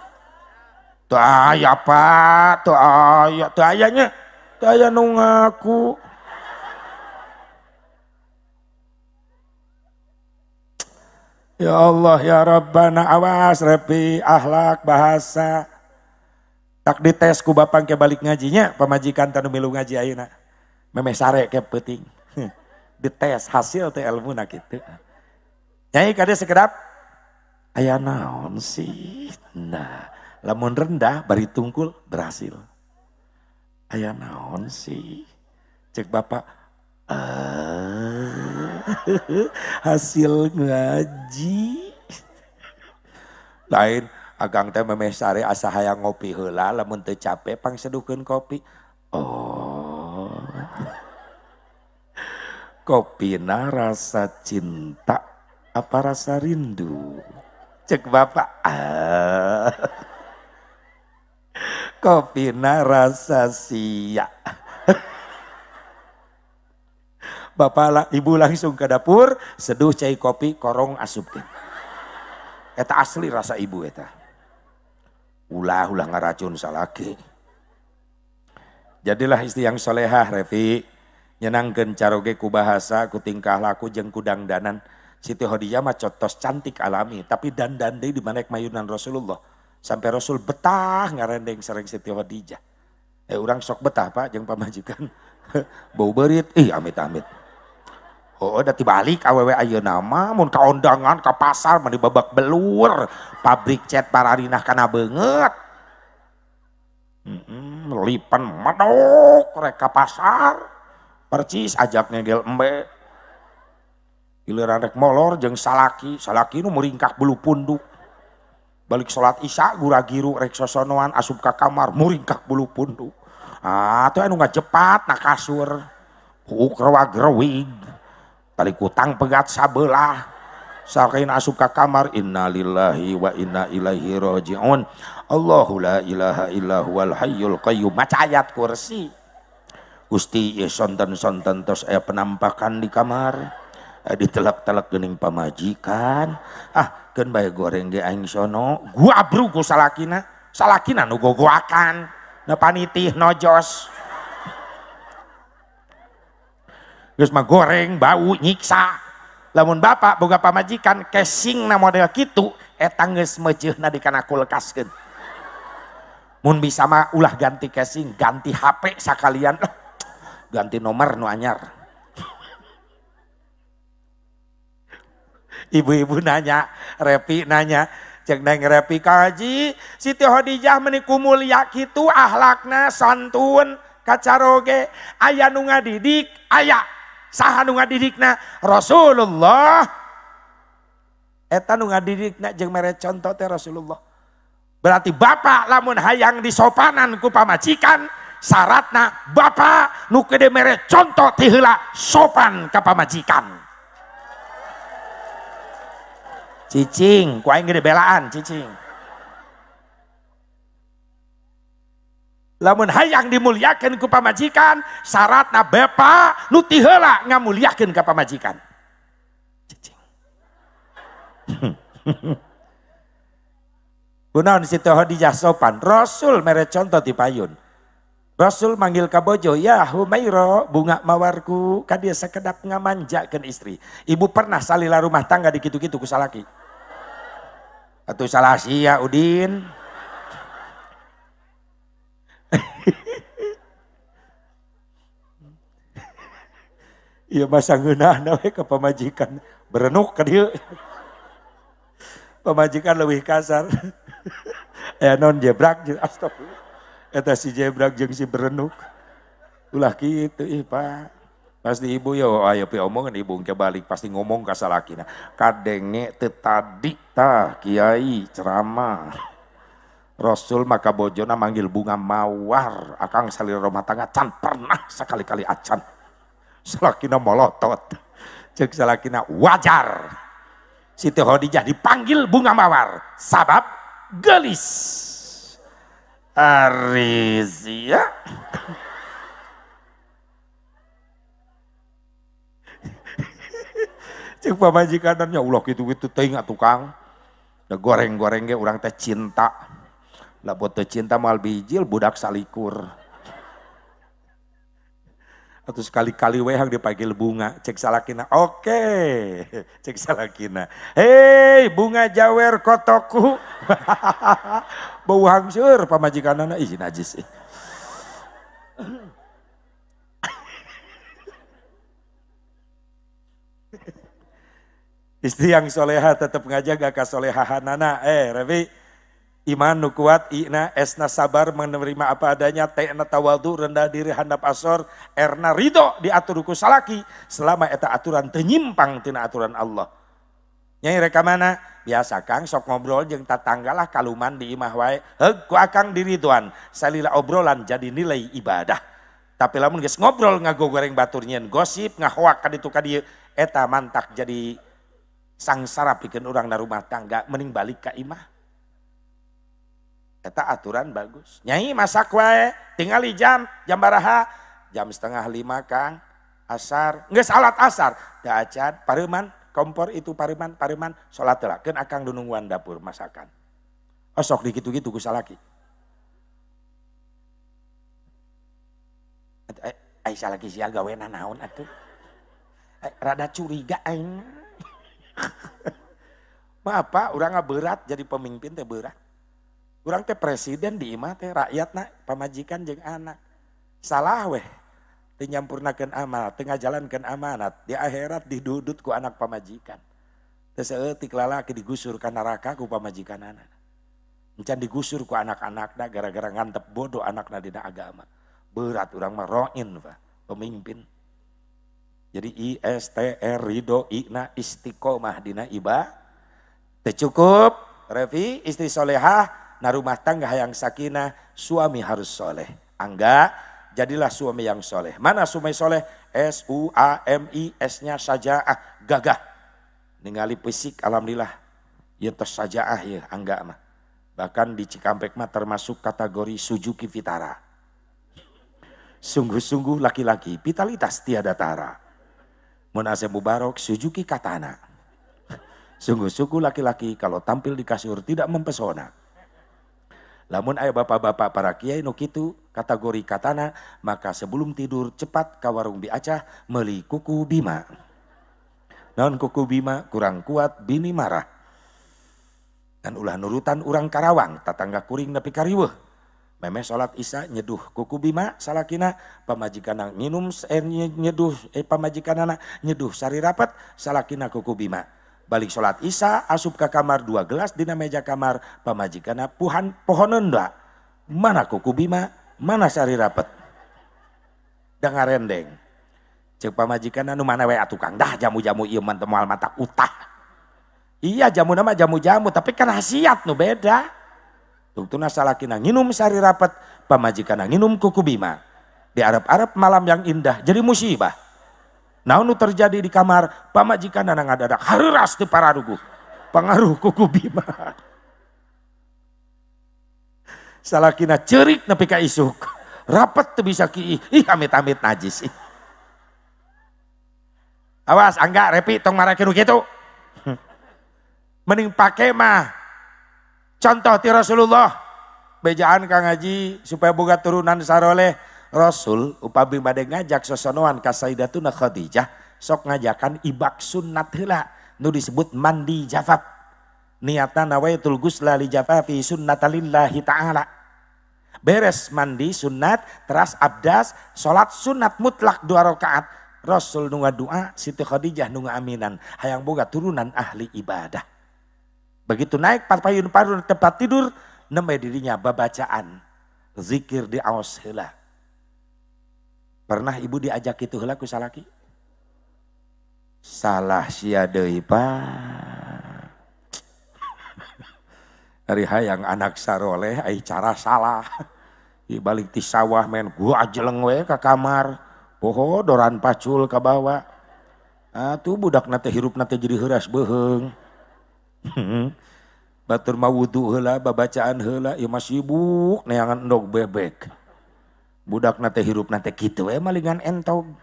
ayah pak tuh ayah tuh ayahnya tuh ayah nu Ya Allah ya Rabbana awas repi ahlak bahasa Tak dites ku bapang ke balik ngajinya, pemajikan tanu milu ngaji ayeuna. Memeh sare ke peting. dites hasil teh ilmu nak itu. Nyai kade sekedap ayah naon sih. Nah, lamun rendah bari tungkul berhasil. Ayah naon sih. Cek bapak, eh, hasil ngaji lain Agang teh memeh sare asa hayang ngopi heula lamun teu capek pang seduhkeun kopi. Oh. na rasa cinta apa rasa rindu? Cek Bapak. Ah. na rasa sia. Bapak lah, ibu langsung ke dapur, seduh cai kopi, korong asupkan. Eta asli rasa ibu eta. Ulah ulah ngaracun salaki. Jadilah istri yang solehah Revi. Nyenangkan caroge ku bahasa, ku tingkah laku jeng kudang danan. Siti Khadijah mah contoh cantik alami. Tapi dandan deh di manek mayunan Rasulullah. Sampai Rasul betah ngarendeng sering Siti Khadijah. Eh orang sok betah pak jeng pamajikan. Bau berit, ih amit-amit. Oh, udah balik awewe ayo nama, mun undangan ke pasar mandi babak belur, pabrik cat pararinah kana banget. Mm -mm, lipan madok rek ke pasar, percis ajak ngegel embe. Giliran rek molor jeng salaki, salaki nu meringkak bulu punduk. Balik sholat isya guragiru rek sosonoan asup ke kamar meringkak bulu punduk. Ah, tuh anu cepat na kasur. Ukrewa growing tali kutang pegat sabelah sarkain asup ka kamar innalillahi wa inna ilaihi rajiun Allahu la ilaha illa huwal hayyul qayyum maca ayat kursi Gusti ieu sonten-sonten tos aya eh, penampakan di kamar eh, ditelak-telak gening pamajikan ah keun bae goreng ge aing sono gua abru ku salakina salakina nu gogoakan na panitih nojos Terus mah goreng, bau, nyiksa. Lamun bapak boga pamajikan casing na model kitu etangis geus nadi di kulkas kulkaskeun. Mun bisa mah ulah ganti casing, ganti HP sakalian. Ganti nomor nu anyar. Ibu-ibu nanya, Repi nanya, cek neng Repi kaji, Siti Khadijah meniku mulia kitu ahlakna santun kacaroge, ayah nunga didik ayah saha nu ngadidikna Rasulullah eta nu ngadidikna jeung mere contoh teh Rasulullah berarti bapak lamun hayang disopanan ku pamajikan syaratna bapak nu kede mere contoh ti sopan ka pamajikan cicing ku aing gede belaan cicing lamun hayang dimuliakan ku pamajikan syaratna bapak nu tihela ngamuliakan ke pamajikan cicing kunaon situ Khadijah sopan Rasul mere contoh di payun Rasul manggil bojo, ya Humairo, bunga mawarku, kadia sekedap ngamanjakan istri. Ibu pernah salila rumah tangga dikitu-kitu kusalaki. Atau salah sia Udin. Iya masa ngeunaan we ke pamajikan. Berenuk ke ieu. Pemajikan lebih kasar. ya non jebrak jeung astagfirullah. Eta si jebrak jeung si berenuk. Ulah kitu ih Pak. Pasti ibu ya ayo pi omongan ibu ke balik pasti ngomong kasar salakina. Kadenge teu tadi kiai ceramah. Rasul maka bojona manggil bunga mawar. Akang salir rumah tangga can pernah sekali-kali acan. Salakina molotot. Cek salakina wajar. Siti Khadijah dipanggil bunga mawar. Sabab gelis. Arizia. Cek pamajikanannya Allah gitu-gitu tengah tukang. Da goreng-goreng orang urang teh cinta lah butuh cinta mal bijil budak salikur. Atau sekali-kali wehang dipanggil bunga, cek salakina. Oke, cek cek salakina. Hei, bunga jawer kotoku. Bau hamsur pamajikan anak izin najis. Istri yang soleha tetap ngajak gak ngajaga hanana, Eh, Revi. Iman kuat, i'na esna sabar menerima apa adanya, tekna tawadu rendah diri handap asor, erna ridho diatur ku salaki, selama eta aturan tenyimpang tina aturan Allah. Nyai reka mana? Biasa kang sok ngobrol jeng tatanggalah kaluman di imah wae, heg ku akang diriduan, salila obrolan jadi nilai ibadah. Tapi lamun ges ngobrol ngago goreng batur nyen gosip ngahoak kaditu kadie eta mantak jadi sangsara bikin orang na rumah tangga mending balik ke imah kata aturan bagus. Nyai masak wae, tinggal jam, jam baraha. Jam setengah lima kang, asar. Nggak salat asar. Da acan, pareman, kompor itu pareman, pareman. Sholat telah, ken akang dununguan dapur masakan. Osok dikit gitu-gitu kusalaki. Aisyah lagi sial gawe nanaun atuh. Eh, eh, rada curiga aing. Maaf Pak, orang berat jadi pemimpin teh berat. Kurang teh presiden di imah teh rakyat nak pamajikan jeng anak. Salah weh. Tinyampurnakan amal tengah jalankan amanat. Di akhirat didudut ku anak pamajikan. Teseetik lalaki digusur ke neraka ku pamajikan anak. mencan digusur ku anak-anak dah gara-gara ngantep bodoh anak nadi dina agama. Berat orang meroin pak, pemimpin. Jadi I S T Ridho Ina istiqomah dina iba. Tecukup, Revi, istri solehah, Nah rumah tangga yang sakinah, suami harus soleh. Angga, jadilah suami yang soleh. Mana suami soleh? S U A M I S-nya ah gagah. Ningali fisik alhamdulillah. Ya tos ah ya, angga mah. Bahkan di Cikampek mah termasuk kategori Suzuki Vitara. Sungguh-sungguh laki-laki, vitalitas tiada tara. Munase Mubarok, Suzuki Katana. Sungguh-sungguh laki-laki kalau tampil di kasur tidak mempesona. Lamun ayah bapak-bapak para kiai nu kitu kategori katana maka sebelum tidur cepat ka warung biacah meli kuku bima. Non kuku bima kurang kuat bini marah. Dan ulah nurutan orang Karawang tatangga kuring nepi kariweuh. Memeh sholat isya nyeduh kuku bima salakina pamajikan nang minum eh, nyeduh eh, pamajikan anak nyeduh sari rapat salakina kuku bima Balik sholat isya, asup ke kamar dua gelas, dina meja kamar pamajikan puhan pohonan doa Mana kuku bima, mana sari rapet. Dengar rendeng. Cek pamajikan anu mana wa tukang dah jamu-jamu iman temual mata utah. Iya jamu nama jamu-jamu tapi kan hasiat nu beda. Tungtuna salakina nginum sari rapet, pamajikan nginum kuku bima. Di Arab-Arab malam yang indah jadi musibah Nah, nu terjadi di kamar, Pak Majikan dan ada haruras para rugu Pengaruh kuku bima. Salakina cerik nepi ka isuk. Rapat tuh bisa ki, ih amit-amit najis. Ih. Awas, angga, repi, tong marah kiru gitu. Mending pakai mah. Contoh ti Rasulullah. Bejaan Kang Haji supaya buka turunan saroleh Rasul upami badai ngajak sosonoan ka Sayyidatuna Khadijah sok ngajakan ibak sunnat heula nu disebut mandi jafaf. Niatna nawaitul ghusla li jafafi sunnatalillahi ta'ala. Beres mandi sunat, teras abdas, salat sunat mutlak dua rakaat. Rasul nunga doa, Siti Khadijah nunga aminan. Hayang boga turunan ahli ibadah. Begitu naik parpayun parun tempat tidur, nemai dirinya babacaan. Zikir di awas heula Pernah ibu diajak itu heula ku salaki? Salah sia deui Hari hayang anak saroleh ay cara salah. Di balik ti sawah men gua ajeleng we ke kamar. Poho doran pacul bawah ah tuh budak nate hirup nate jadi heras beheng. Batur mau wudhu heula, babacaan heula, ieu ya mah sibuk neangan endog bebek budak nate hirup nate gitu eh malingan entong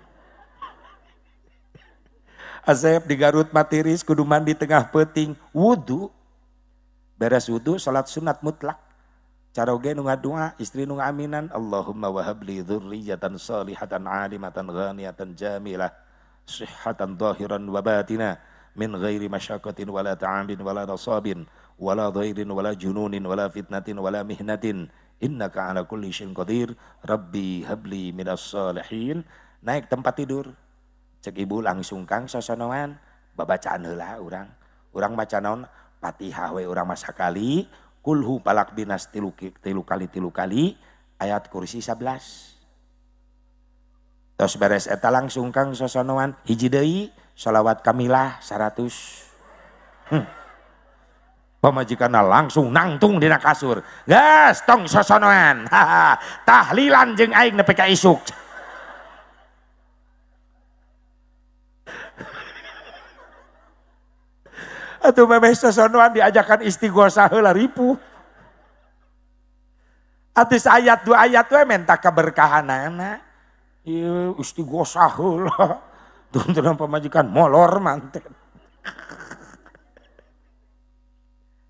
Asep di Garut Matiris kudu mandi tengah peting wudu beres wudu salat sunat mutlak cara oge nunga doa istri nunga aminan Allahumma wahabli dzurriyatan salihatan alimatan ghaniatan jamilah sihhatan zahiran wa batina min ghairi masyaqatin wala ta'abin wala nasabin wala dhairin wala jununin wala fitnatin wala mihnatin innaka ala kulli syai'in qadir rabbi habli minas salihin naik tempat tidur cek ibu langsung kang sosonoan babacaan heula urang urang maca naon Fatihah we urang masa kali kulhu palak binas tilu, tilu kali tilu kali ayat kursi 11 terus beres eta langsung kang sosonoan hiji deui kamila kamilah 100 hmm pemajikannya langsung nangtung dina kasur gas tong sosonoan tahlilan jeng aing nepi ka isuk atuh memeh sosonoan diajakan istighosa heula ripuh atis ayat dua ayat we menta anak ieu istighosa heula tuntunan pemajikan molor manten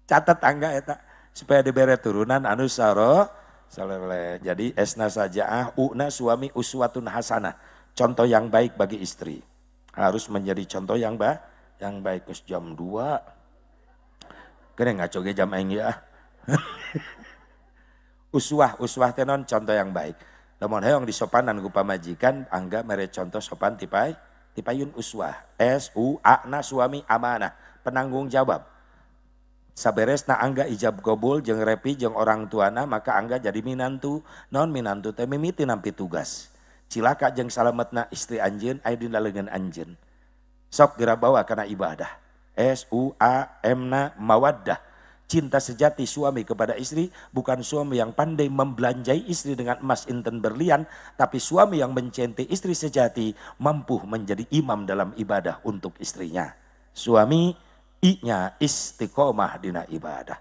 Catat ya eta supaya diberi turunan anu saro Jadi esna saja ah una suami uswatun hasanah. Contoh yang baik bagi istri. Harus menjadi contoh yang ba yang baik Terus jam dua kena ngaco ge jam aing ya. uswah uswah tenon contoh yang baik. Lamun heong disopanan ku pamajikan angga mere contoh sopan tipai tipayun uswah. S U A na suami amanah, penanggung jawab Saberes na angga ijab gobul jeng repi jeng orang tuana maka angga jadi minantu non minantu teh mimiti nampi tugas cilaka jeng na istri anjen ay dina lengan anjen sok gerabawa bawa karena ibadah S U A M na mawaddah cinta sejati suami kepada istri bukan suami yang pandai membelanjai istri dengan emas inten berlian tapi suami yang mencintai istri sejati mampu menjadi imam dalam ibadah untuk istrinya suami I-nya istiqomah dina ibadah.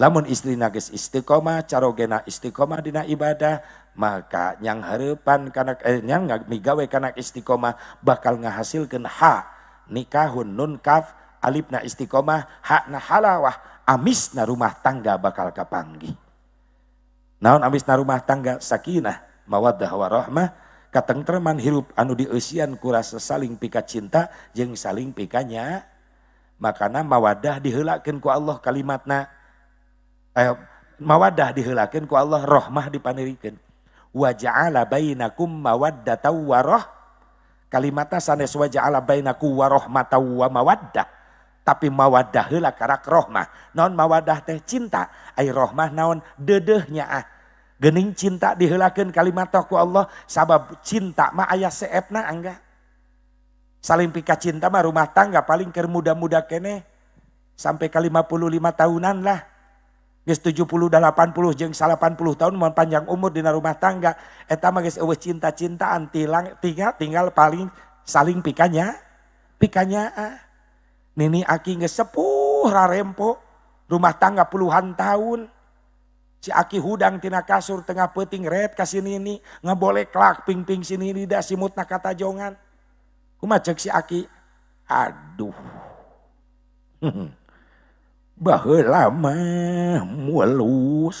Lamun istri nagis istiqomah, carogena istiqomah dina ibadah, maka yang harapan kanak eh, yang migawe kanak istiqomah bakal ngahasilkan ha nikahun nun kaf alif na istiqomah ha na halawah amis na rumah tangga bakal kapanggi. Naon amis na rumah tangga sakinah mawaddah warahmah katentreman hirup anu diusian kurasa saling pika cinta jeng saling pikanya makana mawadah dihelakin ku Allah kalimatna eh, mawadah dihelakin ku Allah rohmah dipanerikan wa ja'ala bainakum mawaddata wa roh kalimatna sanes wa ja'ala bainaku wa rohmata wa mawaddah tapi mawadah lah karak rohmah non mawadah teh cinta ay rohmah naon dedehnya ah gening cinta dihelakin kalimat aku Allah sabab cinta ma ayah seepna enggak Saling pika cinta mah rumah tangga paling ker muda-muda kene sampai ke lima tahunan lah. Geus 70 dan 80 jeung puluh tahun mau panjang umur dina rumah tangga. Eta mah geus eueuh cinta-cintaan tilang tinggal tinggal paling saling pikanya. Pikanya ah. Nini Aki geus sepuh rarempo rumah tangga puluhan tahun. Si Aki hudang tina kasur tengah peting red kasini Nini ngebolek lak ping-ping sini Nini da simut nakata jongan. Kumajak si Aki. Aduh. bahelama mah mulus.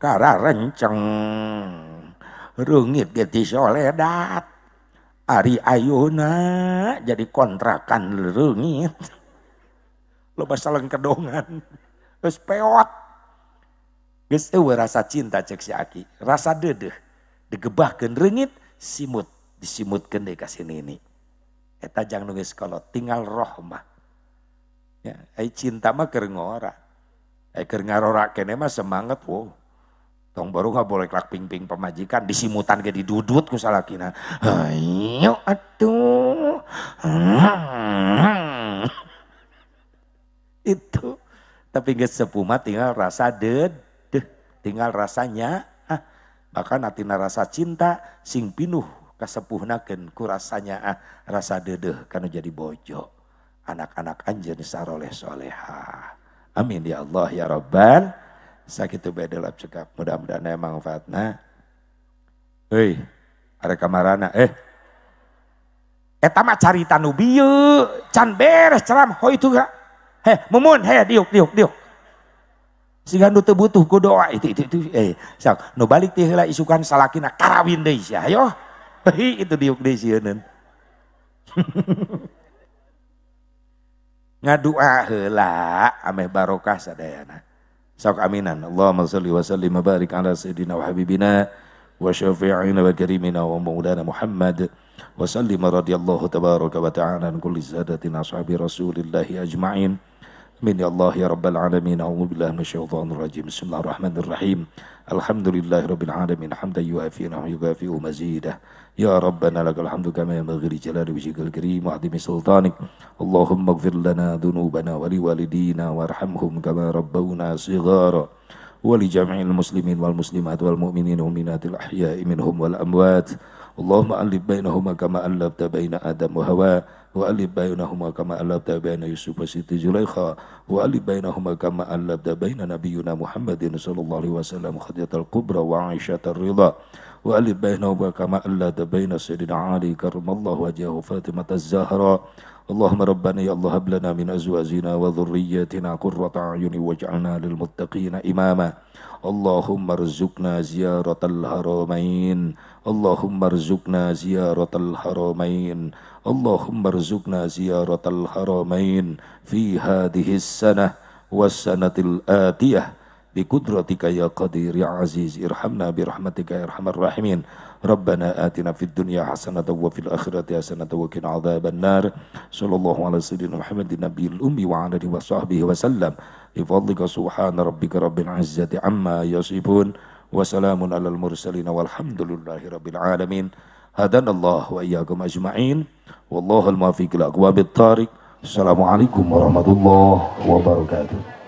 Kara renceng. Rungit geti soledat. Ari ayuna jadi kontrakan rungit. Lo basalan kedongan. Terus peot. Geus rasa cinta cek si Aki. Rasa dedeh. degebah rengit simut disimutkan deh kasih ini. Eta jang nungis kalau tinggal mah. Ya, ay cinta mah keur ngora. Ay keur ngarora kene mah semangat wow. Tong baru gak boleh kelak ping-ping pemajikan disimutan ke didudut ku salah kina. Ayo atuh. Itu tapi gak sepuh sepuma tinggal rasa ded, deh, tinggal rasanya ah, bahkan atina rasa cinta sing pinuh kasepuhnakeun ku rasanya ah, rasa dedeh karena jadi bojo anak-anak anjeun saroleh soleha amin ya Allah ya Rabban sakitu bedelap dalam cekap mudah-mudahan emang fatna hei ada kamarana eh eta mah cari nu can beres ceram hoi itu gak heh mumun heh diuk diuk diuk sehingga nu butuh ku doa itu itu, itu eh sak nu balik tihila isukan salakina karawin deh sia ayo Hei, itu diuk di sieunan. Ngadua heula ameh barokah sadayana. Sok aminan. Allahumma salli wa sallim wa barik ala sayidina wa habibina wa syafi'ina wa karimina wa maulana Muhammad wa sallim radhiyallahu tabaraka wa ta'ala kulli sadatina ashabi rasulillahi ajma'in. min ya Allah ya Rabbal Alamin. A'udzu billahi minasyaitonir rajim. Bismillahirrahmanirrahim. Alhamdulillahi rabbil alamin. Hamdan yuafi ni'amahu wa mazidah. يا ربنا لك الحمد كما ينبغي لجلال وجهك الكريم وعظيم سلطانك اللهم اغفر لنا ذنوبنا ولوالدينا وارحمهم كما ربونا صغارا ولجميع المسلمين والمسلمات والمؤمنين والمؤمنات الأحياء منهم والأموات اللهم ألف بينهما كما ألفت بين آدم وهواء وألف بينهما كما ألفت بين يوسف وسيد زليخا وألف بينهما كما ألفت بين نبينا محمد صلى الله عليه وسلم خديجة الكبرى وعائشة الرضا وألف بينهما كما ألت بين سيدنا علي كرم الله وجهه فاطمة الزهراء اللهم ربنا يا الله هب لنا من أزواجنا وذرياتنا قرة أعين واجعلنا للمتقين إماما اللهم ارزقنا زيارة الحرمين اللهم ارزقنا زيارة الحرمين اللهم ارزقنا زيارة الحرمين في هذه السنة والسنة الآتية بقدرتك يا قدير يا عزيز ارحمنا برحمتك يا ارحم الراحمين ربنا آتنا في الدنيا حسنة وفي الآخرة حسنة وقنا عذاب النار صلى الله على سيدنا محمد النبي الأمي وعلى آله وصحبه وسلم بفضلك سبحان ربك رب العزة عما يصفون وسلام على المرسلين والحمد لله رب العالمين هدانا الله وإياكم أجمعين والله الموفق لاقوام الطارق السلام عليكم ورحمة الله وبركاته